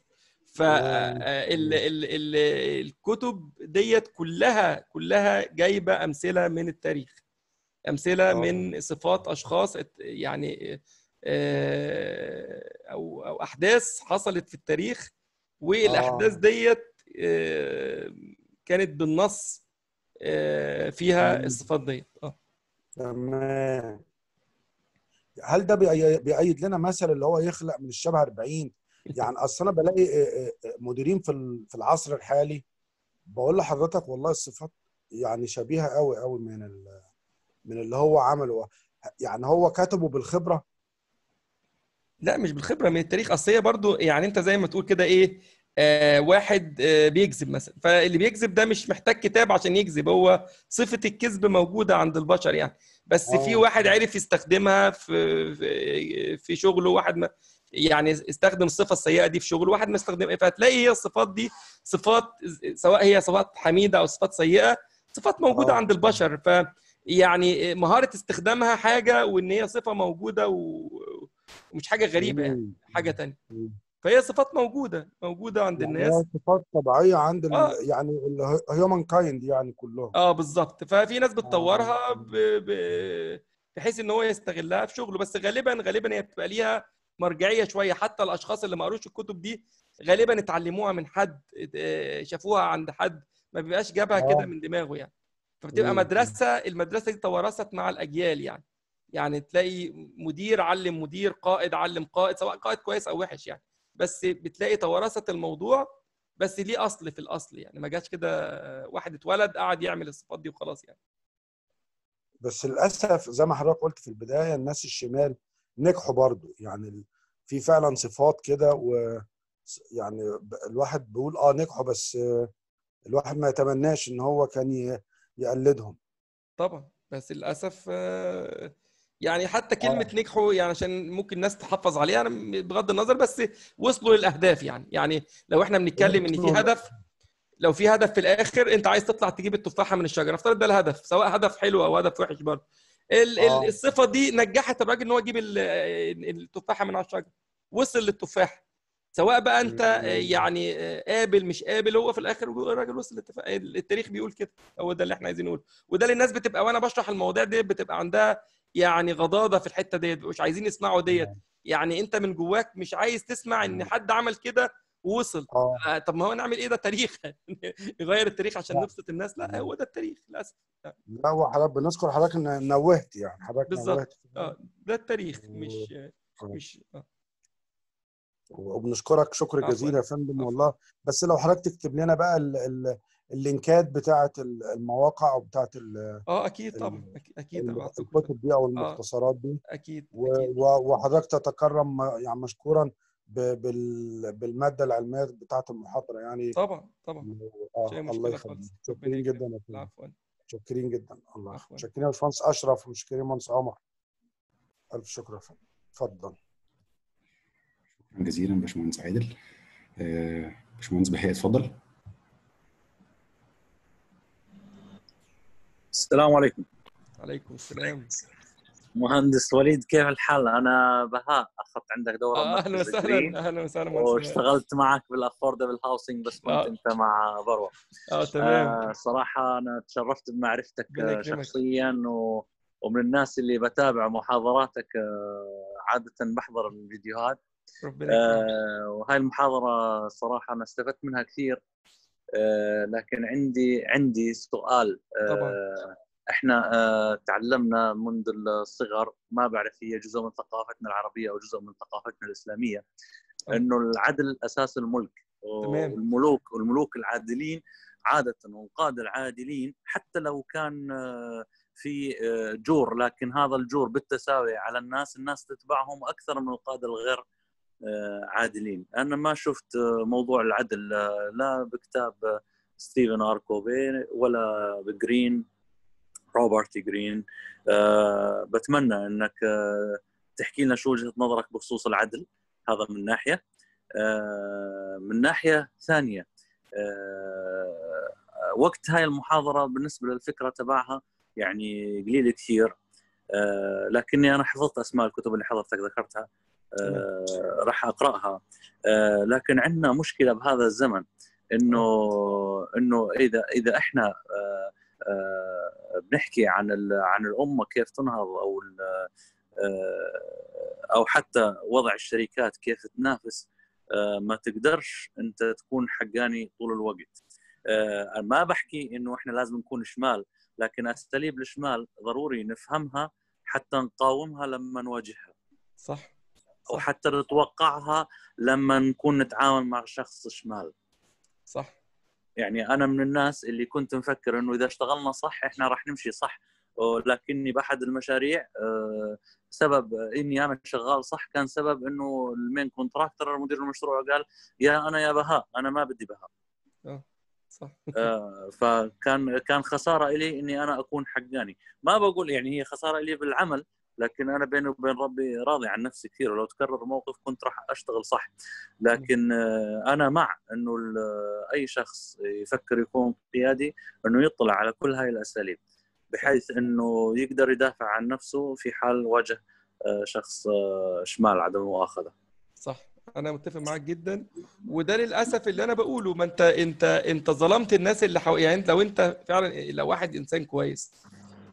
فالكتب آه، آه، ديت كلها كلها جايبه امثله من التاريخ امثله أوه. من صفات اشخاص يعني آه، او او احداث حصلت في التاريخ والاحداث ديت كانت بالنص فيها الصفات ديت اه تمام هل ده بيأيد لنا مثل اللي هو يخلق من الشبه 40 يعني اصل انا بلاقي آه، آه، آه، مديرين في في العصر الحالي بقول لحضرتك والله الصفات يعني شبيهه قوي قوي من من اللي هو عمله يعني هو كتبه بالخبره لا مش بالخبره من التاريخ اصل هي برضو يعني انت زي ما تقول كده ايه آه واحد آه بيكذب مثلا فاللي بيكذب ده مش محتاج كتاب عشان يكذب هو صفه الكذب موجوده عند البشر يعني بس أوه. في واحد عرف يستخدمها في في, في شغله واحد ما يعني استخدم الصفه السيئه دي في شغله واحد ما استخدم فهتلاقي هي الصفات دي صفات سواء هي صفات حميده او صفات سيئه صفات موجوده أوه. عند البشر ف يعني مهاره استخدامها حاجه وان هي صفه موجوده و... ومش حاجه غريبه يعني حاجه تانية فهي صفات موجوده موجوده عند يعني الناس صفات طبيعيه عند آه. يعني الهيومن كايند يعني كلهم اه بالظبط ففي ناس بتطورها آه. ب... ب... بحيث ان هو يستغلها في شغله بس غالبا غالبا هي بتبقى ليها مرجعيه شويه حتى الاشخاص اللي ما قروش الكتب دي غالبا اتعلموها من حد آه، شافوها عند حد ما بيبقاش جابها آه. كده من دماغه يعني فبتبقى مدرسه المدرسه دي توارثت مع الاجيال يعني يعني تلاقي مدير علم مدير قائد علم قائد سواء قائد كويس او وحش يعني بس بتلاقي توارثت الموضوع بس ليه اصل في الاصل يعني ما جاش كده واحد اتولد قعد يعمل الصفات دي وخلاص يعني بس للاسف زي ما حضرتك قلت في البدايه الناس الشمال نجحوا برضو يعني في فعلا صفات كده و يعني الواحد بيقول اه نجحوا بس الواحد ما يتمناش ان هو كان يقلدهم طبعا بس للاسف آه، يعني حتى كلمه آه. نجحوا يعني عشان ممكن الناس تحفظ عليها انا بغض النظر بس وصلوا للاهداف يعني يعني لو احنا بنتكلم ان في هدف لو في هدف في الاخر انت عايز تطلع تجيب التفاحه من الشجره افترض ده الهدف سواء هدف حلو او هدف وحش برضه آه. الصفه دي نجحت الراجل ان هو يجيب التفاحه من على الشجر وصل للتفاحه سواء بقى انت آه، يعني آه، قابل مش قابل هو في الاخر الراجل وصل التاريخ بيقول كده هو ده اللي احنا عايزين نقوله وده للناس بتبقى وانا بشرح المواضيع دي بتبقى عندها يعني غضاضه في الحته ديت مش عايزين يسمعوا ديت يعني انت من جواك مش عايز تسمع ان حد عمل كده ووصل آه. آه. طب ما هو نعمل ايه ده تاريخ نغير التاريخ عشان نبسط الناس لا هو ده التاريخ للاسف آه. لا هو حضرتك بنذكر حضرتك نوهت يعني حضرتك بالظبط اه ده التاريخ مش آه. مش آه. وبنشكرك شكر جزيل يا فندم والله بس لو حضرتك تكتب لنا بقى ال ال اللينكات بتاعه المواقع بتاعه اه اكيد طبعا اكيد الكتب دي او المختصرات دي اكيد, أكيد. وحضرتك تتكرم يعني مشكورا بالماده العلميه بتاعه المحاضره يعني طبعا طبعا آه, آه، الله يخليك شكرين جدا يا شكرين جدا الله يخليك شكرين يا باشمهندس اشرف وشكرين مهندس عمر الف شكر يا فندم اتفضل شكرا جزيلا باشمهندس عادل آه، باشمهندس بهاء اتفضل السلام عليكم عليكم السلام مهندس وليد كيف الحال؟ انا بهاء اخذت عندك دورة آه اهلا وسهلا اهلا وسهلا واشتغلت معك بالافوردبل هاوسنج بس آه. كنت آه. انت مع بروة اه تمام آه صراحة انا تشرفت بمعرفتك آه، شخصيا و... ومن الناس اللي بتابع محاضراتك آه، عادة بحضر الفيديوهات آه وهاي المحاضرة صراحة أنا استفدت منها كثير آه لكن عندي عندي سؤال آه طبعا احنا آه، تعلمنا منذ الصغر ما بعرف هي جزء من ثقافتنا العربيه او جزء من ثقافتنا الاسلاميه انه العدل اساس الملك والملوك والملوك العادلين عاده والقاده العادلين حتى لو كان آه، في آه، جور لكن هذا الجور بالتساوي على الناس الناس تتبعهم اكثر من القاده الغير عادلين انا ما شفت موضوع العدل لا بكتاب ستيفن ار ولا بجرين روبرت جرين أه بتمنى انك أه تحكي لنا شو وجهه نظرك بخصوص العدل هذا من ناحيه أه من ناحيه ثانيه أه وقت هاي المحاضره بالنسبه للفكره تبعها يعني قليل كثير أه لكني انا حفظت اسماء الكتب اللي حضرتك ذكرتها أه راح اقراها أه لكن عندنا مشكله بهذا الزمن انه انه اذا اذا احنا أه آه، بنحكي عن عن الامه كيف تنهض او آه، او حتى وضع الشركات كيف تنافس آه، ما تقدرش انت تكون حقاني طول الوقت ما بحكي انه احنا لازم نكون شمال لكن اساليب الشمال ضروري نفهمها حتى نقاومها لما نواجهها صح او حتى نتوقعها لما نكون نتعامل مع شخص شمال صح يعني انا من الناس اللي كنت مفكر انه اذا اشتغلنا صح احنا راح نمشي صح ولكني باحد المشاريع آه، سبب اني انا شغال صح كان سبب انه المين كونتراكتر مدير المشروع قال يا انا يا بهاء انا ما بدي بهاء آه، صح آه، فكان كان خساره لي اني انا اكون حقاني ما بقول يعني هي خساره لي بالعمل لكن انا بيني وبين ربي راضي عن نفسي كثير ولو تكرر موقف كنت راح اشتغل صح لكن انا مع انه اي شخص يفكر يكون قيادي انه يطلع على كل هاي الاساليب بحيث انه يقدر يدافع عن نفسه في حال واجه آه، شخص آه، شمال عدم مؤاخذه صح انا متفق معاك جدا وده للاسف اللي انا بقوله ما انت انت انت ظلمت الناس اللي حو... يعني انت لو انت فعلا إيه، لو واحد انسان كويس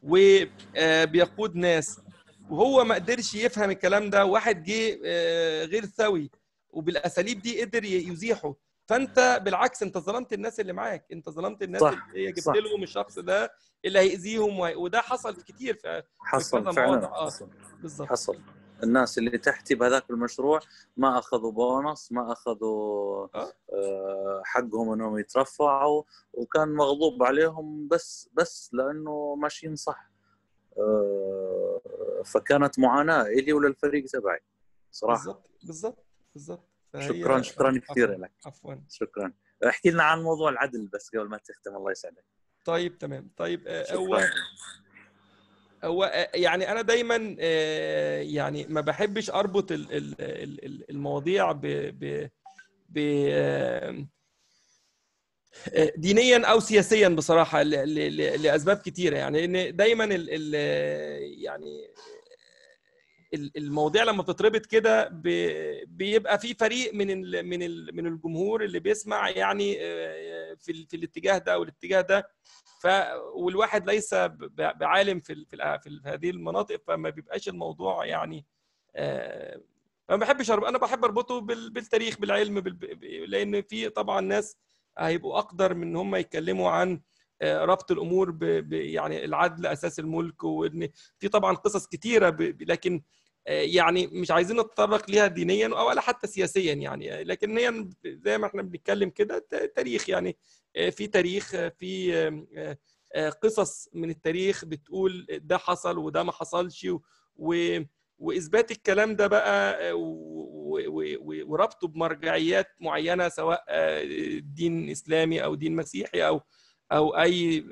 وبيقود ناس وهو ما قدرش يفهم الكلام ده واحد جه آه، غير سوي وبالاساليب دي قدر يزيحه فانت بالعكس انت ظلمت الناس اللي معاك انت ظلمت الناس صح. اللي هي جبت لهم الشخص ده اللي هيأذيهم وهي... وده حصل كتير في حصل فعلا آه، حصل بالظبط حصل الناس اللي تحتي بهذاك المشروع ما اخذوا بونص ما اخذوا آه. أه حقهم انهم يترفعوا وكان مغضوب عليهم بس بس لانه ماشيين صح آه، فكانت معاناه الي وللفريق تبعي صراحه بالضبط بالضبط بالضبط شكرا شكرا كثير لك عفوا شكرا احكي لنا عن موضوع العدل بس قبل ما تختم الله يسعدك طيب تمام طيب هو آه، هو آه، يعني انا دايما يعني ما بحبش اربط المواضيع ب ب ب آه، دينيا او سياسيا بصراحه لاسباب كثيره يعني ان دايما الـ الـ يعني المواضيع لما بتتربط كده بيبقى في فريق من الـ من الـ من الجمهور اللي بيسمع يعني آه، في في الاتجاه ده والاتجاه ده ف والواحد ليس بعالم في في هذه المناطق فما بيبقاش الموضوع يعني آه، ما بحبش انا بحب اربطه بالتاريخ بالعلم لان في طبعا ناس هيبقوا اقدر من ان هم يتكلموا عن آه، ربط الامور ب يعني العدل اساس الملك وان في طبعا قصص كتيره لكن آه، يعني مش عايزين نتطرق ليها دينيا ولا حتى سياسيا يعني آه، لكن هي زي ما احنا بنتكلم كده تاريخ يعني في تاريخ في قصص من التاريخ بتقول ده حصل وده ما حصلش و واثبات الكلام ده بقى آه، وربطه بمرجعيات معينه سواء آه، دين اسلامي او دين مسيحي او او اي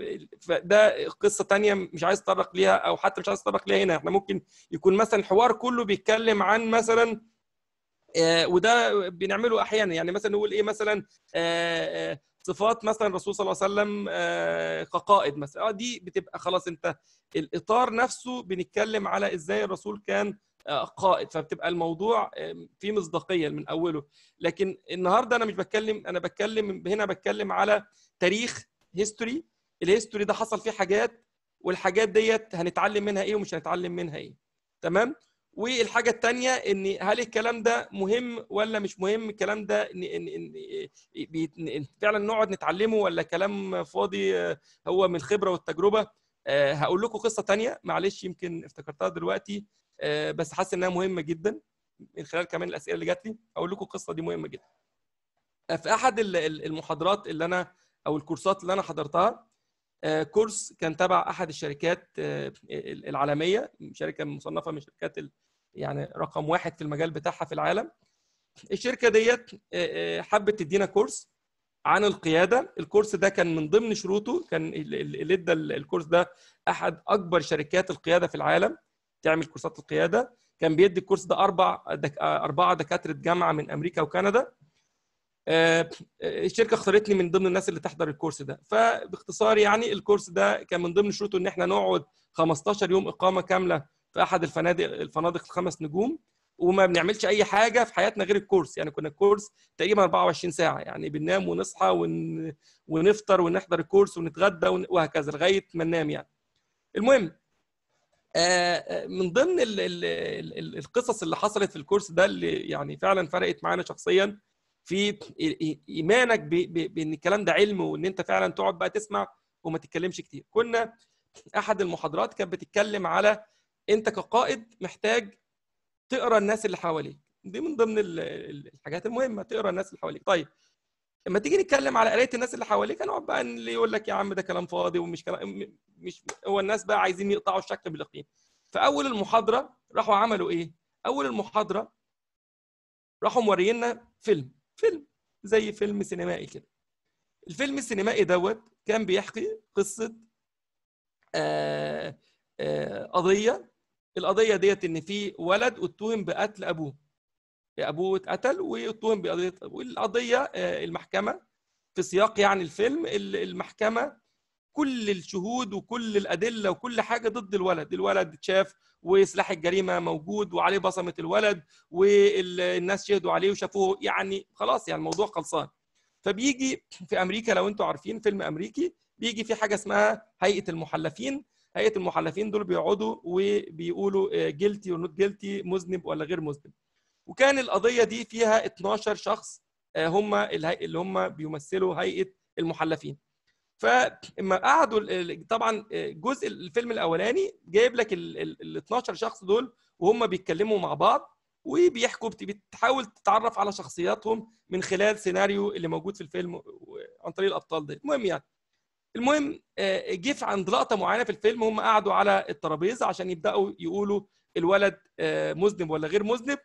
فده قصه تانية مش عايز اتطرق ليها او حتى مش عايز اتطرق ليها هنا احنا ممكن يكون مثلا الحوار كله بيتكلم عن مثلا آه، وده بنعمله احيانا يعني مثلا نقول ايه مثلا صفات مثلا الرسول صلى الله عليه وسلم آه، كقائد مثلا آه، دي بتبقى خلاص انت الاطار نفسه بنتكلم على ازاي الرسول كان آه، قائد فبتبقى الموضوع في مصداقيه من اوله لكن النهارده انا مش بتكلم انا بتكلم هنا بتكلم على تاريخ هيستوري الهيستوري ده حصل فيه حاجات والحاجات ديت هنتعلم منها ايه ومش هنتعلم منها ايه تمام والحاجه الثانيه ان هل الكلام ده مهم ولا مش مهم الكلام ده إن إن إن فعلا نقعد نتعلمه ولا كلام فاضي آه، هو من الخبره والتجربه آه، هقول لكم قصه ثانيه معلش يمكن افتكرتها دلوقتي آه، بس حاسس انها مهمه جدا من خلال كمان الاسئله اللي جات لي هقول لكم القصه دي مهمه جدا في احد المحاضرات اللي انا او الكورسات اللي انا حضرتها كورس كان تبع احد الشركات العالميه شركه مصنفه من شركات يعني رقم واحد في المجال بتاعها في العالم الشركه ديت آه، آه، حبت تدينا كورس عن القياده الكورس ده كان من ضمن شروطه كان اللي ادى الكورس ده احد اكبر شركات القياده في العالم تعمل كورسات القياده كان بيدي الكورس ده اربع دك... آه، اربعه دكاتره جامعه من امريكا وكندا الشركه اختارتني من ضمن الناس اللي تحضر الكورس ده فباختصار يعني الكورس ده كان من ضمن شروطه ان احنا نقعد 15 يوم اقامه كامله في احد الفنادق الفنادق الخمس نجوم وما بنعملش اي حاجه في حياتنا غير الكورس يعني كنا الكورس تقريبا 24 ساعه يعني بننام ونصحى ون... ونفطر ونحضر الكورس ونتغدى ون... وهكذا لغايه ما ننام يعني المهم آه،, آه من ضمن ال... ال... ال... القصص اللي حصلت في الكورس ده اللي يعني فعلا فرقت معانا شخصيا في ايمانك ب... ب... بان الكلام ده علم وان انت فعلا تقعد بقى تسمع وما تتكلمش كتير كنا احد المحاضرات كانت بتتكلم على انت كقائد محتاج تقرا الناس اللي حواليك دي من ضمن الحاجات المهمه تقرا الناس اللي حواليك طيب لما تيجي نتكلم على قرايه الناس اللي حواليك هنقعد بقى اللي يقول لك يا عم ده كلام فاضي ومش كلام مش هو الناس بقى عايزين يقطعوا الشك باليقين فاول المحاضره راحوا عملوا ايه اول المحاضره راحوا مورينا فيلم فيلم زي فيلم سينمائي كده الفيلم السينمائي دوت كان بيحكي قصه آآ آه، آآ آه، قضيه القضيه ديت ان في ولد اتهم بقتل ابوه ابوه اتقتل واتهم بقضيه والقضيه آه، المحكمه في سياق يعني الفيلم المحكمه كل الشهود وكل الادله وكل حاجه ضد الولد الولد اتشاف وسلاح الجريمه موجود وعليه بصمه الولد والناس شهدوا عليه وشافوه يعني خلاص يعني الموضوع خلصان فبيجي في امريكا لو انتم عارفين فيلم امريكي بيجي في حاجه اسمها هيئه المحلفين هيئه المحلفين دول بيقعدوا وبيقولوا جلتي ونوت جلتي مذنب ولا غير مذنب وكان القضيه دي فيها 12 شخص آه، هم اللي هم بيمثلوا هيئه المحلفين فلما قعدوا طبعا آه، جزء الفيلم الاولاني جايب لك ال 12 شخص دول وهم بيتكلموا مع بعض وبيحكوا بتحاول تتعرف على شخصياتهم من خلال سيناريو اللي موجود في الفيلم عن طريق الابطال ده المهم يعني المهم آه، جه عند لقطه معينه في الفيلم هم قعدوا على الترابيزه عشان يبداوا يقولوا الولد آه، مذنب ولا غير مذنب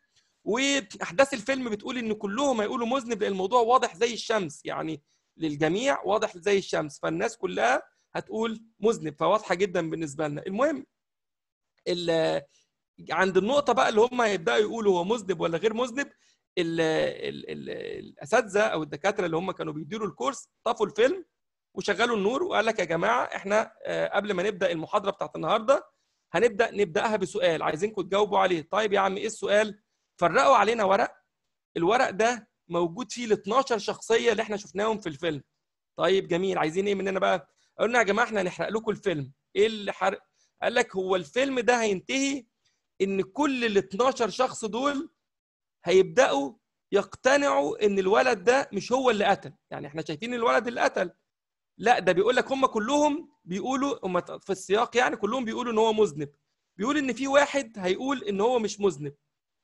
واحداث الفيلم بتقول ان كلهم هيقولوا مذنب لان الموضوع واضح زي الشمس يعني للجميع واضح زي الشمس فالناس كلها هتقول مذنب فواضحه جدا بالنسبه لنا المهم عند النقطه بقى اللي هم هيبداوا يقولوا هو مذنب ولا غير مذنب الاساتذه او الدكاتره اللي هم كانوا بيديروا الكورس طفوا الفيلم وشغلوا النور وقال لك يا جماعه احنا آه، قبل ما نبدا المحاضره بتاعت النهارده هنبدا نبداها بسؤال عايزينكم تجاوبوا عليه طيب يا عم ايه السؤال فرقوا علينا ورق الورق ده موجود فيه ال 12 شخصيه اللي احنا شفناهم في الفيلم طيب جميل عايزين ايه مننا بقى قلنا يا جماعه احنا هنحرق لكم الفيلم ايه اللي حرق قال لك هو الفيلم ده هينتهي ان كل ال 12 شخص دول هيبداوا يقتنعوا ان الولد ده مش هو اللي قتل يعني احنا شايفين الولد اللي قتل لا ده بيقول لك هم كلهم بيقولوا هم في السياق يعني كلهم بيقولوا ان هو مذنب بيقول ان في واحد هيقول ان هو مش مذنب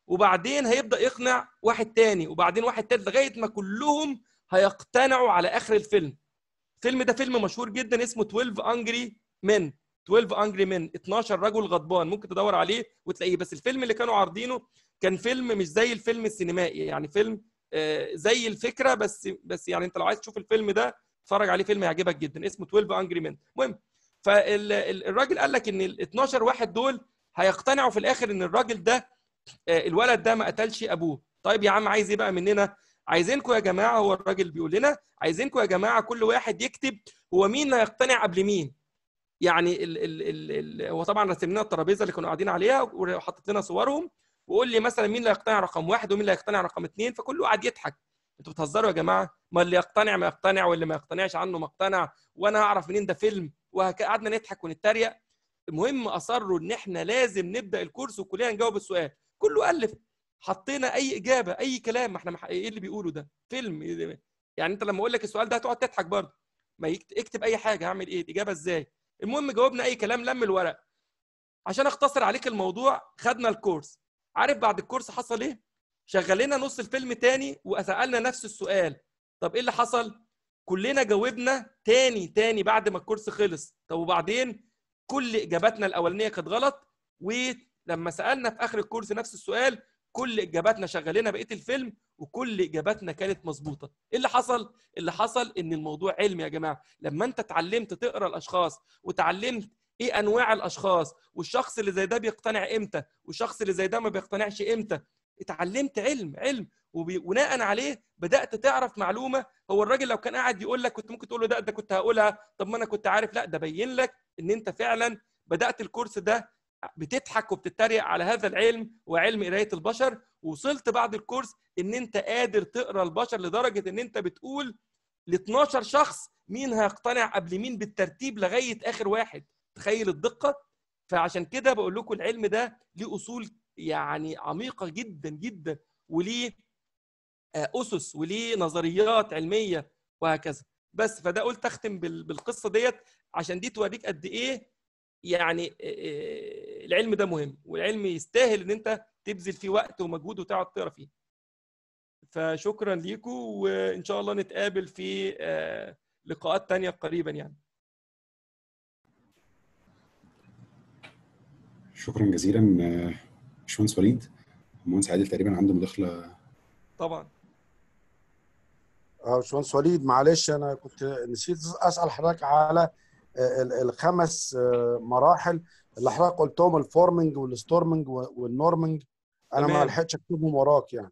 وبعدين هيبدا يقنع واحد تاني وبعدين واحد تالت لغايه ما كلهم هيقتنعوا على اخر الفيلم الفيلم ده فيلم مشهور جدا اسمه 12 انجري من 12 انجري من 12 رجل غضبان ممكن تدور عليه وتلاقيه بس الفيلم اللي كانوا عارضينه كان فيلم مش زي الفيلم السينمائي يعني فيلم آه، زي الفكره بس بس يعني انت لو عايز تشوف الفيلم ده اتفرج عليه فيلم هيعجبك جدا اسمه 12 انجري مان المهم فالراجل قال لك ان ال 12 واحد دول هيقتنعوا في الاخر ان الراجل ده آه، الولد ده ما قتلش ابوه طيب يا عم عايز ايه بقى مننا عايزينكم يا جماعه هو الراجل بيقول لنا عايزينكم يا جماعه كل واحد يكتب هو مين هيقتنع قبل مين يعني ال ال ال ال هو طبعا رسم لنا الترابيزه اللي كانوا قاعدين عليها وحطيت لنا صورهم وقول لي مثلا مين اللي هيقتنع رقم واحد ومين اللي هيقتنع رقم اثنين فكله قاعد يضحك انتوا بتهزروا يا جماعه ما اللي يقتنع ما يقتنع واللي ما يقتنعش عنه ما اقتنع وانا اعرف منين ده فيلم وقعدنا نضحك ونتريق المهم اصروا ان احنا لازم نبدا الكورس وكلنا نجاوب السؤال كله الف حطينا اي اجابه اي كلام احنا ايه اللي بيقوله ده فيلم يعني انت لما اقول لك السؤال ده هتقعد تضحك برضه ما اكتب اي حاجه هعمل ايه الاجابه ازاي المهم جاوبنا اي كلام لم الورق عشان اختصر عليك الموضوع خدنا الكورس عارف بعد الكورس حصل ايه شغلنا نص الفيلم تاني وسالنا نفس السؤال طب ايه اللي حصل كلنا جاوبنا تاني تاني بعد ما الكورس خلص طب وبعدين كل اجاباتنا الاولانيه كانت غلط ولما سالنا في اخر الكورس نفس السؤال كل اجاباتنا شغلنا بقيه الفيلم وكل اجاباتنا كانت مظبوطه ايه اللي حصل اللي حصل ان الموضوع علم يا جماعه لما انت اتعلمت تقرا الاشخاص وتعلمت ايه انواع الاشخاص والشخص اللي زي ده بيقتنع امتى والشخص اللي زي ده ما بيقتنعش امتى اتعلمت علم علم وبناء عليه بدات تعرف معلومه هو الراجل لو كان قاعد يقول لك كنت ممكن تقول له ده ده كنت هقولها طب ما انا كنت عارف لا ده بين لك ان انت فعلا بدات الكورس ده بتضحك وبتتريق على هذا العلم وعلم قرايه البشر وصلت بعد الكورس ان انت قادر تقرا البشر لدرجه ان انت بتقول ل 12 شخص مين هيقتنع قبل مين بالترتيب لغايه اخر واحد تخيل الدقه فعشان كده بقول لكم العلم ده ليه اصول يعني عميقه جدا جدا وليه آه، اسس وليه نظريات علميه وهكذا بس فده قلت اختم بالقصه ديت عشان دي توريك قد ايه يعني آه، آه، العلم ده مهم والعلم يستاهل ان انت تبذل فيه وقت ومجهود وتقعد تقرا فيه فشكرا ليكم وان شاء الله نتقابل في لقاءات تانية قريبا يعني شكرا جزيلا باشمهندس وليد المهندس عادل تقريبا عنده مداخله طبعا اه باشمهندس وليد معلش انا كنت نسيت اسال حضرتك على آه، الخمس آه، مراحل اللي حضرتك قلتهم الفورمنج والستورمنج والنورمنج انا ما لحقتش اكتبهم وراك يعني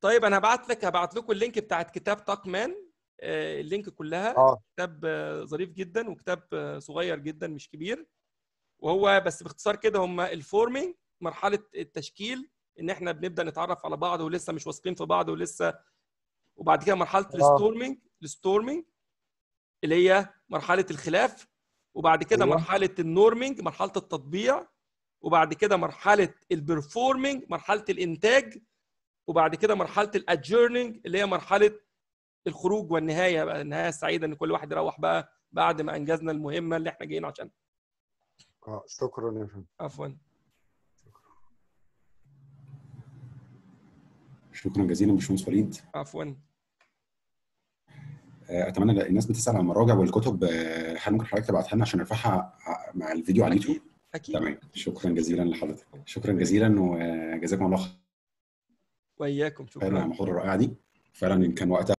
طيب انا هبعت لك هبعت لكم اللينك بتاعت كتاب مان آه، اللينك كلها آه. كتاب ظريف جدا وكتاب صغير جدا مش كبير وهو بس باختصار كده هم الفورمنج مرحله التشكيل ان احنا بنبدا نتعرف على بعض ولسه مش واثقين في بعض ولسه وبعد كده مرحله الستورمنج آه. الستورمنج اللي هي مرحله الخلاف وبعد كده أيوة. مرحله النورمنج مرحله التطبيع وبعد كده مرحله البرفورمنج مرحله الانتاج وبعد كده مرحله الادجيرنينج اللي هي مرحله الخروج والنهايه بقى النهايه السعيده ان كل واحد يروح بقى بعد ما انجزنا المهمه اللي احنا جايين عشانها. اه شكرا يا فندم. عفوا. شكرا جزيلا باشمهندس وليد عفوا آه، اتمنى لأ الناس بتسال عن المراجع والكتب آه، هل ممكن حضرتك تبعتها لنا عشان نرفعها آه، مع الفيديو على اليوتيوب؟ اكيد تمام شكرا جزيلا لحضرتك شكرا جزيلا وجزاكم الله خير واياكم شكرا على المحاضره الرائعه دي فعلا كان وقتها